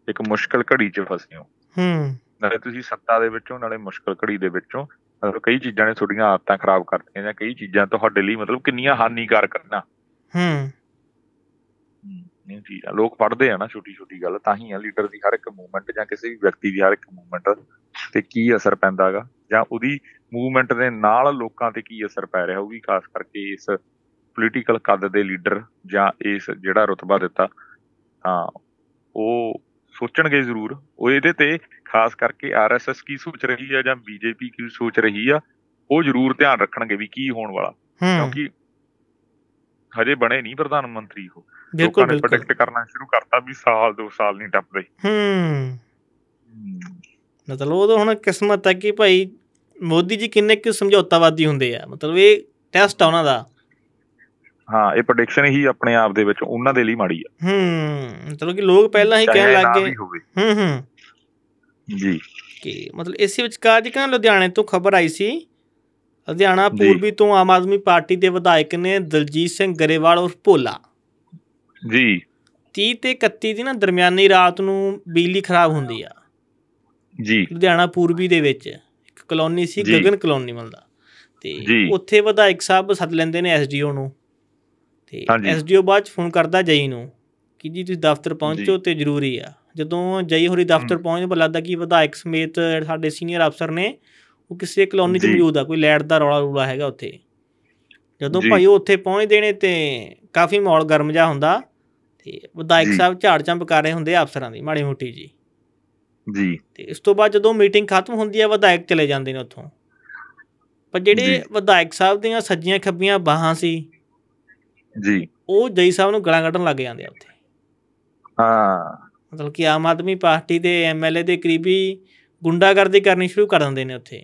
ਇੱਕ ਮੁਸ਼ਕਲ ਘੜੀ 'ਚ ਫਸੇ ਹੋ ਹੂੰ ਨਾਲੇ ਤੁਸੀਂ ਸੱਤਾ ਦੇ ਵਿੱਚੋਂ ਨਾਲੇ ਮੁਸ਼ਕਲ ਘੜੀ ਦੇ ਵਿੱਚੋਂ ਮਤਲਬ ਕਈ ਚੀਜ਼ਾਂ ਨੇ ਤੁਹਾਡੀਆਂ ਆਦਤਾਂ ਖਰਾਬ ਕਰਤੀਆਂ ਜਾਂ ਕਈ ਚੀਜ਼ਾਂ ਤੁਹਾਡੇ ਲਈ ਮਤਲਬ ਕਿੰਨੀਆਂ ਹਾਨੀਕਾਰਕ ਨਾ ਹੂੰ ਨਹੀਂ ਚੀਜ਼ ਆ ਲੋਕ ਪੜਦੇ ਆ ਨਾ ਛੋਟੀ ਛੋਟੀ ਗੱਲ ਤਾਂ ਹੀ ਆ ਲੀਡਰ ਦੀ ਹਰ ਇੱਕ ਮੂਵਮੈਂਟ ਜਾਂ ਕਿਸੇ ਵੀ ਵਿਅਕਤੀ ਦੀ ਹਰ ਇੱਕ ਮੂਵਮੈਂਟ ਤੇ ਕੀ ਅਸਰ ਪੈਂਦਾਗਾ ਜਾਂ ਉਹਦੀ ਮੂਵਮੈਂਟ ਦੇ ਨਾਲ ਲੋਕਾਂ ਤੇ ਕੀ ਅਸਰ ਪੈ ਰਿਹਾ ਉਹ ਵੀ ਖਾਸ ਕਰਕੇ ਇਸ ਪੋਲੀਟੀਕਲ ਕੱਦ ਦੇ ਲੀਡਰ ਜਾਂ ਇਸ ਜਿਹੜਾ ਰੁਤਬਾ ਦਿੱਤਾ ਤਾਂ ਉਹ ਸੋਚਣਗੇ ਜ਼ਰੂਰ ਉਹ ਇਹਦੇ ਤੇ ਖਾਸ ਕਰਕੇ ਆਰਐਸਐਸ ਕੀ ਸੋਚ ਰਹੀ ਹੈ ਜਾਂ ਬੀਜੇਪੀ ਕੀ ਸੋਚ ਰਹੀ ਆ ਉਹ ਜ਼ਰੂਰ ਧਿਆਨ ਰੱਖਣਗੇ ਵੀ ਕੀ ਹੋਣ ਵਾਲਾ ਕਿਉਂਕਿ ਹਜੇ ਬਣੇ ਨਹੀਂ ਪ੍ਰਧਾਨ ਮੰਤਰੀ ਉਹ ਬਿਲਕੁਲ ਬਿਲਕੁਲ ਪ੍ਰੋਡਕਟ ਕਰਨਾ ਸ਼ੁਰੂ ਕਰਤਾ ਵੀ ਸਾਲ ਦੋ ਸਾਲ ਨਹੀਂ ਟੱਪਦੇ ਹੂੰ ਮਤਲਬ ਉਹ ਤਾਂ ਹੁਣ ਕਿਸਮਤ ਹੈ ਕਿ ਭਾਈ ਮੋਦੀ ਜੀ ਕਿੰਨੇ ਕਿ ਸਮਝੌਤਾਵਾਦੀ ਹੁੰਦੇ ਆ ਮਤਲਬ ਇਹ ਟੈਸਟ ਆ ਉਹਨਾਂ ਦਾ ਹਾਂ ਇਹ ਪ੍ਰੈਡਿਕਸ਼ਨ ਹੀ ਆਪਣੇ ਆਪ ਦੇ ਵਿੱਚ ਉਹਨਾਂ ਦੇ ਲਈ ਮਾੜੀ ਆ ਹੂੰ ਮਤਲਬ ਕਿ ਲੋਕ ਪਹਿਲਾਂ ਹੀ ਕਹਿਣ ਲੱਗ ਗਏ ਹੂੰ ਹੂੰ ਜੀ ਕਿ ਮਤਲਬ ਇਸੇ ਵਿੱਚ ਜੀ ਕਹਿੰਦਾ ਲੁਧਿਆਣੇ ਤੋਂ ਖਬਰ ਆਈ ਸੀ ਲੁਧਿਆਣਾ ਪੂਰਬੀ ਤੋਂ ਆਮ ਆਦਮੀ ਪਾਰਟੀ ਦੇ ਵਿਧਾਇਕ ਨੇ ਦਲਜੀਤ ਸਿੰਘ ਗਰੇਵਾਲ ਉਸ ਭੋਲਾ ਜੀ 30 ਤੇ 31 ਦੀ ਨਾ ਦਰਮਿਆਨੀ ਰਾਤ ਨੂੰ ਬਿਜਲੀ ਖਰਾਬ ਹੁੰਦੀ ਆ ਜੀ ਲੁਧਿਆਣਾ ਪੂਰਬੀ ਦੇ ਵਿੱਚ ਇੱਕ ਕਲੋਨੀ ਸੀ ਗਗਨ ਕਲੋਨੀ ਮਿਲਦਾ ਤੇ ਉੱਥੇ ਵਿਧਾਇਕ ਸਾਹਿਬ ਸੱਦ ਲੈਂਦੇ ਨੇ ਐਸਡੀਓ ਨੂੰ ਤੇ ਐਸਡੀਓ ਬਾਅਦ ਫੋਨ ਕਰਦਾ ਜਈ ਨੂੰ ਕਿ ਜੀ ਤੁਸੀਂ ਦਫ਼ਤਰ ਪਹੁੰਚੋ ਤੇ ਜ਼ਰੂਰੀ ਆ ਜਦੋਂ ਜਈ ਹੋਰੀ ਦਫ਼ਤਰ ਪਹੁੰਚੇ ਪਰ ਲੱਗਦਾ ਕਿ ਵਿਧਾਇਕ ਸਮੇਤ ਸਾਡੇ ਸੀਨੀਅਰ ਅਫਸਰ ਨੇ ਉਹ ਕਿਸੇ ਕਲੋਨੀ 'ਚ ਮੌਜੂਦ ਆ ਕੋਈ ਲੈਟ ਦਾ ਰੌਲਾ ਰੂਲਾ ਹੈਗਾ ਉੱਥੇ ਜਦੋਂ ਭਾਈ ਉਹ ਉੱਥੇ ਪਹੁੰਚਦੇ ਨੇ ਤੇ ਕਾਫੀ ਮਾਹੌਲ ਗਰਮ ਜਾ ਹੁੰਦਾ ਤੇ ਵਿਧਾਇਕ ਸਾਹਿਬ ਝਾੜ ਝੰਬ ਕਰ ਰਹੇ ਹੁੰਦੇ ਅਫਸਰਾਂ ਦੀ ਮਾੜੀ ਮੋਟੀ ਜੀ ਜੀ ਤੇ ਇਸ ਤੋਂ ਬਾਅਦ ਜਦੋਂ ਮੀਟਿੰਗ ਖਤਮ ਹੁੰਦੀ ਹੈ ਵਿਧਾਇਕ ਚਲੇ ਜਾਂਦੇ ਨੇ ਉੱਥੋਂ ਪਰ ਜਿਹੜੇ ਵਿਧਾਇਕ ਸਾਹਿਬ ਦੀਆਂ ਸੱਜੀਆਂ ਖੱਬੀਆਂ ਬਾਹਾਂ ਸੀ ਜੀ ਉਹ ਜਈ ਸਾਹਿਬ ਨੂੰ ਗਲਾਂ ਕੱਢਣ ਲੱਗ ਜਾਂਦੇ ਆ ਉੱਥੇ ਹਾਂ ਮਤਲਬ ਕਿ ਆਮ ਆਦਮੀ ਪਾਰਟੀ ਦੇ ਐਮਐਲਏ ਦੇ ਕਰੀਬੀ ਗੁੰਡਾਗਰਦੀ ਕਰਨੀ ਸ਼ੁਰੂ ਕਰ ਦਿੰਦੇ ਨੇ ਉੱਥੇ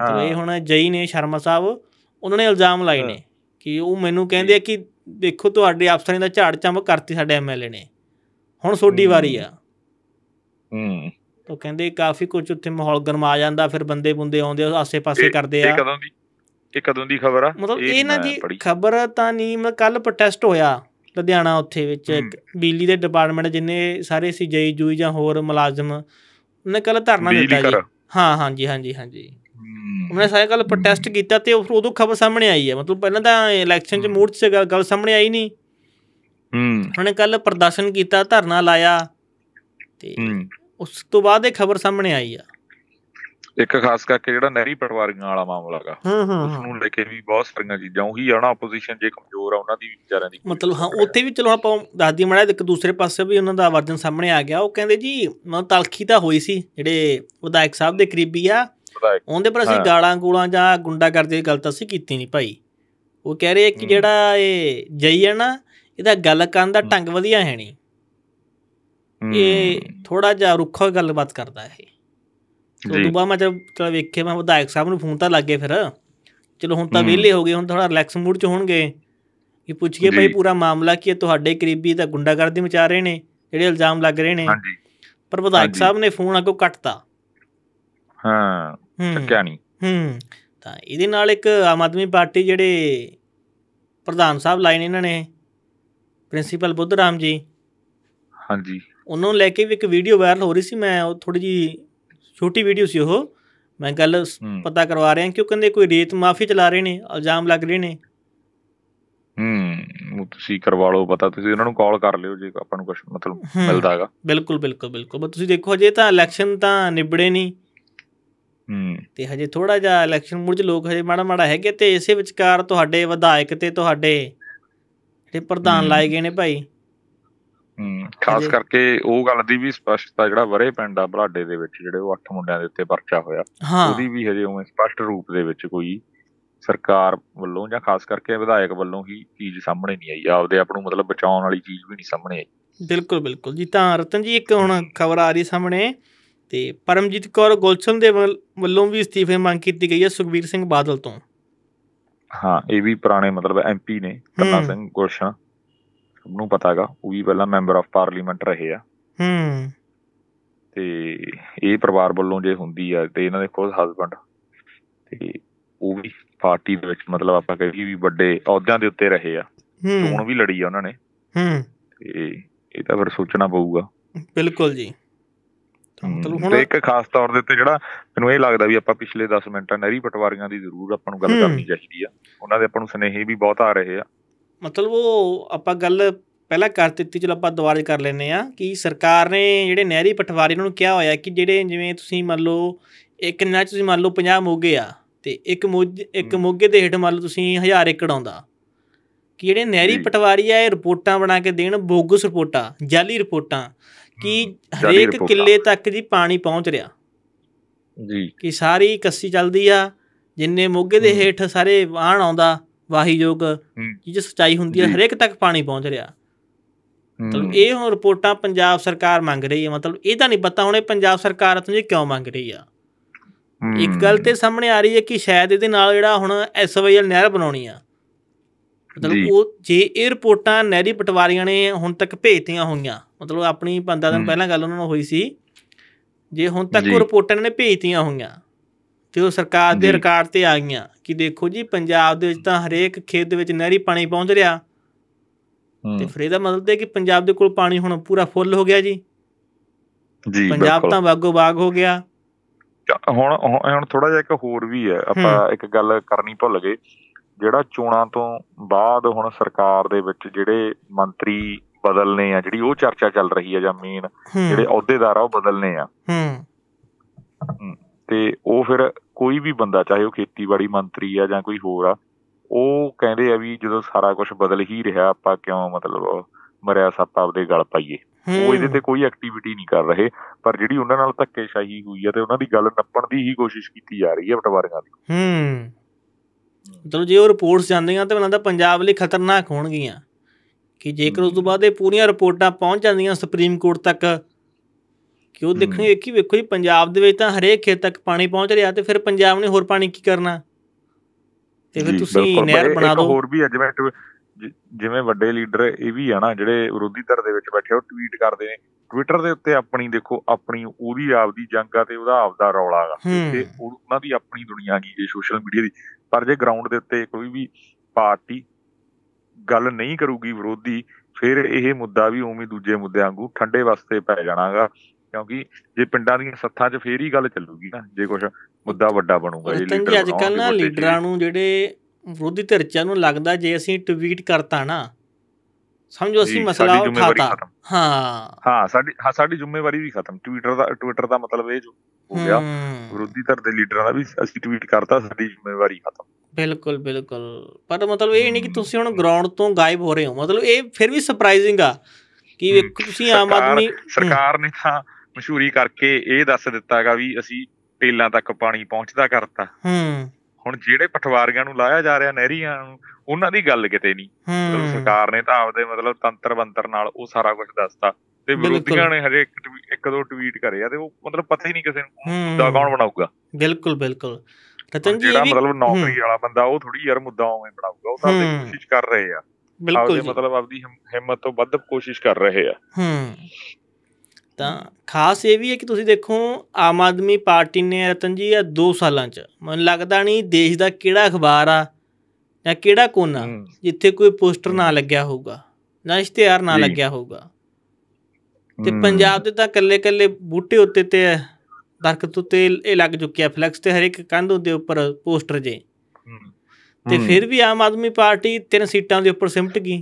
ਹਾਂ ਤੇ ਇਹ ਹੁਣ ਜਈ ਨੇ ਸ਼ਰਮਾ ਸਾਹਿਬ ਉਹਨਾਂ ਨੇ ਇਲਜ਼ਾਮ ਲਾਏ ਨੇ ਕਿ ਉਹ ਮੈਨੂੰ ਕਹਿੰਦੇ ਆ ਕਿ ਦੇਖੋ ਤੁਹਾਡੇ ਅਫਸਰਾਂ ਦਾ ਝਾੜ ਚੰਮ ਕਰਤੀ ਸਾਡੇ ਐਮਐਲਏ ਨੇ ਹੁਣ ਸੋਡੀ ਵਾਰੀ ਆ ਹੂੰ ਉਹ ਕਹਿੰਦੇ ਕਾਫੀ ਕੁਝ ਉੱਥੇ ਮਾਹੌਲ ਗਰਮਾ ਜਾਂਦਾ ਫਿਰ ਬੰਦੇ ਬੁੰਦੇ ਆਉਂਦੇ ਆਸੇ-ਪਾਸੇ ਕਰਦੇ ਆ ਇਹ ਕਦੋਂ ਦੀ ਇਹ ਕਦੋਂ ਦੀ ਖਬਰ ਆ ਮਤਲਬ ਇਹ ਨਾ ਜੀ ਖਬਰ ਤਾਂ ਨਹੀਂ ਮੈਂ ਕੱਲ ਪ੍ਰੋਟੈਸਟ ਹੋਇਆ ਲੁਧਿਆਣਾ ਉੱਥੇ ਵਿੱਚ ਇੱਕ ਬਿਜਲੀ ਦੇ ਡਿਪਾਰਟਮੈਂਟ ਜਿੰਨੇ ਸਾਰੇ ਸੀ ਜਈ ਜੂਈ ਜਾਂ ਹੋਰ ਮੁਲਾਜ਼ਮ ਉਹਨੇ ਕੱਲ ਧਰਨਾ ਦਿੱਤਾ ਜੀ ਹਾਂ ਹਾਂ ਹਾਂ ਜੀ ਜੀ ਹਾਂ ਜੀ ਉਹਨੇ ਸਾਰੇ ਕੱਲ ਪ੍ਰੋਟੈਸਟ ਕੀਤਾ ਤੇ ਉਹ ਉਦੋਂ ਖਬਰ ਸਾਹਮਣੇ ਆਈ ਹੈ ਮਤਲਬ ਪਹਿਲਾਂ ਤਾਂ ਇਲੈਕਸ਼ਨ 'ਚ ਮੂਡ 'ਚ ਗੱਲ ਸਾਹਮਣੇ ਆਈ ਨਹੀਂ ਹੂੰ ਉਹਨੇ ਕੱਲ ਪ੍ਰਦਰਸ਼ਨ ਕੀਤਾ ਧਰਨਾ ਲਾਇਆ ਤੇ ਉਸ ਤੋਂ ਬਾਅਦ ਇਹ ਖਬਰ ਸਾਹਮਣੇ ਆਈ ਆ ਇੱਕ ਖਾਸ ਕਰਕੇ ਜਿਹੜਾ ਨਹਿਰੀ ਪਟਵਾਰੀਆਂ ਵਾਲਾ ਮਾਮਲਾ ਹੈਗਾ ਉਸ ਨੂੰ ਲੈ ਕੇ ਵੀ ਬਹੁਤ ਸਾਰੀਆਂ ਚੀਜ਼ਾਂ ਉਹੀ ਆ ਨਾ ਆਪੋਜੀਸ਼ਨ ਜੇ ਕਮਜ਼ੋਰ ਆ ਉਹਨਾਂ ਦੀ ਵਿਚਾਰਿਆਂ ਦੀ ਮਤਲਬ ਹਾਂ ਉੱਥੇ ਵੀ ਚਲੋ ਆਪਾਂ ਦੱਸਦੀ ਮੜਾ ਇੱਕ ਦੂਸਰੇ ਪਾਸੇ ਵੀ ਉਹਨਾਂ ਦਾ ਵਰਜਨ ਸਾਹਮਣੇ ਆ ਗਿਆ ਉਹ ਕਹਿੰਦੇ ਜੀ ਮਨ ਤਲਖੀ ਤਾਂ ਹੋਈ ਸੀ ਜਿਹੜੇ ਵਿਧਾਇਕ ਸਾਹਿਬ ਦੇ ਕਰੀਬੀ ਆ ਉਹਦੇ ਪਰ ਅਸੀਂ ਗਾਲਾਂ ਗੂਲਾਂ ਜਾਂ ਗੁੰਡਾ ਕਰਦੇ ਦੀ ਅਸੀਂ ਕੀਤੀ ਨਹੀਂ ਭਾਈ ਉਹ ਕਹਿ ਰਹੇ ਕਿ ਜਿਹੜਾ ਇਹ ਜਈ ਹੈ ਨਾ ਇਹਦਾ ਗੱਲ ਕਰਨ ਦਾ ਢੰਗ ਵਧੀਆ ਹੈ ਨਹੀਂ ਇਹ ਥੋੜਾ ਜਿਹਾ ਰੁੱਖਾ ਗੱਲਬਾਤ ਕਰਦਾ ਹੈ ਇਹ ਉਹ ਦੁਬਾਰਾ ਮੈਂ ਜਦ ਚਲ ਵੇਖੇ ਮੈਂ ਵਿਧਾਇਕ ਸਾਹਿਬ ਨੂੰ ਫੋਨ ਤਾਂ ਲੱਗੇ ਫਿਰ ਚਲੋ ਹੁਣ ਤਾਂ ਵਿਹਲੇ ਹੋ ਗਏ ਹੁਣ ਥੋੜਾ ਰਿਲੈਕਸ ਮੂਡ 'ਚ ਹੋਣਗੇ ਇਹ ਪੁੱਛ ਕੇ ਭਾਈ ਪੂਰਾ ਮਾਮਲਾ ਕੀ ਹੈ ਤੁਹਾਡੇ ਕਰੀਬੀ ਤਾਂ ਗੁੰਡਾਗਰਦੀ ਮਚਾ ਰਹੇ ਨੇ ਜਿਹੜੇ ਇਲਜ਼ਾਮ ਲੱਗ ਰਹੇ ਨੇ ਹਾਂਜੀ ਪਰ ਵਿਧਾਇਕ ਸਾਹਿਬ ਨੇ ਫੋਨ ਅੱਗੋਂ ਕੱਟਤਾ ਹਾਂ ਚੱਕਿਆ ਨਹੀਂ ਹੂੰ ਤਾਂ ਇਹਦੇ ਨਾਲ ਇੱਕ ਆਮ ਆਦਮੀ ਪਾਰਟੀ ਜਿਹੜੇ ਪ੍ਰਧਾਨ ਸਾਹਿਬ ਲਾਈਨ ਇਹਨਾਂ ਨੇ ਪ੍ਰਿੰਸੀਪਲ ਬੁੱਧਰਾਮ ਜੀ ਹਾਂਜੀ ਉਹਨੂੰ ਲੈ ਕੇ ਵੀ ਇੱਕ ਵੀਡੀਓ ਵਾਇਰਲ ਹੋ ਰਹੀ ਸੀ ਮੈਂ ਉਹ ਥੋੜੀ ਜੀ ਛੋਟੀ ਵੀਡੀਓ ਸੀ ਉਹ ਮੈਂ ਗੱਲ ਪਤਾ ਕਰਵਾ ਰਿਹਾ ਕਿਉਂ ਕਹਿੰਦੇ ਕੋਈ ਰੇਤ ਮਾਫੀ ਚਲਾ ਰਹੇ ਨੇ ਇਲਜ਼ਾਮ ਲੱਗ ਰਹੇ ਨੇ ਹੂੰ ਤੁਸੀਂ ਕਰਵਾ ਲਓ ਪਤਾ ਤੁਸੀਂ ਉਹਨਾਂ ਨੂੰ ਕਾਲ ਕਰ ਲਿਓ ਜੇ ਆਪਾਂ ਨੂੰ ਕੁਝ ਮਤਲਬ ਮਿਲਦਾ ਹੈਗਾ ਬਿਲਕੁਲ ਬਿਲਕੁਲ ਬਿਲਕੁਲ ਤੁਸੀਂ ਦੇਖੋ ਜੇ ਤਾਂ ਇਲੈਕਸ਼ਨ ਤਾਂ ਨਿਬੜੇ ਨਹੀਂ ਤੇ ਹਜੇ ਥੋੜਾ ਜਿਹਾ ਇਲੈਕਸ਼ਨ ਮੂਡ 'ਚ ਲੋਕ ਹਜੇ ਮਾੜਾ ਮਾੜਾ ਹੈਗੇ ਤੇ ਇਸੇ ਵਿਚਕਾਰ ਤੁਹਾਡੇ ਵਿਧਾਇਕ ਤੇ ਤੁਹਾਡੇ ਜਿਹੜੇ ਪ੍ਰਧਾਨ ਲਾਏ ਗਏ ਨੇ ਭਾਈ ਖਾਸ ਕਰਕੇ ਉਹ ਗੱਲ ਦੀ ਵੀ ਸਪਸ਼ਟਤਾ ਜਿਹੜਾ ਵਰੇ ਪਿੰਡ ਆ ਬਲਾਡੇ ਦੇ ਵਿੱਚ ਜਿਹੜੇ ਉਹ 8 ਮੁੰਡਿਆਂ ਦੇ ਉੱਤੇ ਪਰਚਾ ਹੋਇਆ ਉਹਦੀ ਵੀ ਹਜੇ ਉਵੇਂ ਸਪਸ਼ਟ ਰੂਪ ਦੇ ਵਿੱਚ ਕੋਈ ਸਰਕਾਰ ਵੱਲੋਂ ਜਾਂ ਖਾਸ ਕਰਕੇ ਵਿਧਾਇਕ ਵੱਲੋਂ ਹੀ ਚੀਜ਼ ਸਾਹਮਣੇ ਨਹੀਂ ਆਈ ਆਪਦੇ ਆਪ ਨੂੰ ਮਤਲਬ ਬਚਾਉਣ ਵਾਲੀ ਚੀਜ਼ ਵੀ ਨਹੀਂ ਸਾਹਮਣੇ ਆਈ ਬਿਲਕੁਲ ਬਿਲਕੁਲ ਜੀ ਤਾਂ ਰਤਨ ਜੀ ਇੱਕ ਹੁਣ ਖਬਰ ਆ ਰਹੀ ਸਾਹਮਣੇ ਤੇ ਪਰਮਜੀਤ ਕੌਰ ਗੋਲਸਨ ਦੇ ਵੱਲੋਂ ਵੀ ਅਸਤੀਫੇ ਮੰਗ ਕੀਤੀ ਗਈ ਹੈ ਸੁਖਬੀਰ ਸਿੰਘ ਬਾਦਲ ਤੋਂ ਹਾਂ ਇਹ ਵੀ ਪੁਰਾਣੇ ਮਤਲਬ ਐਮਪੀ ਨੇ ਕੰਨਾ ਸਿੰਘ ਗੋਲਸਨ ਸਭ ਨੂੰ ਪਤਾਗਾ ਉਹ ਵੀ ਪਹਿਲਾਂ ਮੈਂਬਰ ਆਫ ਪਾਰਲੀਮੈਂਟ ਰਹੇ ਆ ਹੂੰ ਤੇ ਇਹ ਪਰਿਵਾਰ ਵੱਲੋਂ ਜੇ ਹੁੰਦੀ ਆ ਤੇ ਇਹਨਾਂ ਦੇ ਖੁਦ ਹਸਬੰਡ ਤੇ ਉਹ ਵੀ ਪਾਰਟੀ ਦੇ ਵਿੱਚ ਮਤਲਬ ਆਪਾਂ ਕਹੀਏ ਵੀ ਵੱਡੇ ਅਹੁਦਿਆਂ ਦੇ ਉੱਤੇ ਰਹੇ ਆ ਹੂੰ ਹੁਣ ਵੀ ਲੜੀ ਆ ਉਹਨਾਂ ਨੇ ਹੂੰ ਤੇ ਇਹ ਤਾਂ ਫਿਰ ਸੋਚਣਾ ਪਊਗਾ ਬਿਲਕੁਲ ਜੀ ਮਤਲਬ ਹੁਣ ਇੱਕ ਖਾਸ ਤੌਰ ਦੇ ਉੱਤੇ ਜਿਹੜਾ ਮੈਨੂੰ ਇਹ ਲੱਗਦਾ ਵੀ ਆਪਾਂ ਪਿਛਲੇ 10 ਮਿੰਟਾਂ ਨਹਿਰੀ ਪਟਵਾਰੀਆਂ ਦੀ ਜ਼ਰੂਰ ਆਪਾਂ ਨੂੰ ਗੱਲ ਕਰਨੀ ਚਾਹੀਦੀ ਆ ਉਹਨਾਂ ਦੇ ਆਪਾਂ ਨੂੰ ਸੁਨੇਹੇ ਵੀ ਬਹੁਤ ਆ ਰਹੇ ਆ ਮਤਲਬ ਉਹ ਆਪਾਂ ਗੱਲ ਪਹਿਲਾਂ ਕਰ ਦਿੱਤੀ ਚਲੋ ਆਪਾਂ ਦੁਬਾਰਾ ਕਰ ਲੈਨੇ ਆ ਕਿ ਸਰਕਾਰ ਨੇ ਜਿਹੜੇ ਨਹਿਰੀ ਪਟਵਾਰੀ ਨੂੰ ਕਿਹਾ ਹੋਇਆ ਕਿ ਜਿਹੜੇ ਜਿਵੇਂ ਤੁਸੀਂ ਮੰਨ ਲਓ ਇੱਕ ਨਾ ਤੁਸੀਂ ਮੰਨ ਲਓ 50 ਮੋਗੇ ਆ ਤੇ ਇੱਕ ਇੱਕ ਮੋਗੇ ਦੇ ਹੇਠ ਮੰਨ ਲਓ ਤੁਸੀਂ 1000 ਏਕੜ ਆਉਂਦਾ ਕਿ ਜਿਹੜੇ ਨਹਿਰੀ ਪਟਵਾਰੀ ਆ ਇਹ ਰਿਪੋਰਟਾਂ ਬਣਾ ਕੇ ਦੇਣ ਬੋਗਸ ਰਿਪੋਰਟਾਂ ਜਾਲੀ ਰਿਪੋਰਟਾਂ ਕਿ ਹਰੇਕ ਕਿੱਲੇ ਤੱਕ ਜੀ ਪਾਣੀ ਪਹੁੰਚ ਰਿਹਾ ਜੀ ਕਿ ਸਾਰੀ ਕੱਸੀ ਚੱਲਦੀ ਆ ਜਿੰਨੇ ਮੋਗੇ ਦੇ ਹੇਠ ਸਾਰੇ ਵਾਹਣ ਆਉਂਦਾ ਵਾਹੀ ਯੋਗ ਜਿਹ ਸਚਾਈ ਹੁੰਦੀ ਹੈ ਹਰੇਕ ਤੱਕ ਪਾਣੀ ਪਹੁੰਚ ਰਿਹਾ ਮਤਲਬ ਇਹ ਹੁਣ ਰਿਪੋਰਟਾਂ ਪੰਜਾਬ ਸਰਕਾਰ ਮੰਗ ਰਹੀ ਹੈ ਮਤਲਬ ਇਹ ਤਾਂ ਨਹੀਂ ਪਤਾ ਹੁਣ ਇਹ ਪੰਜਾਬ ਸਰਕਾਰ ਤੁਹਾਨੂੰ ਕਿਉਂ ਮੰਗ ਰਹੀ ਆ ਇੱਕ ਗੱਲ ਤੇ ਸਾਹਮਣੇ ਆ ਰਹੀ ਹੈ ਕਿ ਸ਼ਾਇਦ ਇਹਦੇ ਨਾਲ ਜਿਹੜਾ ਹੁਣ ਐਸਵਾਈਐਲ ਨਹਿਰ ਬਣਾਉਣੀ ਆ ਮਤਲਬ ਉਹ ਜੇ 에ਰਪੋਰਟਾਂ ਨਹਿਰੀ ਪਟਵਾਰੀਆਂ ਨੇ ਹੁਣ ਤੱਕ ਭੇਜਤੀਆਂ ਹੋਈਆਂ ਮਤਲਬ ਆਪਣੀ 15 ਦਿਨ ਪਹਿਲਾਂ ਗੱਲ ਉਹਨਾਂ ਨਾਲ ਹੋਈ ਸੀ ਜੇ ਹੁਣ ਤੱਕ ਉਹ ਰਿਪੋਰਟਾਂ ਨੇ ਭੇਜਤੀਆਂ ਹੋਈਆਂ ਤੇ ਉਹ ਸਰਕਾਰ ਦੇ ਰਿਕਾਰਡ ਤੇ ਆ ਗਈਆਂ ਕਿ ਦੇਖੋ ਜੀ ਪੰਜਾਬ ਦੇ ਵਿੱਚ ਤਾਂ ਹਰੇਕ ਖੇਤ ਦੇ ਵਿੱਚ ਨਹਿਰੀ ਪਾਣੀ ਪਹੁੰਚ ਰਿਹਾ ਤੇ ਫਿਰ ਇਹਦਾ ਮਤਲਬ ਤੇ ਕਿ ਪੰਜਾਬ ਦੇ ਕੋਲ ਪਾਣੀ ਹੁਣ ਪੂਰਾ ਫੁੱਲ ਹੋ ਗਿਆ ਜੀ ਜੀ ਪੰਜਾਬ ਤਾਂ ਬਾਗੋ ਬਾਗ ਹੋ ਗਿਆ ਹੁਣ ਹੁਣ ਥੋੜਾ ਜਿਹਾ ਇੱਕ ਹੋਰ ਵੀ ਹੈ ਆਪਾਂ ਇੱਕ ਗੱਲ ਕਰਨੀ ਭੁੱਲ ਗਏ ਜਿਹੜਾ ਚੋਣਾਂ ਤੋਂ ਬਾਅਦ ਹੁਣ ਸਰਕਾਰ ਦੇ ਵਿੱਚ ਜਿਹੜੇ ਮੰਤਰੀ ਬਦਲਨੇ ਆ ਜਿਹੜੀ ਉਹ ਚਰਚਾ ਚੱਲ ਰਹੀ ਆ ਜਾਂ ਮੇਨ ਜਿਹੜੇ ਅਹੁਦੇਦਾਰ ਆ ਉਹ ਬਦਲਨੇ ਆ ਹੂੰ ਤੇ ਉਹ ਫਿਰ ਕੋਈ ਵੀ ਬੰਦਾ ਚਾਹੇ ਉਹ ਖੇਤੀਬਾੜੀ ਮੰਤਰੀ ਆ ਜਾਂ ਕੋਈ ਹੋਰ ਆ ਉਹ ਕਹਿੰਦੇ ਆ ਵੀ ਜਦੋਂ ਸਾਰਾ ਕੁਝ ਬਦਲ ਹੀ ਰਿਹਾ ਆਪਾਂ ਕਿਉਂ ਮਤਲਬ ਮਰਿਆ ਸੱਪ ਆਪਦੇ ਗਲ ਪਾਈਏ ਉਹ ਇਹਦੇ ਤੇ ਕੋਈ ਐਕਟੀਵਿਟੀ ਨਹੀਂ ਕਰ ਰਹੇ ਪਰ ਜਿਹੜੀ ਉਹਨਾਂ ਨਾਲ ਧੱਕੇਸ਼ਾਹੀ ਹੋਈ ਆ ਤੇ ਉਹਨਾਂ ਦੀ ਗੱਲ ਨੱਪਣ ਦੀ ਹੀ ਕੋਸ਼ਿਸ਼ ਕੀਤੀ ਜਾ ਰਹੀ ਆ ਪਟਵਾਰੀਆਂ ਦੀ ਹੂੰ ਮਤਲਬ ਜੇ ਉਹ ਰਿਪੋਰਟਸ ਜਾਂਦੀਆਂ ਤਾਂ ਉਹਨਾਂ ਦਾ ਪੰਜਾਬ ਲਈ ਖਤਰਨਾਕ ਹੋਣਗੀਆਂ ਕਿ ਜੇਕਰ ਉਸ ਤੋਂ ਬਾਅਦ ਇਹ ਪੂਰੀਆਂ ਰਿਪੋਰਟਾਂ ਪਹੁੰਚ ਜਾਂਦੀਆਂ ਸੁਪਰੀਮ ਕੋਰਟ ਤੱਕ ਕਿ ਉਹ ਦੇਖਣਗੇ ਕਿ ਵੇਖੋ ਜੀ ਪੰਜਾਬ ਦੇ ਵਿੱਚ ਤਾਂ ਹਰੇਕ ਖੇਤ ਤੱਕ ਪਾਣੀ ਪਹੁੰਚ ਰਿਹਾ ਤੇ ਫਿਰ ਪੰਜਾਬ ਨੇ ਹੋਰ ਪਾਣੀ ਕੀ ਕਰਨਾ ਤੇ ਫਿਰ ਤੁਸੀਂ ਨਹਿਰ ਬਣਾ ਦਿਓ ਹੋਰ ਵੀ ਅੱਜ ਮੈਂ ਜਿਵੇਂ ਵੱਡੇ ਲੀਡਰ ਇਹ ਵੀ ਆ ਨਾ ਜਿਹੜੇ ਵਿਰੋਧੀ ਧਿਰ ਦੇ ਵਿੱਚ ਬੈਠੇ ਉਹ ਟਵੀਟ ਕਰਦੇ ਨੇ ਟਵਿੱਟਰ ਦੇ ਉੱਤੇ ਆਪਣੀ ਦੇਖੋ ਆਪਣੀ ਉਹਦੀ ਆਪਦੀ ਜੰਗ ਆ ਤੇ ਉਹਦਾ ਆਪਦਾ ਰੌਲਾ ਆ ਤੇ ਉਹਨਾਂ ਦੀ ਆਪਣੀ ਦੁਨੀਆ ਗਈ ਇਹ ਸੋਸ਼ਲ ਮੀਡੀਆ ਦੀ ਪਰ ਜੇ ਗਰਾਊਂਡ ਦੇ ਉੱਤੇ ਕੋਈ ਵੀ ਪਾਰਟੀ ਗੱਲ ਨਹੀਂ ਕਰੂਗੀ ਵਿਰੋਧੀ ਫਿਰ ਇਹ ਮੁੱਦਾ ਵੀ ਉਵੇਂ ਦੂਜੇ ਮੁੱਦਿਆਂ ਵਾਂਗੂ ਠੰਡੇ ਵਾਸਤੇ ਪੈ ਜਾਣਾਗਾ ਕਿਉਂਕਿ ਜੇ ਪਿੰਡਾਂ ਦੀਆਂ ਸੱਥਾਂ 'ਚ ਫੇਰ ਹੀ ਗੱਲ ਚੱਲੂਗੀ ਨਾ ਜੇ ਕੁਝ ਮੁੱਦਾ ਵੱਡਾ ਬਣੂਗਾ ਜੇ ਲੀਡਰ ਅੱਜ ਕੱਲ੍ਹ ਨਾ ਲੀਡਰਾਂ ਨੂੰ ਜਿਹੜੇ ਵਿਰੋਧੀ ਧਿਰਚਿਆਂ ਨੂੰ ਲੱਗਦਾ ਜੇ ਅਸੀਂ ਟਵੀਟ ਕਰਤਾ ਨਾ ਸਮਝੋ ਅਸੀਂ ਮਸਲਾ ਉਠਾਤਾ ਹਾਂ ਹਾਂ ਸਾਡੀ ਸਾਡੀ ਜ਼ਿੰਮੇਵਾਰੀ ਵੀ ਖਤਮ ਟਵਿੱਟਰ ਦਾ ਟਵਿੱਟਰ ਦਾ ਮਤਲਬ ਇਹ ਜੋ ਹੋ ਗਿਆ ਵਿਰੋਧੀ ਧਿਰ ਦੇ ਲੀਡਰਾਂ ਦਾ ਵੀ ਅਸੀਂ ਟਵੀਟ ਕਰਤਾ ਸਾਡੀ ਜ਼ਿੰਮੇਵਾਰੀ ਖਤਮ ਬਿਲਕੁਲ ਬਿਲਕੁਲ ਪਰ ਮਤਲਬ ਇਹ ਨਹੀਂ ਕਿ ਤੁਸੀਂ ਹੁਣ ਗਰਾਊਂਡ ਤੋਂ ਗਾਇਬ ਹੋ ਰਹੇ ਹੋ ਮਤਲਬ ਇਹ ਫਿਰ ਵੀ ਸਰਪ੍ਰਾਈਜ਼ਿੰਗ ਆ ਕਿ ਵੇਖੋ ਤੁਸੀਂ ਆਮ ਆਦਮੀ ਸਰਕਾਰ ਨੇ ਤਾਂ ਮਸ਼ਹੂਰੀ ਕਰਕੇ ਇਹ ਦੱਸ ਦਿੱਤਾਗਾ ਵੀ ਅਸੀਂ ਟੇਲਾਂ ਤੱਕ ਪਾਣੀ ਪਹੁੰਚਦਾ ਕਰਤਾ ਹੂੰ ਹੁਣ ਜਿਹੜੇ ਪਟਵਾਰੀਆਂ ਨੂੰ ਲਾਇਆ ਜਾ ਰਿਹਾ ਨਹਿਰੀਆਂ ਨੂੰ ਉਹਨਾਂ ਦੀ ਗੱਲ ਕਿਤੇ ਨਹੀਂ ਸਰਕਾਰ ਨੇ ਤਾਂ ਆਪਦੇ ਮਤਲਬ ਤੰਤਰ ਬੰਤਰ ਨਾਲ ਉਹ ਸਾਰਾ ਕੁਝ ਦੱਸਤਾ ਤੇ ਵਿਰੋਧੀਆਂ ਨੇ ਹਜੇ ਇੱਕ ਇੱਕ ਦੋ ਟਵੀਟ ਕਰੇ ਆ ਤੇ ਉਹ ਮਤਲਬ ਪਤਾ ਹੀ ਨਹੀਂ ਕਿਸੇ ਨੂੰ ਮੁੱਦਾ ਕੌਣ ਬਣਾਊਗਾ ਬਿਲਕੁਲ ਬਿਲਕੁਲ ਰਤਨ ਜੀ ਜਿਹੜਾ ਮਤਲਬ ਨੌਕਰੀ ਵਾਲਾ ਬੰਦਾ ਉਹ ਥੋੜੀ ਯਾਰ ਮੁੱਦਾ ਉਵੇਂ ਬਣਾਊਗਾ ਉਹ ਤਾਂ ਆਪਣੀ ਕੋਸ਼ਿਸ਼ ਕਰ ਰਹੇ ਆ ਬਿਲਕੁਲ ਜੀ ਮਤਲਬ ਆਪਦੀ ਹਿੰਮਤ ਤੋਂ ਵੱਧ ਕੋਸ਼ਿਸ਼ ਕਰ ਰਹੇ ਆ ਹੂੰ ਤਾਂ ਖਾਸ ਇਹ ਵੀ ਹੈ ਕਿ ਤੁਸੀਂ ਦੇਖੋ ਆਮ ਆਦਮੀ ਪਾਰਟੀ ਨੇ ਰਤਨ ਜੀ ਇਹ 2 ਸਾਲਾਂ ਚ ਮੈਨੂੰ ਲੱਗਦਾ ਨਹੀਂ ਦੇਸ਼ ਦਾ ਕਿਹੜਾ ਅਖਬਾਰ ਆ ਜਾਂ ਕਿਹੜਾ ਕੋਨਾ ਜਿੱਥੇ ਕੋਈ ਪੋਸਟਰ ਨਾ ਲੱਗਿਆ ਹੋਊਗਾ ਨਾ ਇਸ਼ਤਿਹਾਰ ਨਾ ਲੱਗਿਆ ਹੋਊਗਾ ਤੇ ਪੰਜਾਬ ਦੇ ਤਾਂ ਕੱਲੇ ਕੱਲੇ ਬੂਟੇ ਉੱਤੇ ਤੇ ਦਰਖਤ ਉੱਤੇ ਇਹ ਲੱਗ ਚੁੱਕਿਆ ਫਲੈਕਸ ਤੇ ਹਰ ਇੱਕ ਕੰਧ ਦੇ ਉੱਪਰ ਪੋਸਟਰ ਜੇ ਤੇ ਫਿਰ ਵੀ ਆਮ ਆਦਮੀ ਪਾਰਟੀ ਤਿੰਨ ਸੀਟਾਂ ਦੇ ਉੱਪਰ ਸਿਮਟ ਗਈ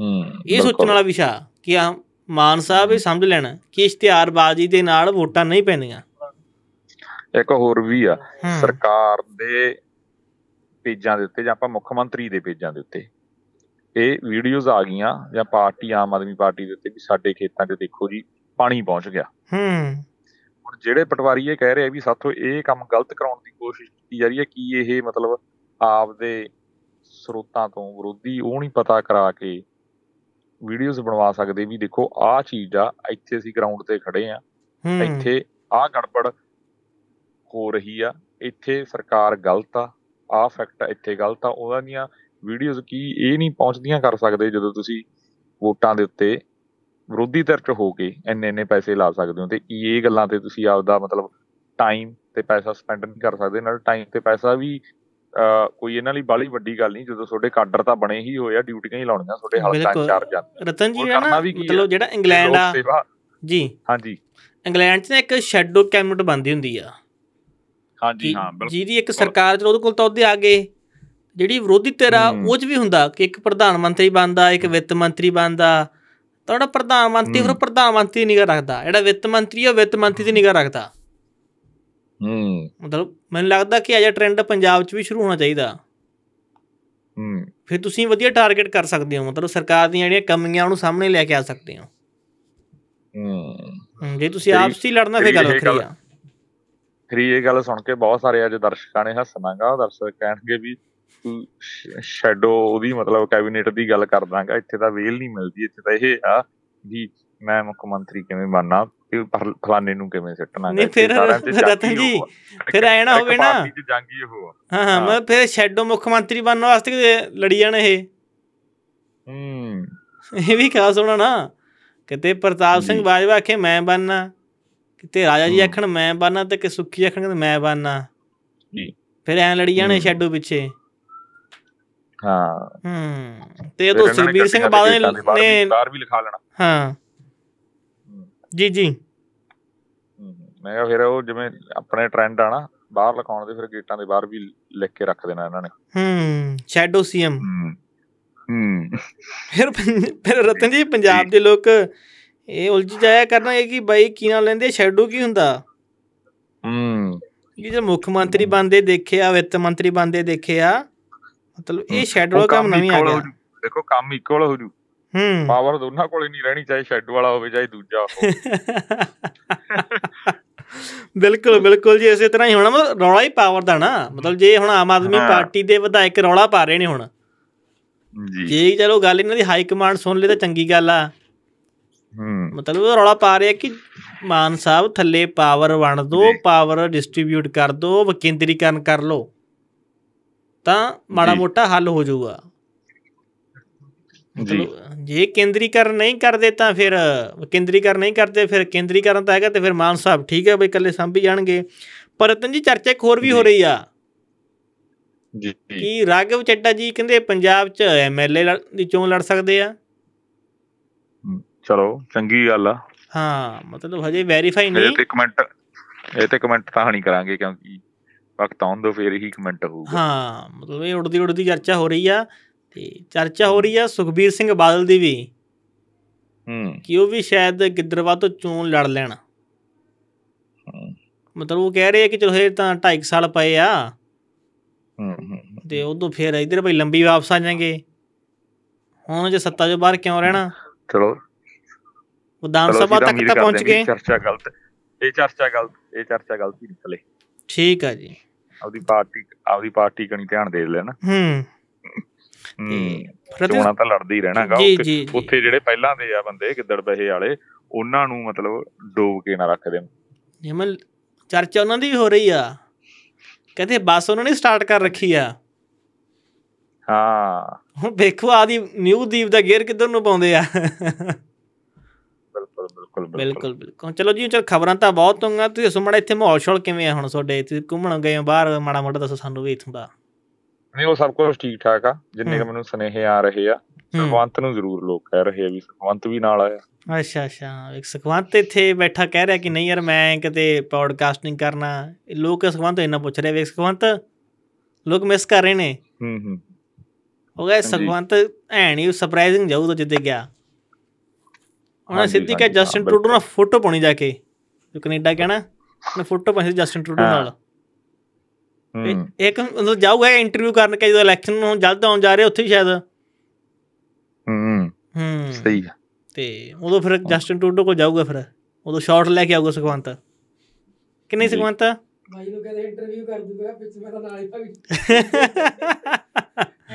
ਹੂੰ ਇਹ ਸੋਚਣ ਵਾਲਾ ਵਿਸ਼ਾ ਕਿ ਆ ਮਾਨ ਸਾਹਿਬ ਇਹ ਸਮਝ ਲੈਣਾ ਕਿ ਇਸ਼ਤਿਹਾਰਬਾਜ਼ੀ ਦੇ ਨਾਲ ਵੋਟਾਂ ਨਹੀਂ ਪੈਂਦੀਆਂ ਇੱਕ ਹੋਰ ਵੀ ਆ ਸਰਕਾਰ ਦੇ ਪੇਜਾਂ ਦੇ ਉੱਤੇ ਜਾਂ ਆਪਾਂ ਮੁੱਖ ਮੰਤਰੀ ਦੇ ਪੇਜਾਂ ਦੇ ਉੱਤੇ ਇਹ ਵੀਡੀਓਜ਼ ਆ ਗਈਆਂ ਜਾਂ ਪਾਰਟੀ ਆਮ ਆਦਮੀ ਪਾਰਟੀ ਦੇ ਉੱਤੇ ਵੀ ਸਾਡੇ ਖੇਤਾਂ 'ਚ ਦੇਖੋ ਜੀ ਪਾਣੀ ਪਹੁੰਚ ਗਿਆ ਹੂੰ ਹੁਣ ਜਿਹੜੇ ਪਟਵਾਰੀ ਇਹ ਕਹਿ ਰਹੇ ਆ ਵੀ ਸਾਥੋਂ ਇਹ ਕੰਮ ਗਲਤ ਕਰਾਉਣ ਦੀ ਕੋਸ਼ਿਸ਼ ਕੀਤੀ ਜਾ ਰਹੀ ਹੈ ਕੀ ਇਹ ਮਤਲਬ ਆਪ ਦੇ ਸਰੋਤਾਂ ਤੋਂ ਵਿਰੋਧੀ ਉਹ ਨਹੀਂ ਪਤਾ ਕਰਾ ਕੇ ਵੀਡੀਓਜ਼ ਬਣਵਾ ਸਕਦੇ ਵੀ ਦੇਖੋ ਆ ਚੀਜ਼ ਆ ਇੱਥੇ ਅਸੀਂ ਗਰਾਊਂਡ ਤੇ ਖੜੇ ਆ ਇੱਥੇ ਆ ਗੜਬੜ ਹੋ ਰਹੀ ਆ ਇੱਥੇ ਸਰਕਾਰ ਗਲਤ ਆ ਆ ਫੈਕਟ ਇੱਥੇ ਗਲਤ ਆ ਉਹਨਾਂ ਦੀਆਂ ਵੀਡੀਓਜ਼ ਕੀ ਇਹ ਨਹੀਂ ਪਹੁੰਚਦੀਆਂ ਕਰ ਸਕਦੇ ਜਦੋਂ ਤੁਸੀਂ ਵੋਟਾਂ ਦੇ ਉੱਤੇ ਵਿਰੋਧੀ ਧਿਰ 'ਚ ਹੋ ਕੇ ਇੰਨੇ ਇੰਨੇ ਪੈਸੇ ਲਾ ਸਕਦੇ ਹੋ ਤੇ ਇਹ ਗੱਲਾਂ ਤੇ ਤੁਸੀਂ ਆਪਦਾ ਮਤਲਬ ਟਾਈਮ ਤੇ ਪੈਸਾ ਸਪੈਂਡ ਨਹੀਂ ਕਰ ਸਕਦੇ ਨਾਲ ਟਾਈਮ ਤੇ ਪੈਸਾ ਵੀ ਕੋਈ ਇਹਨਾਂ ਲਈ ਬਾਲੀ ਵੱਡੀ ਗੱਲ ਨਹੀਂ ਜਦੋਂ ਤੁਹਾਡੇ ਕਾਡਰ ਤਾਂ ਬਣੇ ਹੀ ਹੋਏ ਆ ਡਿਊਟੀਆਂ ਹੀ ਲਾਉਣੀਆਂ ਤੁਹਾਡੇ ਹਲਕਾ ਇੰਚਾਰਜ ਆ ਰਤਨ ਜੀ ਹੈ ਨਾ ਮਤਲਬ ਜਿਹੜਾ ਇੰਗਲੈਂਡ ਆ ਜੀ ਹਾਂਜੀ ਇੰਗਲੈਂਡ 'ਚ ਨਾ ਇੱਕ ਸ਼ੈਡੋ ਕੈਬਨਟ ਬਣਦੀ ਹੁੰਦੀ ਆ ਹਾਂਜੀ ਹਾਂ ਬਿਲਕੁਲ ਜਿਹਦੀ ਇੱਕ ਸਰਕਾਰ ਚ ਉਹਦੇ ਕੋਲ ਤਾਂ ਉਹਦੇ ਆ ਗਏ ਜਿਹੜੀ ਵਿਰੋਧੀ ਧਿਰ ਆ ਉਹ 'ਚ ਵੀ ਹੁੰਦਾ ਕਿ ਇੱਕ ਪ੍ਰਧਾਨ ਮੰਤਰੀ ਬਣਦਾ ਇੱਕ ਵਿੱਤ ਮੰਤਰੀ ਬਣਦਾ ਤੁਹਾਡਾ ਪ੍ਰਧਾਨ ਮੰਤਰੀ ਫਿਰ ਪ੍ਰਧਾਨ ਮੰਤਰੀ ਨਿਗਾ ਰੱਖਦਾ ਜਿਹੜਾ ਵਿੱਤ ਮੰਤਰੀ ਉਹ ਵਿੱਤ ਮੰਤਰੀ ਦੀ ਨਿਗਾ ਰੱਖਦਾ ਹੂੰ ਮਤਲਬ ਮੈਨੂੰ ਲੱਗਦਾ ਕਿ ਅਜਾ ਟ੍ਰੈਂਡ ਪੰਜਾਬ 'ਚ ਵੀ ਸ਼ੁਰੂ ਹੋਣਾ ਚਾਹੀਦਾ ਹੂੰ ਫਿਰ ਤੁਸੀਂ ਵਧੀਆ ਟਾਰਗੇਟ ਕਰ ਸਕਦੇ ਹੋ ਮਤਲਬ ਸਰਕਾਰ ਦੀਆਂ ਜਿਹੜੀਆਂ ਕਮੀਆਂ ਉਹਨੂੰ ਸਾਹਮਣੇ ਲੈ ਕੇ ਆ ਸਕਦੇ ਹੋ ਹੂੰ ਜੇ ਤੁਸੀਂ ਆਪਸੀ ਲੜਨਾ ਫੇਰ ਗੱਲ ਵੱਖਰੀ ਆ ਫਰੀ ਇਹ ਗੱਲ ਸੁਣ ਕੇ ਬਹੁਤ ਸਾਰੇ ਅੱਜ ਦਰਸ਼ਕਾਂ ਨੇ ਹੱਸਣਾਗਾ ਦਰਸ਼ਕ ਕਹਿਣਗੇ ਵੀ ਸ਼ੈਡੋ ਉਹਦੀ ਮਤਲਬ ਕੈਬਨਿਟ ਦੀ ਗੱਲ ਕਰਦਾਗਾ ਇੱਥੇ ਤਾਂ ਵੇਲ ਨਹੀਂ ਮਿਲਦੀ ਇੱਥੇ ਤਾਂ ਇਹ ਆ ਵੀ ਮੈਂ ਮੁੱਖ ਮੰਤਰੀ ਕਿਵੇਂ ਬਣਨਾ ਤੇ ਫਲਾਣੇ ਨੂੰ ਕਿਵੇਂ ਸਿੱਟਣਾ ਨਹੀਂ ਫਿਰ ਰਤਨ ਜੀ ਫਿਰ ਐ ਨਾ ਹੋਵੇ ਨਾ ਪਾਰਟੀ ਚ ਜੰਗੀ ਉਹ ਹਾਂ ਹਾਂ ਮੈਂ ਫਿਰ ਸ਼ੈਡੋ ਮੁੱਖ ਮੰਤਰੀ ਬਣਨ ਵਾਸਤੇ ਲੜੀ ਜਾਣ ਇਹ ਹੂੰ ਇਹ ਵੀ ਕਹਾ ਸੁਣਾ ਨਾ ਕਿਤੇ ਪ੍ਰਤਾਪ ਸਿੰਘ ਬਾਜਵਾ ਆਖੇ ਮੈਂ ਬਣਨਾ ਕਿਤੇ ਰਾਜਾ ਜੀ ਆਖਣ ਮੈਂ ਬਣਨਾ ਤੇ ਕਿ ਸੁੱਖੀ ਆਖਣ ਮੈਂ ਬਣਨਾ ਜੀ ਫਿਰ ਐ ਲੜੀ ਜਾਣੇ ਸ਼ੈਡੋ ਪਿੱਛੇ ਹਾਂ ਹੂੰ ਤੇ ਇਹ ਤੋਂ ਸੁਖਬੀਰ ਸਿੰਘ ਬਾਦਲ ਨੇ ਤਾਰ ਵੀ ਲਿਖਾ ਲੈਣਾ ਹਾਂ ਜੀ ਜੀ ਮੈਂ ਕਿਹਾ ਫਿਰ ਉਹ ਜਿਵੇਂ ਆਪਣੇ ਟ੍ਰੈਂਡ ਆ ਨਾ ਬਾਹਰ ਲਿਖਾਉਣ ਦੇ ਫਿਰ ਗੇਟਾਂ ਦੇ ਬਾਹਰ ਵੀ ਲਿਖ ਕੇ ਰੱਖ ਦੇਣਾ ਇਹਨਾਂ ਨੇ ਹੂੰ ਸ਼ੈਡੋ ਸੀਐਮ ਹੂੰ ਫਿਰ ਫਿਰ ਰਤਨ ਜੀ ਪੰਜਾਬ ਦੇ ਲੋਕ ਇਹ ਉਲਝ ਜਾਇਆ ਕਰਨਾ ਇਹ ਕਿ ਬਾਈ ਕੀ ਨਾਲ ਲੈਂਦੇ ਸ਼ੈਡੋ ਕੀ ਹੁੰਦਾ ਹੂੰ ਇਹ ਜੇ ਮੁੱਖ ਮੰਤਰੀ ਬੰਦੇ ਦੇਖੇ ਆ ਵਿੱਤ ਮੰਤਰੀ ਬੰਦੇ ਦੇਖੇ ਆ ਮਤਲਬ ਇਹ ਸ਼ੈਡੋ ਕੰਮ ਨਵੀਂ ਆ ਗਿਆ ਦੇਖੋ ਕੰਮ ਇਕੁਅਲ ਹੋ ਜੂ ਹੂੰ ਪਾਵਰ ਦੋਨਾਂ ਕੋਲੇ ਨਹੀਂ ਰਹਿਣੀ ਚਾਹੀ ਸ਼ੈਡੋ ਵਾਲਾ ਹੋਵੇ ਚਾਹੇ ਦੂਜਾ ਹੋਵੇ ਬਿਲਕੁਲ ਬਿਲਕੁਲ ਜੀ ਇਸੇ ਤਰ੍ਹਾਂ ਹੀ ਹੋਣਾ ਮਤਲਬ ਰੌਲਾ ਹੀ ਪਾਵਰ ਦਾ ਨਾ ਮਤਲਬ ਜੇ ਹੁਣ ਆਮ ਆਦਮੀ ਪਾਰਟੀ ਦੇ ਵਿਧਾਇਕ ਰੌਲਾ ਪਾ ਰਹੇ ਨੇ ਹੁਣ ਜੀ ਜੇ ਚਲੋ ਗੱਲ ਇਹਨਾਂ ਦੀ ਹਾਈ ਕਮਾਂਡ ਸੁਣ ਲੇ ਤਾਂ ਚੰਗੀ ਗੱਲ ਆ ਹੂੰ ਮਤਲਬ ਉਹ ਰੌਲਾ ਪਾ ਰਿਹਾ ਕਿ ਮਾਨ ਸਾਹਿਬ ਥੱਲੇ ਪਾਵਰ ਵੰਡ ਦਿਓ ਪਾਵਰ ਡਿਸਟ੍ਰੀਬਿਊਟ ਕਰ ਦਿਓ ਵਿਕੇਂਦਰੀਕਰਨ ਕਰ ਲਓ ਤਾਂ ਮਾੜਾ ਮੋਟਾ ਹੱਲ ਹੋ ਜਾਊਗਾ ਜੇ ਕੇਂਦਰੀਕਰਨ ਨਹੀਂ ਕਰਦੇ ਤਾਂ ਫਿਰ ਕੇਂਦਰੀਕਰਨ ਨਹੀਂ ਕਰਦੇ ਫਿਰ ਕੇਂਦਰੀਕਰਨ ਤਾਂ ਹੈਗਾ ਤੇ ਫਿਰ ਮਾਨ ਸਾਹਿਬ ਠੀਕ ਹੈ ਬਈ ਇਕੱਲੇ ਸੰਭੀ ਜਾਣਗੇ ਪਰ ਤਨ ਜੀ ਚਰਚਾ ਇੱਕ ਹੋਰ ਵੀ ਹੋ ਰਹੀ ਆ ਜੀ ਕੀ ਰਾਗਵ ਚੱਡਾ ਜੀ ਕਹਿੰਦੇ ਪੰਜਾਬ 'ਚ ਐਮਐਲਏ ਦੀ ਚੋਣ ਲੜ ਸਕਦੇ ਆ ਚਲੋ ਚੰਗੀ ਗੱਲ ਆ ਹਾਂ ਮਤਲਬ ਹਜੇ ਵੈਰੀਫਾਈ ਨਹੀਂ ਇਹ ਤੇ ਕਮੈਂਟ ਇਹ ਤੇ ਕਮੈਂਟ ਤਾਂ ਹਣੀ ਕਰਾਂਗੇ ਕਿਉਂਕਿ ਵਕਤ ਆਉਣ ਫੇਰ ਹੀ ਕਮੈਂਟ ਹੋਊਗਾ ਹਾਂ ਮਤਲਬ ਇਹ ਉੜਦੀ ਉੜਦੀ ਚਰਚਾ ਹੋ ਰਹੀ ਆ ਤੇ ਚਰਚਾ ਹੋ ਰਹੀ ਆ ਸੁਖਬੀਰ ਸਿੰਘ ਬਾਦਲ ਦੀ ਵੀ ਹੂੰ ਕਿ ਉਹ ਵੀ ਸ਼ਾਇਦ ਗਿੱਦਰਵਾ ਤੋਂ ਚੋਣ ਲੜ ਲੈਣ ਮਤਲਬ ਉਹ ਕਹਿ ਰਹੇ ਕਿ ਚਲੋ ਇਹ ਤਾਂ 2.5 ਸਾਲ ਪਏ ਆ ਹੂੰ ਤੇ ਉਦੋਂ ਫੇਰ ਇਧਰ ਭਈ ਲੰਬੀ ਵਾਪਸ ਆ ਜਾਣਗੇ ਹੁਣ ਜੇ ਸੱਤਾ ਜੋ ਬਾਹਰ ਕਿਉਂ ਰਹਿਣਾ ਚਲੋ ਉਹ ਦਾਨ ਸਭਾ ਤੱਕ ਤਾਂ ਪਹੁੰਚ ਗਏ ਚਰਚਾ ਗਲਤ ਇਹ ਚਰਚਾ ਗਲਤ ਇਹ ਚਰਚਾ ਗਲਤ ਹੀ ਨਿਕਲੇ ਠੀਕ ਆ ਜੀ ਆਪਦੀ ਪਾਰਟੀ ਆਪਦੀ ਪਾਰਟੀ ਕਣੀ ਧਿਆਨ ਦੇ ਲੈਣ ਹੂੰ ਚੋਣਾਂ ਤਾਂ ਲੜਦੇ ਹੀ ਰਹਿਣਾਗਾ ਉੱਥੇ ਜਿਹੜੇ ਪਹਿਲਾਂ ਦੇ ਆ ਬੰਦੇ ਗਿੱਦੜ ਬਹੇ ਵਾਲੇ ਉਹਨਾਂ ਨੂੰ ਮਤਲਬ ਡੋਬ ਕੇ ਨਾ ਰੱਖ ਦੇਣ ਨਿਮਲ ਚਰਚਾ ਉਹਨਾਂ ਦੀ ਵੀ ਹੋ ਰਹੀ ਆ ਕਹਿੰਦੇ ਬਸ ਉਹਨਾਂ ਨੇ ਸਟਾਰਟ ਕਰ ਰੱਖੀ ਆ ਹਾਂ ਹੁਣ ਵੇਖੋ ਆਦੀ ਨਿਊ ਦੀਪ ਦਾ ਗੇਅਰ ਕਿੱਧਰ ਨੂੰ ਪਾਉਂਦੇ ਆ ਬਿਲਕੁਲ ਬਿਲਕੁਲ ਬਿਲਕੁਲ ਬਿਲਕੁਲ ਚਲੋ ਜੀ ਚਲ ਖਬਰਾਂ ਤਾਂ ਬਹੁਤ ਹੋਣਗੀਆਂ ਤੁਸੀਂ ਦੱਸੋ ਮੜਾ ਇੱਥੇ ਮਾਹੌਲ ਸ਼ੌਲ ਕਿਵੇਂ ਆ ਹੁਣ ਤੁਹਾਡੇ ਤੁਸੀਂ ਘੁੰਮਣ ਗਏ ਹੋ ਬਾਹਰ ਮਾੜਾ ਮੋਟਾ ਦੱਸੋ ਸਾਨੂੰ ਵੀ ਇਥੋਂ ਦਾ ਨਹੀਂ ਉਹ ਸਭ ਕੁਝ ਠੀਕ ਠਾਕ ਆ ਜਿੰਨੇ ਕ ਮੈਨੂੰ ਸੁਨੇਹੇ ਆ ਰਹੇ ਆ ਸੁਖਵੰਤ ਨੂੰ ਜ਼ਰੂਰ ਲੋਕ ਕਹਿ ਰਹੇ ਆ ਵੀ ਸੁਖਵੰਤ ਵੀ ਨਾਲ ਆਇਆ ਅੱਛਾ ਅੱਛਾ ਇੱਕ ਸੁਖਵੰਤ ਇੱਥੇ ਬੈਠਾ ਕਹਿ ਰਿਹਾ ਕਿ ਨਹੀਂ ਯਾਰ ਮੈਂ ਕਿਤੇ ਪੌਡਕਾਸਟਿੰਗ ਕਰਨਾ ਲੋਕ ਸੁਖਵੰਤ ਇੰਨਾ ਪੁੱਛ ਰਹੇ ਵੇ ਸੁਖਵੰਤ ਲੋਕ ਮਿਸ ਕਰ ਰਹੇ ਨੇ ਹੂੰ ਹੂੰ ਉਹ ਗਏ ਸੁਖਵੰਤ ਐ ਨਹੀਂ ਸਰਪ੍ਰਾਈਜ਼ਿੰਗ ਜਾਊ ਤਾਂ ਜਿੱਦੇ ਗਿਆ ਉਹਨਾਂ ਸਿੱਧੀ ਕਿ ਜਸਟਿਨ ਟਰੂਡੋ ਨਾਲ ਫੋਟੋ ਪਾਉਣੀ ਜਾ ਕੇ ਜੋ ਕੈਨੇਡਾ ਕਹਿਣਾ ਉਹਨੇ ਫੋਟੋ ਪਾਈ ਜਸਟਿਨ ਟਰੂਡੋ ਨਾਲ ਇੱਕ ਮਤਲਬ ਜਾਊਗਾ ਇੰਟਰਵਿਊ ਕਰਨ ਕੇ ਜਦੋਂ ਇਲੈਕਸ਼ਨ ਨੂੰ ਜਲਦ ਆਉਣ ਜਾ ਰਹੇ ਉੱਥੇ ਸ਼ਾਇਦ ਹੂੰ ਹੂੰ ਸਹੀ ਹੈ ਤੇ ਉਦੋਂ ਫਿਰ ਜਸਟਿਨ ਟਰੂਡੋ ਕੋ ਜਾਊਗਾ ਫਿਰ ਉਦੋਂ ਸ਼ਾਟ ਲੈ ਕੇ ਆਊਗਾ ਸੁਖਵੰਤ ਕਿ ਨਹੀਂ ਸੁਖਵੰਤ ਭਾਈ ਨੂੰ ਕਹਿੰਦੇ ਇੰਟਰਵਿਊ ਕਰ ਦੂਗਾ ਪਿੱਛੇ ਮੇਰਾ ਨਾਲ ਹੀ ਭਾਈ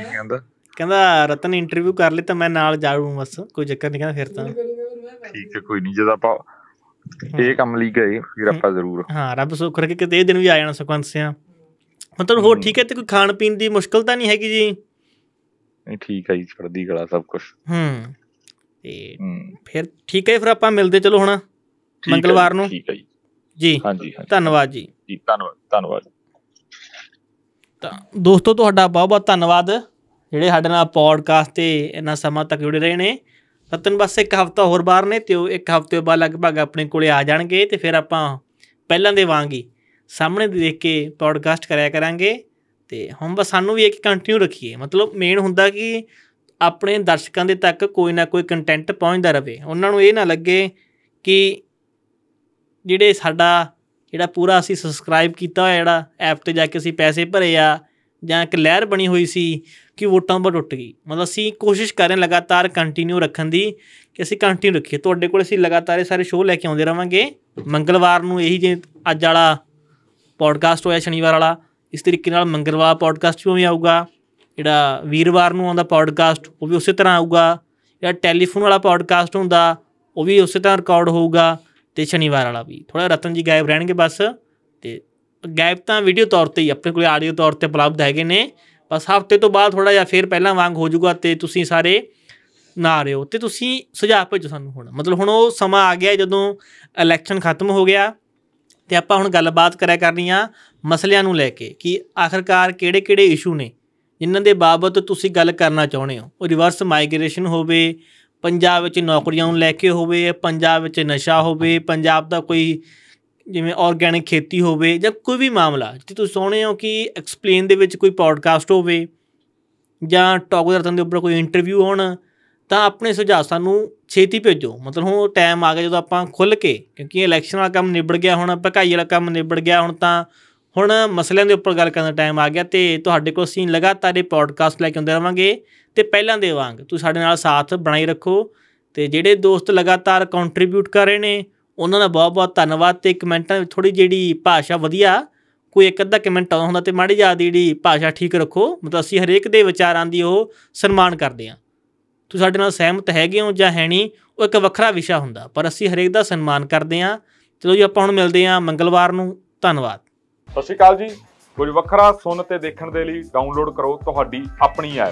ਕਹਿੰਦਾ ਕਹਿੰਦਾ ਰਤਨ ਇੰਟਰਵਿਊ ਕਰ ਲਈ ਤਾਂ ਮੈਂ ਨਾਲ ਜਾਊਂ ਬਸ ਕੋਈ ਚੱਕਰ ਨਹੀਂ ਕਹਿੰਦਾ ਫਿਰ ਤਾਂ ਠੀਕ ਹੈ ਕੋਈ ਨਹੀਂ ਜਦ ਆਪਾਂ ਇਹ ਕੰਮ ਲਈ ਗਏ ਫਿਰ ਆਪਾਂ ਜ਼ਰੂਰ ਹਾਂ ਰੱਬ ਸੁਖ ਰੱਖੇ ਕਿਤੇ ਇਹ ਦਿਨ ਵੀ ਆ ਜਾਣ ਸਕਵੰਸਿਆ ਮਤਲਬ ਹੋਰ ਠੀਕ ਹੈ ਤੇ ਕੋਈ ਖਾਣ ਪੀਣ ਦੀ ਮੁਸ਼ਕਲ ਤਾਂ ਨਹੀਂ ਹੈਗੀ ਜੀ ਨਹੀਂ ਠੀਕ ਹੈ ਜੀ ਛੜਦੀ ਗਲਾ ਸਭ ਕੁਝ ਹੂੰ ਤੇ ਫਿਰ ਠੀਕ ਹੈ ਫਿਰ ਆਪਾਂ ਮਿਲਦੇ ਚਲੋ ਹੁਣ ਮੰਗਲਵਾਰ ਨੂੰ ਠੀਕ ਹੈ ਜੀ ਜੀ ਹਾਂਜੀ ਧੰਨਵਾਦ ਜੀ ਜੀ ਧੰਨਵਾਦ ਧੰਨਵਾਦ ਤਾਂ ਦੋਸਤੋ ਤੁਹਾਡਾ ਬਹੁਤ ਬਹੁਤ ਧੰਨਵਾਦ ਜਿਹੜੇ ਸਾਡੇ ਨਾਲ ਪੋਡਕਾਸਟ ਤੇ ਇੰਨਾ ਸਮਾਂ ਤੱਕ ਜੁੜੇ ਰਹੇ ਨੇ ਰਤਨ ਬਸ ਇੱਕ ਹਫਤਾ ਹੋਰ ਬਾਹਰ ਨੇ ਤੇ ਉਹ ਇੱਕ ਹਫਤੇ ਬਾਅਦ ਲਗਭਗ ਆਪਣੇ ਕੋਲੇ ਆ ਜਾਣਗੇ ਤੇ ਫਿਰ ਆਪਾਂ ਪਹਿਲਾਂ ਦੇ ਵਾਂਗ ਹੀ ਸਾਹਮਣੇ ਦੇ ਦੇਖ ਕੇ ਪੋਡਕਾਸਟ ਕਰਿਆ ਕਰਾਂਗੇ ਤੇ ਹੁਣ ਬਸ ਸਾਨੂੰ ਵੀ ਇੱਕ ਕੰਟੀਨਿਊ ਰੱਖੀਏ ਮਤਲਬ ਮੇਨ ਹੁੰਦਾ ਕਿ ਆਪਣੇ ਦਰਸ਼ਕਾਂ ਦੇ ਤੱਕ ਕੋਈ ਨਾ ਕੋਈ ਕੰਟੈਂਟ ਪਹੁੰਚਦਾ ਰਹੇ ਉਹਨਾਂ ਨੂੰ ਇਹ ਨਾ ਲੱਗੇ ਕਿ ਜਿਹੜੇ ਸਾਡਾ ਜਿਹੜਾ ਪੂਰਾ ਅਸੀਂ ਸਬਸਕ੍ਰਾਈਬ ਕੀਤਾ ਹੋਇਆ ਜਿਹੜਾ ਐਪ ਤੇ ਜਾ ਕੇ ਅਸੀਂ ਪੈਸੇ ਭਰੇ ਆ ਜਾਂ ਇੱਕ ਲਹਿਰ ਬਣੀ ਹੋਈ ਸੀ ਕਿ ਵੋਟਾਂ ਪਰ ਟੁੱਟ ਗਈ ਮਤਲਬ ਅਸੀਂ ਕੋਸ਼ਿਸ਼ ਕਰ ਰਹੇ ਲਗਾਤਾਰ ਕੰਟੀਨਿਊ ਰੱਖਣ ਦੀ ਕਿ ਅਸੀਂ ਕੰਟੀਨਿਊ ਰੱਖੀਏ ਤੁਹਾਡੇ ਕੋਲ ਅਸੀਂ ਲਗਾਤਾਰ ਇਹ ਸਾਰੇ ਸ਼ੋਅ ਲੈ ਕੇ ਆਉਂਦੇ ਰਵਾਂਗੇ ਮੰਗਲਵਾਰ ਨੂੰ ਇਹੀ ਜੇ ਅੱਜ ਵਾਲਾ ਪੋਡਕਾਸਟ ਹੋਇਆ ਸ਼ਨੀਵਾਰ ਵਾਲਾ ਇਸ ਤਰੀਕੇ ਨਾਲ ਮੰਗਲਵਾਰ ਪੋਡਕਾਸਟ ਵੀ ਆਊਗਾ ਜਿਹੜਾ ਵੀਰਵਾਰ ਨੂੰ ਆਉਂਦਾ ਪੋਡਕਾਸਟ ਉਹ ਵੀ ਉਸੇ ਤਰ੍ਹਾਂ ਆਊਗਾ ਜਿਹੜਾ ਟੈਲੀਫੋਨ ਵਾਲਾ ਪੋਡਕਾਸਟ ਹੁੰਦਾ ਉਹ ਵੀ ਉਸੇ ਤਰ੍ਹਾਂ ਰਿਕਾਰਡ ਹੋਊਗਾ ਤੇ ਸ਼ਨੀਵਾਰ ਵਾਲਾ ਵੀ ਥੋੜਾ ਰਤਨ ਜੀ ਗਾਇਬ ਰਹਿਣਗੇ ਬਸ ਗਾਇਬ ਤਾਂ ਵੀਡੀਓ ਤੌਰ ਤੇ ਹੀ ਆਪਣੇ ਕੋਲੇ ਆਡੀਓ ਤੌਰ ਤੇ ਉਪਲਬਧ ਹੈਗੇ ਨੇ ਬਸ ਹਫਤੇ ਤੋਂ ਬਾਅਦ ਥੋੜਾ ਜਿਹਾ ਫੇਰ ਪਹਿਲਾਂ ਵਾਂਗ ਹੋ ਜਾਊਗਾ ਤੇ ਤੁਸੀਂ ਸਾਰੇ ਨਾ ਰਹੇ ਹੋ ਤੇ ਤੁਸੀਂ ਸੁਝਾਅ ਭੇਜੋ ਸਾਨੂੰ ਹੁਣ ਮਤਲਬ ਹੁਣ ਉਹ ਸਮਾਂ ਆ ਗਿਆ ਜਦੋਂ ਇਲੈਕਸ਼ਨ ਖਤਮ ਹੋ ਗਿਆ ਤੇ ਆਪਾਂ ਹੁਣ ਗੱਲਬਾਤ ਕਰਿਆ ਕਰਨੀ ਆ ਮਸਲਿਆਂ ਨੂੰ ਲੈ ਕੇ ਕਿ ਆਖਰਕਾਰ ਕਿਹੜੇ-ਕਿਹੜੇ ਇਸ਼ੂ ਨੇ ਜਿਨ੍ਹਾਂ ਦੇ ਬਾਬਤ ਤੁਸੀਂ ਗੱਲ ਕਰਨਾ ਚਾਹੁੰਦੇ ਹੋ ਉਹ ਰਿਵਰਸ ਮਾਈਗ੍ਰੇਸ਼ਨ ਹੋਵੇ ਪੰਜਾਬ ਵਿੱਚ ਨੌਕਰੀਆਂ ਨੂੰ ਲੈ ਕੇ ਹੋਵੇ ਪੰਜਾਬ ਵਿੱਚ ਨਸ਼ਾ ਹੋਵੇ ਪੰਜਾਬ ਦਾ ਕੋਈ ਜਿਵੇਂ ਆਰਗੈਨਿਕ ਖੇਤੀ ਹੋਵੇ ਜਾਂ ਕੋਈ ਵੀ ਮਾਮਲਾ ਜੇ ਤੁਸੀਂ ਚਾਹੁੰਦੇ ਹੋ ਕਿ ਐਕਸਪਲੇਨ ਦੇ ਵਿੱਚ ਕੋਈ ਪੋਡਕਾਸਟ ਹੋਵੇ ਜਾਂ ਟਾਕ ਰਤਨ ਦੇ ਉੱਪਰ ਕੋਈ ਇੰਟਰਵਿਊ ਹੋਣ ਤਾਂ ਆਪਣੇ ਸੁਝਾਅ ਸਾਨੂੰ ਛੇਤੀ ਭੇਜੋ ਮਤਲਬ ਹੁਣ ਟਾਈਮ ਆ ਗਿਆ ਜਦੋਂ ਆਪਾਂ ਖੁੱਲ ਕੇ ਕਿਉਂਕਿ ਇਲੈਕਸ਼ਨ ਵਾਲਾ ਕੰਮ ਨਿਬੜ ਗਿਆ ਹੁਣ ਭਕਾਈ ਵਾਲਾ ਕੰਮ ਨਿਬੜ ਗਿਆ ਹੁਣ ਤਾਂ ਹੁਣ ਮਸਲਿਆਂ ਦੇ ਉੱਪਰ ਗੱਲ ਕਰਨ ਦਾ ਟਾਈਮ ਆ ਗਿਆ ਤੇ ਤੁਹਾਡੇ ਕੋਲ ਸੀਨ ਲਗਾਤਾਰ ਇਹ ਪੋਡਕਾਸਟ ਲੈ ਕੇ ਹੁੰਦੇ ਰਵਾਂਗੇ ਤੇ ਪਹਿਲਾਂ ਦੇ ਵਾਂਗ ਤੁਸੀਂ ਸਾਡੇ ਨਾਲ ਸਾਥ ਬਣਾਈ ਰੱਖੋ ਤੇ ਜਿਹੜੇ ਦੋਸਤ ਲਗਾਤਾਰ ਕੰਟਰੀਬਿਊਟ ਕਰ ਰਹੇ ਨੇ ਉਹਨਾਂ ਦਾ ਬਹੁਤ-ਬਹੁਤ ਧੰਨਵਾਦ ਤੇ ਕਮੈਂਟਾਂ ਵਿੱਚ ਥੋੜੀ ਜਿਹੜੀ ਭਾਸ਼ਾ ਵਧੀਆ ਕੋਈ ਇੱਕ ਅੱਧਾ ਕਮੈਂਟ ਆਉਂਦਾ ਹੁੰਦਾ ਤੇ ਮਾੜੀ ਜਿਆਦਾ ਜਿਹੜੀ ਭਾਸ਼ਾ ਠੀਕ ਰੱਖੋ ਮਤਲਬ ਅਸੀਂ ਹਰੇਕ ਦੇ ਵਿਚਾਰਾਂ ਦੀ ਉਹ ਸਨਮਾਨ ਕਰਦੇ ਹਾਂ ਤੁਸੀਂ ਸਾਡੇ ਨਾਲ ਸਹਿਮਤ ਹੈਗੇ ਹੋ ਜਾਂ ਹੈ ਨਹੀਂ ਉਹ ਇੱਕ ਵੱਖਰਾ ਵਿਸ਼ਾ ਹੁੰਦਾ ਪਰ ਅਸੀਂ ਹਰੇਕ ਦਾ ਸਨਮਾਨ ਕਰਦੇ ਹਾਂ ਚਲੋ ਜੀ ਆਪਾਂ ਹੁਣ ਮਿਲਦੇ ਹਾਂ ਮੰਗਲਵਾਰ ਨੂੰ ਧੰਨਵਾਦ ਸਤਿ ਸ਼੍ਰੀ ਅਕਾਲ ਜੀ ਕੁਝ ਵੱਖਰਾ ਸੁਣ ਤੇ ਦੇਖਣ ਦੇ ਲਈ ਡਾਊਨਲੋਡ ਕਰੋ ਤੁਹਾਡੀ ਆਪਣੀ ਐਪ